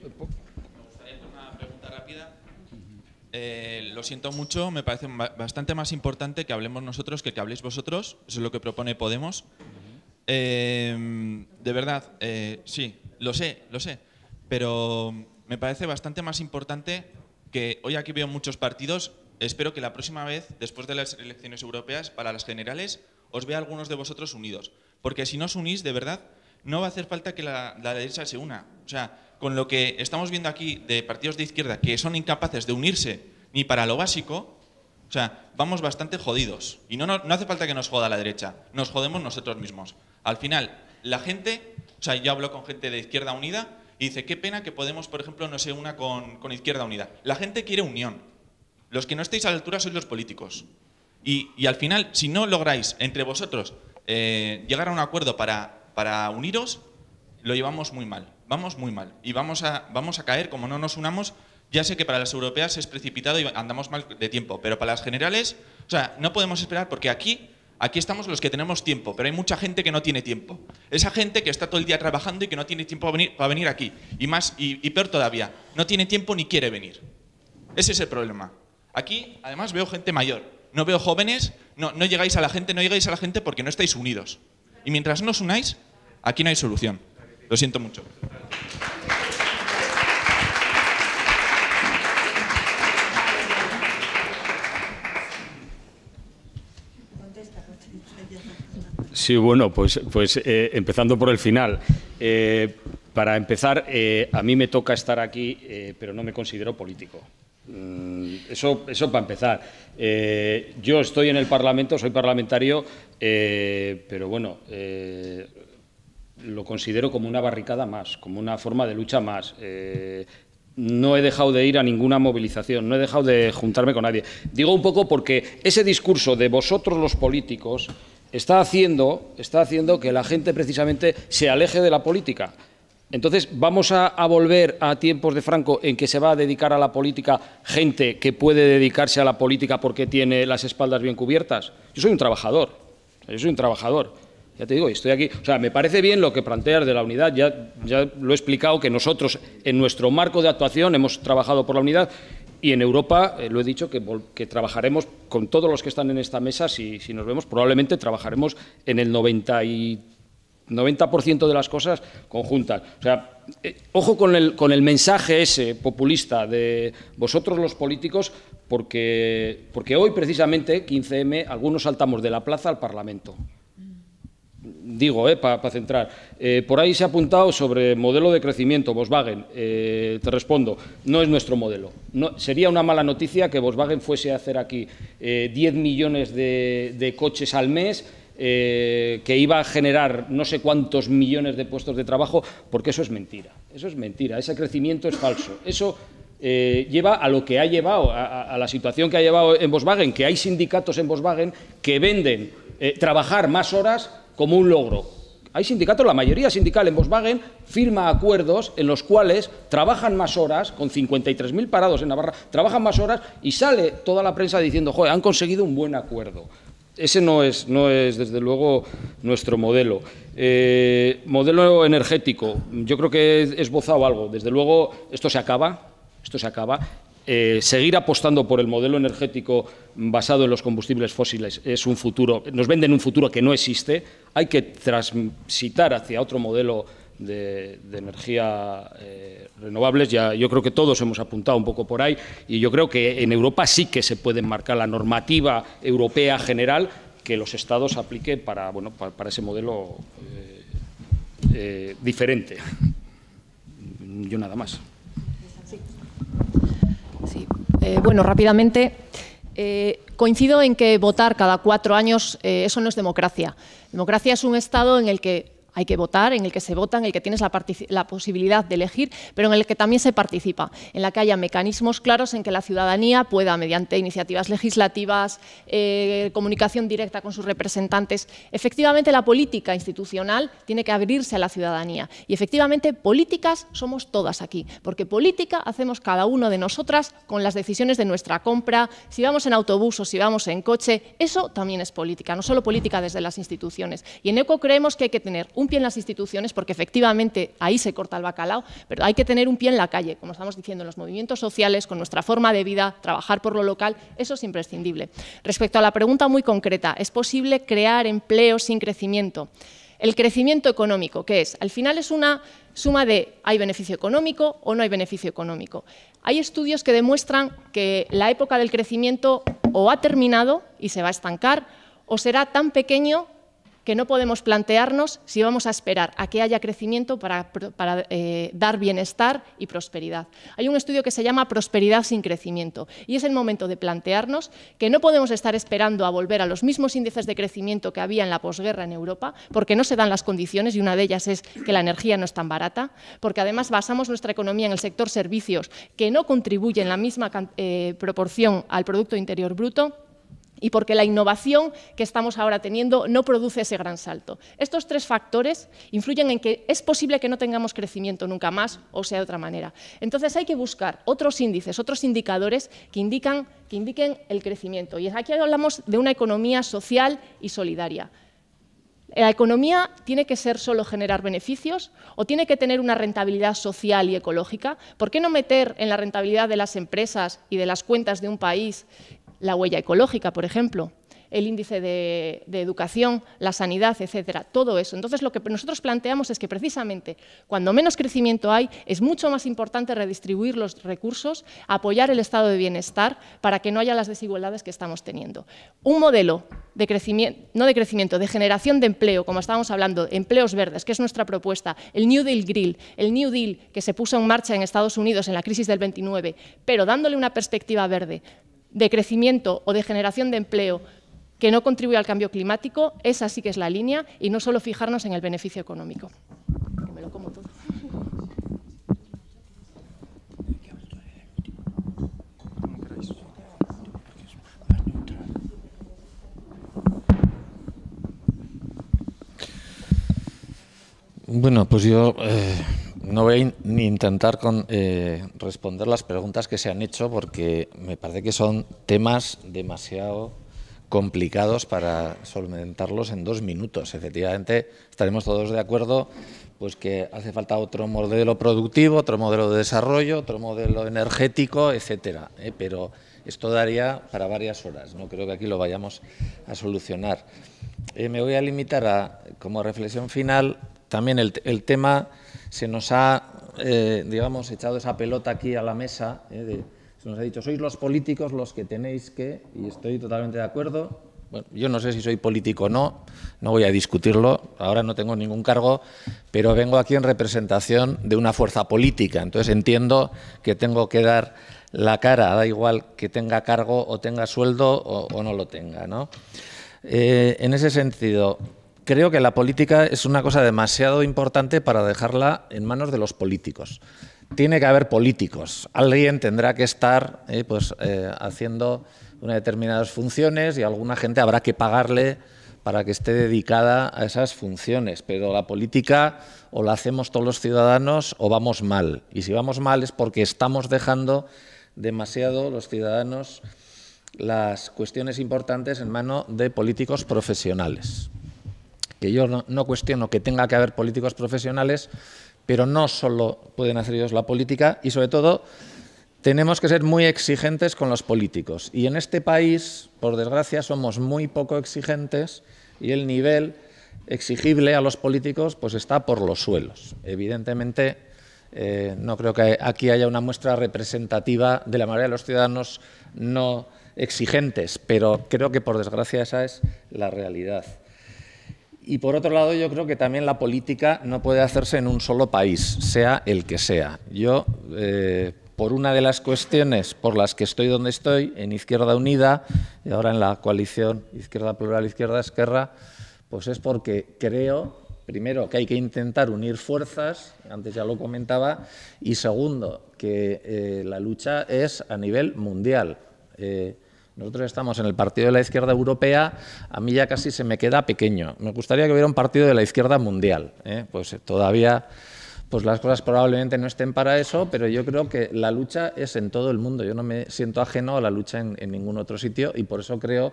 eh, lo siento mucho, me parece bastante más importante que hablemos nosotros que que habléis vosotros, eso es lo que propone Podemos. Em, de verdad, eh, sí, lo sé, lo sé, pero me parece bastante más importante que hoy aquí veo muchos partidos, espero que la próxima vez, después de las elecciones europeas, para las generales, os vea algunos de vosotros unidos, porque si no os unís, de verdad, no va a hacer falta que la, la derecha se una. O sea, con lo que estamos viendo aquí de partidos de izquierda que son incapaces de unirse ni para lo básico, o sea, vamos bastante jodidos. Y no, no, hace falta que nos joda la derecha, nos jodemos nosotros mismos. Al final, la gente, o sea, yo hablo con gente de Izquierda Unida y dice, qué pena que Podemos, por ejemplo, no se una con, Izquierda Unida. La gente quiere unión. Los que no estáis a la altura sois los políticos. Y, al final, si no lográis entre vosotros eh, llegar a un acuerdo para, para uniros, lo llevamos muy mal. Vamos muy mal y vamos a, vamos a caer, como no nos unamos, ya sé que para las europeas es precipitado y andamos mal de tiempo, pero para las generales, no podemos esperar porque aquí, aquí estamos los que tenemos tiempo, pero hay mucha gente que no tiene tiempo. Esa gente que está todo el día trabajando y que no tiene tiempo para venir, venir aquí. Y más, y, y peor todavía, no tiene tiempo ni quiere venir. Ese es el problema. Aquí, además, veo gente mayor, no veo jóvenes, no, no llegáis a la gente, no llegáis a la gente porque no estáis unidos. Y mientras no os unáis, aquí no hay solución. Lo siento mucho. Sí, bueno, pues, pues eh, empezando por el final. Eh, para empezar, eh, a mí me toca estar aquí, pero no me considero político. Mm, eso, eso para empezar. yo estoy en el Parlamento, soy parlamentario, pero bueno, lo considero como una barricada más, como una forma de lucha más. Eh, no he dejado de ir a ninguna movilización, no he dejado de juntarme con nadie. Digo un poco porque ese discurso de vosotros los políticos está haciendo, está haciendo que la gente precisamente se aleje de la política. Entonces, ¿vamos a, a, volver a tiempos de Franco en que se va a dedicar a la política gente que puede dedicarse a la política porque tiene las espaldas bien cubiertas? Yo soy un trabajador, yo soy un trabajador. Ya te digo, estoy aquí. O sea, me parece bien lo que planteas de la unidad. Ya, ya lo he explicado que nosotros, en nuestro marco de actuación, hemos trabajado por la unidad y en Europa, eh, lo he dicho, que, trabajaremos con todos los que están en esta mesa. Si, si nos vemos, probablemente trabajaremos en el 90 90% de las cosas conjuntas. O sea, eh, ojo con el, mensaje ese populista de vosotros los políticos, porque hoy precisamente, 15M, algunos saltamos de la plaza al Parlamento digo, eh, para centrar. Eh, por ahí se ha apuntado sobre modelo de crecimiento, Volkswagen. Eh, te respondo, no es nuestro modelo. No, sería una mala noticia que Volkswagen fuese a hacer aquí 10 millones de, coches al mes. que iba a generar no sé cuántos millones de puestos de trabajo, porque eso es mentira, eso es mentira, ese crecimiento es falso, eso lleva a lo que ha llevado, a, la situación que ha llevado en Volkswagen, que hay sindicatos en Volkswagen que venden trabajar más horas como un logro. Hay sindicatos, la mayoría sindical en Volkswagen firma acuerdos en los cuales trabajan más horas, con 53.000 parados en Navarra, trabajan más horas y sale toda la prensa diciendo, joder, han conseguido un buen acuerdo. Ese no es, no es desde luego, nuestro modelo. Eh, modelo energético, yo creo que he esbozado algo. Desde luego, esto se acaba, esto se acaba eh, seguir apostando por el modelo energético basado en los combustibles fósiles es un futuro, nos venden un futuro que no existe, hay que transitar hacia otro modelo de, energía eh, renovables, ya, yo creo que todos hemos apuntado un poco por ahí y yo creo que en Europa sí que se puede marcar la normativa europea general que los estados apliquen para, bueno, para, ese modelo eh, diferente. Yo nada más. Eh, bueno, rápidamente. Eh, coincido en que votar cada cuatro años, eh, eso no es democracia. Democracia es un Estado en el que hay que votar, en el que se vota, en el que tienes la, posibilidad de elegir, pero en el que también se participa, en la que haya mecanismos claros en que la ciudadanía pueda, mediante iniciativas legislativas, eh, comunicación directa con sus representantes, efectivamente la política institucional tiene que abrirse a la ciudadanía. Y efectivamente políticas somos todas aquí, porque política hacemos cada uno de nosotras con las decisiones de nuestra compra, si vamos en autobús o si vamos en coche, eso también es política, no solo política desde las instituciones. Y en ECO creemos que hay que tener un un pie en las instituciones, porque efectivamente ahí se corta el bacalao, pero hay que tener un pie en la calle, como estamos diciendo, en los movimientos sociales, con nuestra forma de vida, trabajar por lo local, eso es imprescindible. Respecto a la pregunta muy concreta, ¿es posible crear empleo sin crecimiento? el crecimiento económico, que es, al final es una suma de hay beneficio económico o no hay beneficio económico. Hay estudios que demuestran que la época del crecimiento o ha terminado y se va a estancar, o será tan pequeño que no podemos plantearnos si vamos a esperar a que haya crecimiento para, eh, dar bienestar y prosperidad. Hay un estudio que se llama Prosperidad sin crecimiento y es el momento de plantearnos que no podemos estar esperando a volver a los mismos índices de crecimiento que había en la posguerra en Europa, porque no se dan las condiciones y una de ellas es que la energía no es tan barata, porque además basamos nuestra economía en el sector servicios que no contribuye en la misma eh, proporción al Producto Interior Bruto y porque la innovación que estamos ahora teniendo no produce ese gran salto. Estos tres factores influyen en que es posible que no tengamos crecimiento nunca más o sea de otra manera. Entonces hay que buscar otros índices, otros indicadores que, indican, que indiquen el crecimiento. Y aquí hablamos de una economía social y solidaria. La economía tiene que ser solo generar beneficios o tiene que tener una rentabilidad social y ecológica. ¿Por qué no meter en la rentabilidad de las empresas y de las cuentas de un país la huella ecológica, por ejemplo, el índice de, educación, la sanidad, etcétera, todo eso. Entonces, lo que nosotros planteamos es que precisamente cuando menos crecimiento hay, es mucho más importante redistribuir los recursos, apoyar el estado de bienestar para que no haya las desigualdades que estamos teniendo. Un modelo de crecimiento, no de crecimiento, de generación de empleo, como estábamos hablando, empleos verdes, que es nuestra propuesta, el New Deal Grill, el New Deal que se puso en marcha en Estados Unidos en la crisis del 29, pero dándole una perspectiva verde, de crecimiento o de generación de empleo que no contribuya al cambio climático, esa sí que es la línea y no solo fijarnos en el beneficio económico. Bueno, pues yo eh, no voy a ni intentar eh, responder las preguntas que se han hecho porque me parece que son temas demasiado complicados para solventarlos en dos minutos. Efectivamente, estaremos todos de acuerdo pues que hace falta otro modelo productivo, otro modelo de desarrollo, otro modelo energético, etcétera. ¿eh? Pero esto daría para varias horas. No creo que aquí lo vayamos a solucionar. Eh, me voy a limitar a, como reflexión final, también el tema se nos ha, eh, digamos, echado esa pelota aquí a la mesa, eh, se nos ha dicho, sois los políticos los que tenéis que, y estoy totalmente de acuerdo, bueno, yo no sé si soy político o no, no voy a discutirlo, ahora no tengo ningún cargo, pero vengo aquí en representación de una fuerza política, entonces entiendo que tengo que dar la cara, da igual que tenga cargo o tenga sueldo o, no lo tenga. Eh, en ese sentido, creo que la política es una cosa demasiado importante para dejarla en manos de los políticos. Tiene que haber políticos. Alguien tendrá que estar eh, pues, eh, haciendo unas determinadas funciones y alguna gente habrá que pagarle para que esté dedicada a esas funciones. Pero la política o la hacemos todos los ciudadanos o vamos mal. Y si vamos mal es porque estamos dejando demasiado los ciudadanos las cuestiones importantes en manos de políticos profesionales que yo no, cuestiono que tenga que haber políticos profesionales, pero no solo pueden hacer ellos la política y sobre todo tenemos que ser muy exigentes con los políticos. Y en este país, por desgracia, somos muy poco exigentes y el nivel exigible a los políticos pues está por los suelos. Evidentemente, eh, no creo que aquí haya una muestra representativa de la mayoría de los ciudadanos no exigentes, pero creo que por desgracia esa es la realidad. Y por otro lado, yo creo que también la política no puede hacerse en un solo país, sea el que sea. Yo, eh, por una de las cuestiones por las que estoy donde estoy, en Izquierda Unida y ahora en la coalición Izquierda Plural, Izquierda Esquerra, pues es porque creo, primero, que hay que intentar unir fuerzas, antes ya lo comentaba, y segundo, que eh, la lucha es a nivel mundial. Eh, nosotros estamos en el partido de la izquierda europea, a mí ya casi se me queda pequeño. Me gustaría que hubiera un partido de la izquierda mundial. ¿eh? Pues eh, todavía pues las cosas probablemente no estén para eso, pero yo creo que la lucha es en todo el mundo. Yo no me siento ajeno a la lucha en, ningún otro sitio y por eso creo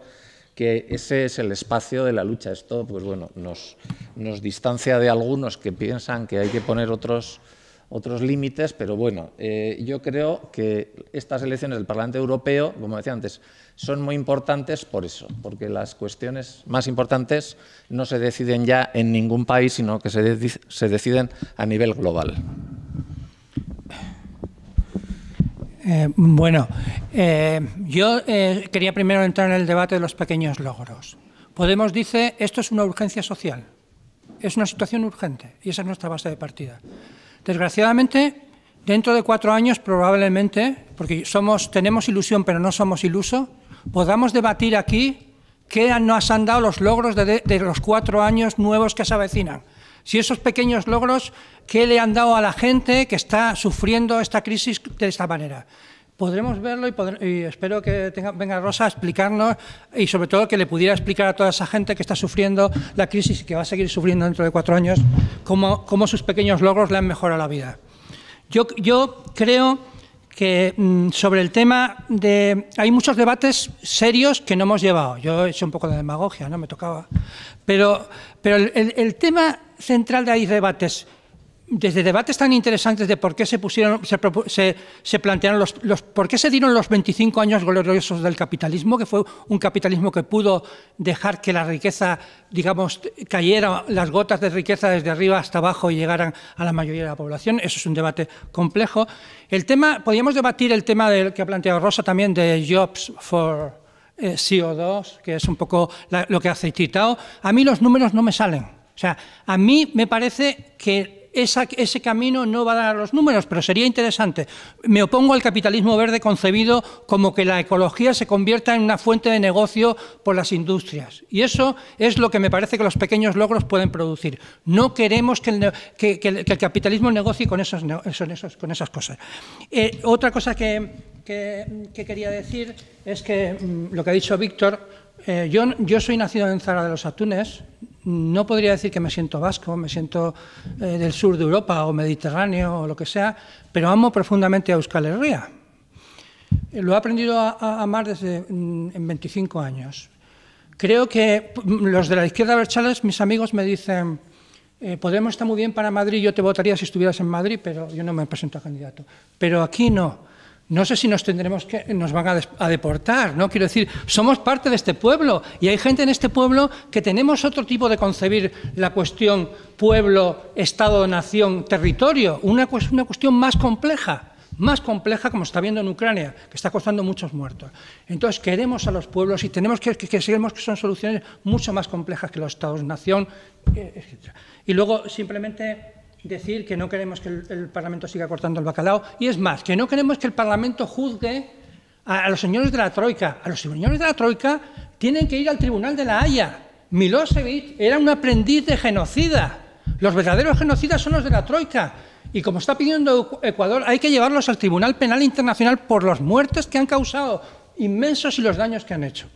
que ese es el espacio de la lucha. Esto, pues bueno, nos, nos distancia de algunos que piensan que hay que poner otros otros límites, pero bueno, eh, yo creo que estas elecciones del Parlamento Europeo, como decía antes, son muy importantes por eso, porque las cuestiones más importantes no se deciden ya en ningún país, sino que se, deciden a nivel global. Eh, bueno, eh, yo eh, quería primero entrar en el debate de los pequeños logros. Podemos dice, esto es una urgencia social, es una situación urgente y esa es nuestra base de partida. Desgraciadamente, dentro de cuatro años probablemente, porque somos, tenemos ilusión pero no somos iluso, podamos debatir aquí qué nos han dado los logros de, los cuatro años nuevos que se avecinan. Si esos pequeños logros, ¿qué le han dado a la gente que está sufriendo esta crisis de esta manera? podremos verlo y, espero que venga Rosa a explicarnos y sobre todo que le pudiera explicar a toda esa gente que está sufriendo la crisis y que va a seguir sufriendo dentro de cuatro años cómo, cómo sus pequeños logros le han mejorado la vida. Yo, yo creo que mm, sobre el tema de... Hay muchos debates serios que no hemos llevado. Yo he hecho un poco de demagogia, no me tocaba. Pero, pero el, el tema central de ahí debates desde debates tan interesantes de por qué se pusieron, se, plantearon los, por qué se dieron los 25 años gloriosos del capitalismo, que fue un capitalismo que pudo dejar que la riqueza, digamos, cayera las gotas de riqueza desde arriba hasta abajo y llegaran a la mayoría de la población. Eso es un debate complejo. El tema, podríamos debatir el tema que ha planteado Rosa también de jobs for eh, CO2, que es un poco lo que ha citado. A mí los números no me salen. O sea, a mí me parece que ese camino no va a dar los números, pero sería interesante. Me opongo al capitalismo verde concebido como que la ecología se convierta en una fuente de negocio por las industrias. Y eso es lo que me parece que los pequeños logros pueden producir. No queremos que el, capitalismo negocie con, esas cosas. Eh, otra cosa que, quería decir es que mm, lo que ha dicho Víctor, eh, yo soy nacido en Zara de los Atunes, no podría decir que me siento vasco, me siento eh, del sur de Europa o mediterráneo o lo que sea, pero amo profundamente a Euskal Herria. Lo he aprendido a, amar desde mm, en 25 años. Creo que mm, los de la izquierda Berchales, mis amigos, me dicen, eh, Podemos estar muy bien para Madrid, yo te votaría si estuvieras en Madrid, pero yo no me presento a candidato. Pero aquí no no sé si nos tendremos que nos van a, deportar, ¿no? Quiero decir, somos parte de este pueblo y hay gente en este pueblo que tenemos otro tipo de concebir la cuestión pueblo, estado, nación, territorio, una, una cuestión más compleja más compleja como está viendo en Ucrania, que está costando muchos muertos. Entonces queremos a los pueblos y tenemos que, que, que que son soluciones mucho más complejas que los estados-nación, etc. Eh, y luego simplemente decir que no queremos que el, Parlamento siga cortando el bacalao y es más, que no queremos que el Parlamento juzgue a, a, los señores de la Troika. A los señores de la Troika tienen que ir al Tribunal de la Haya. Milosevic era un aprendiz de genocida. Los verdaderos genocidas son los de la Troika. Y como está pidiendo Ecuador, hay que llevarlos al Tribunal Penal Internacional por las muertes que han causado, inmensos y los daños que han hecho.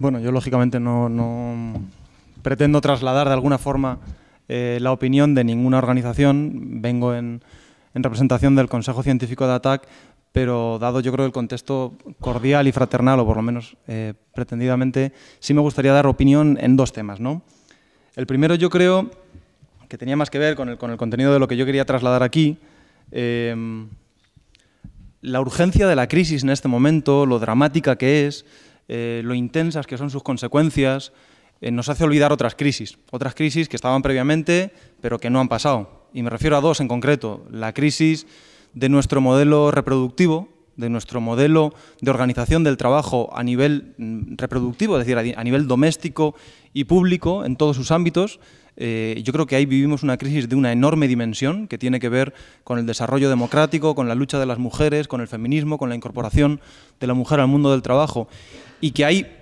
Bueno, yo lógicamente no, pretendo trasladar de alguna forma eh, la opinión de ninguna organización. Vengo en, representación del Consejo Científico de ATAC, pero dado yo creo el contexto cordial y fraternal, o por lo menos eh, pretendidamente, sí me gustaría dar opinión en dos temas. ¿no? El primero yo creo que tenía más que ver con el, con el contenido de lo que yo quería trasladar aquí. Em, la urgencia de la crisis en este momento, lo dramática que es, eh, lo intensas que son sus consecuencias, eh, nos hace olvidar otras crisis, otras crisis que estaban previamente pero que no han pasado. Y me refiero a dos en concreto, la crisis de nuestro modelo reproductivo, de nuestro modelo de organización del trabajo a nivel mm, reproductivo, es decir, a nivel doméstico y público en todos sus ámbitos, eh, yo creo que ahí vivimos una crisis de una enorme dimensión que tiene que ver con el desarrollo democrático, con la lucha de las mujeres, con el feminismo, con la incorporación de la mujer al mundo del trabajo. Y que ahí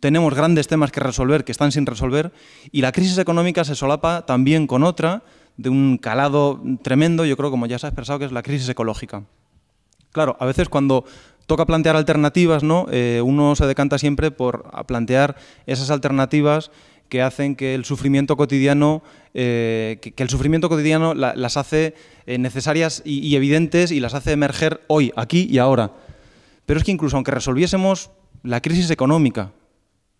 tenemos grandes temas que resolver, que están sin resolver, y la crisis económica se solapa también con otra de un calado tremendo, yo creo, como ya se ha expresado, que es la crisis ecológica. Claro, a veces cuando toca plantear alternativas, ¿no? Eh, uno se decanta siempre por plantear esas alternativas que hacen que el sufrimiento cotidiano, eh, que, el sufrimiento cotidiano las hace eh, necesarias y, y, evidentes y las hace emerger hoy, aquí y ahora. Pero es que incluso aunque resolviésemos la crisis económica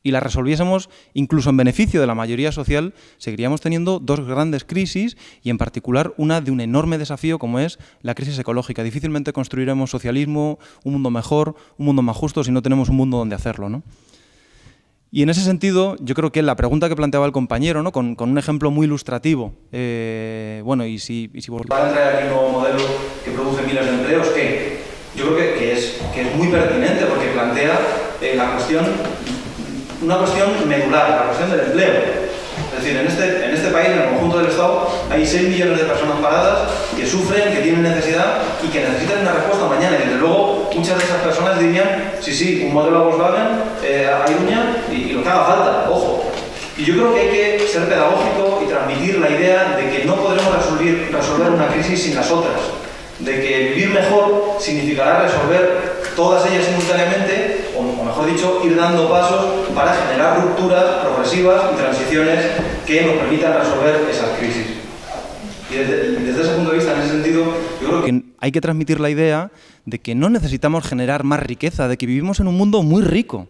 y la resolviésemos incluso en beneficio de la mayoría social, seguiríamos teniendo dos grandes crisis y en particular una de un enorme desafío como es la crisis ecológica. Difícilmente construiremos socialismo, un mundo mejor, un mundo más justo si no tenemos un mundo donde hacerlo, ¿no? Y en ese sentido, yo creo que la pregunta que planteaba el compañero, ¿no? con, con un ejemplo muy ilustrativo, eh, bueno, y si, y si volvemos. a entrar aquí un nuevo modelo que produce miles de empleos, que yo creo que, es, que es muy pertinente porque plantea eh, la cuestión, una cuestión medular, la cuestión del empleo. Es decir, este, en este, país, en el conjunto del Estado, hay 6 millones de personas paradas que sufren, que tienen necesidad y que necesitan una respuesta mañana. Y desde luego, muchas de esas personas dirían, sí, sí, un modelo Volkswagen, eh, a y, y lo que haga falta, ojo. Y yo creo que hay que ser pedagógico y transmitir la idea de que no podremos resolver una crisis sin las otras, de que vivir mejor significará resolver todas ellas simultáneamente, o, mejor dicho, ir dando pasos para generar rupturas progresivas y transiciones que nos permitan resolver esas crisis. Y desde, desde ese punto de vista, en ese sentido, yo creo que hay que transmitir la idea de que no necesitamos generar más riqueza, de que vivimos en un mundo muy rico.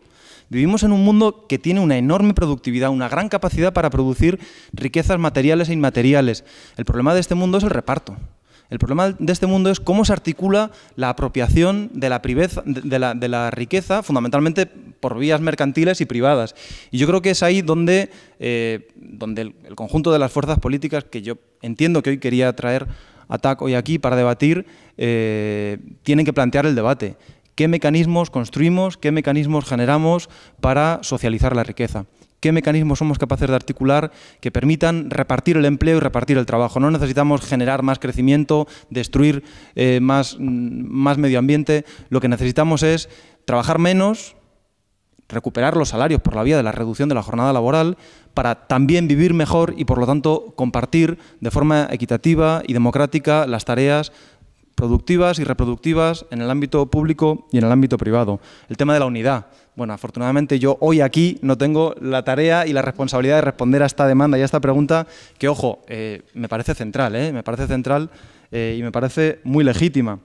Vivimos en un mundo que tiene una enorme productividad, una gran capacidad para producir riquezas materiales e inmateriales. El problema de este mundo es el reparto. El problema de este mundo es cómo se articula la apropiación de la, riqueza, fundamentalmente por vías mercantiles y privadas. Y yo creo que es ahí donde, eh, donde el, conjunto de las fuerzas políticas, que yo entiendo que hoy quería traer a TAC hoy aquí para debatir, eh, tienen que plantear el debate. ¿Qué mecanismos construimos? ¿Qué mecanismos generamos para socializar la riqueza? qué mecanismos somos capaces de articular que permitan repartir el empleo y repartir el trabajo. No necesitamos generar más crecimiento, destruir eh, más, mm, más medio ambiente. Lo que necesitamos es trabajar menos, recuperar los salarios por la vía de la reducción de la jornada laboral para también vivir mejor y, por lo tanto, compartir de forma equitativa y democrática las tareas productivas y reproductivas en el ámbito público y en el ámbito privado. El tema de la unidad. Bueno, afortunadamente yo hoy aquí no tengo la tarea y la responsabilidad de responder a esta demanda y a esta pregunta que, ojo, eh, me parece central, eh, me parece central eh, y me parece muy legítima.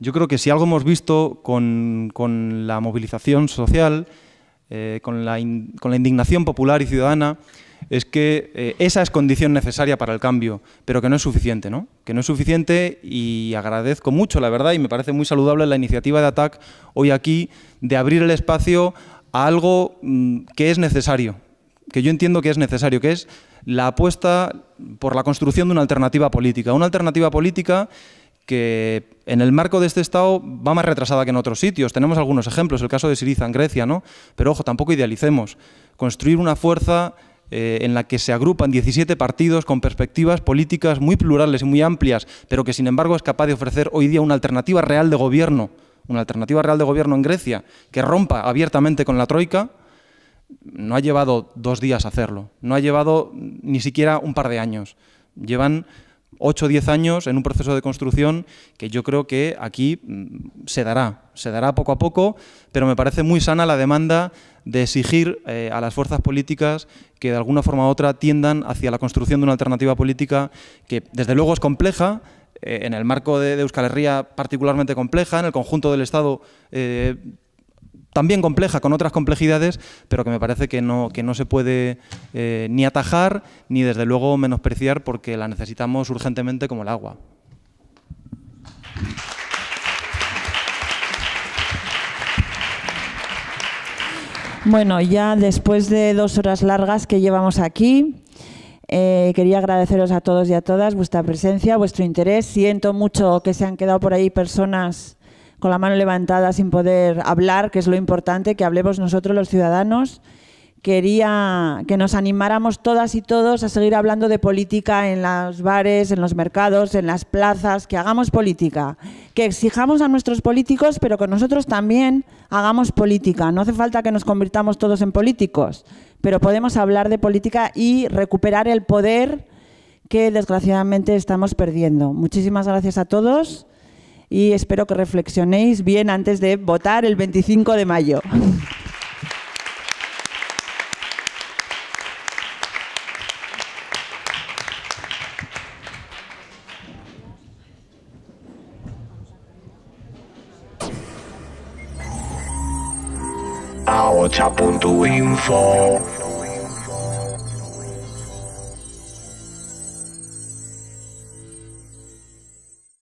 Yo creo que si algo hemos visto con, la movilización social, con la, con la indignación popular y ciudadana, es que eh, esa es condición necesaria para el cambio, pero que no es suficiente, ¿no? Que no es suficiente y agradezco mucho, la verdad, y me parece muy saludable la iniciativa de ATAC hoy aquí de abrir el espacio a algo mm, que es necesario, que yo entiendo que es necesario, que es la apuesta por la construcción de una alternativa política. Una alternativa política que en el marco de este Estado va más retrasada que en otros sitios. Tenemos algunos ejemplos, el caso de Siriza en Grecia, ¿no? Pero ojo, tampoco idealicemos. Construir una fuerza eh, en la que se agrupan 17 partidos con perspectivas políticas muy plurales y muy amplias, pero que sin embargo es capaz de ofrecer hoy día una alternativa real de gobierno, una alternativa real de gobierno en Grecia, que rompa abiertamente con la Troika, no ha llevado dos días hacerlo, no ha llevado ni siquiera un par de años. Llevan 8 o 10 años en un proceso de construcción que yo creo que aquí mm, se dará, se dará poco a poco, pero me parece muy sana la demanda de exigir eh, a las fuerzas políticas que de alguna forma u otra tiendan hacia la construcción de una alternativa política que desde luego es compleja, eh, en el marco de, Euskal Herria particularmente compleja, en el conjunto del Estado eh, también compleja, con otras complejidades, pero que me parece que no, que no se puede eh, ni atajar ni desde luego menospreciar porque la necesitamos urgentemente como el agua. Bueno, ya después de dos horas largas que llevamos aquí, eh, quería agradeceros a todos y a todas vuestra presencia, vuestro interés. Siento mucho que se han quedado por ahí personas con la mano levantada sin poder hablar, que es lo importante, que hablemos nosotros los ciudadanos. Quería que nos animáramos todas y todos a seguir hablando de política en los bares, en los mercados, en las plazas, que hagamos política, que exijamos a nuestros políticos, pero que nosotros también hagamos política. No hace falta que nos convirtamos todos en políticos, pero podemos hablar de política y recuperar el poder que desgraciadamente estamos perdiendo. Muchísimas gracias a todos y espero que reflexionéis bien antes de votar el 25 de mayo.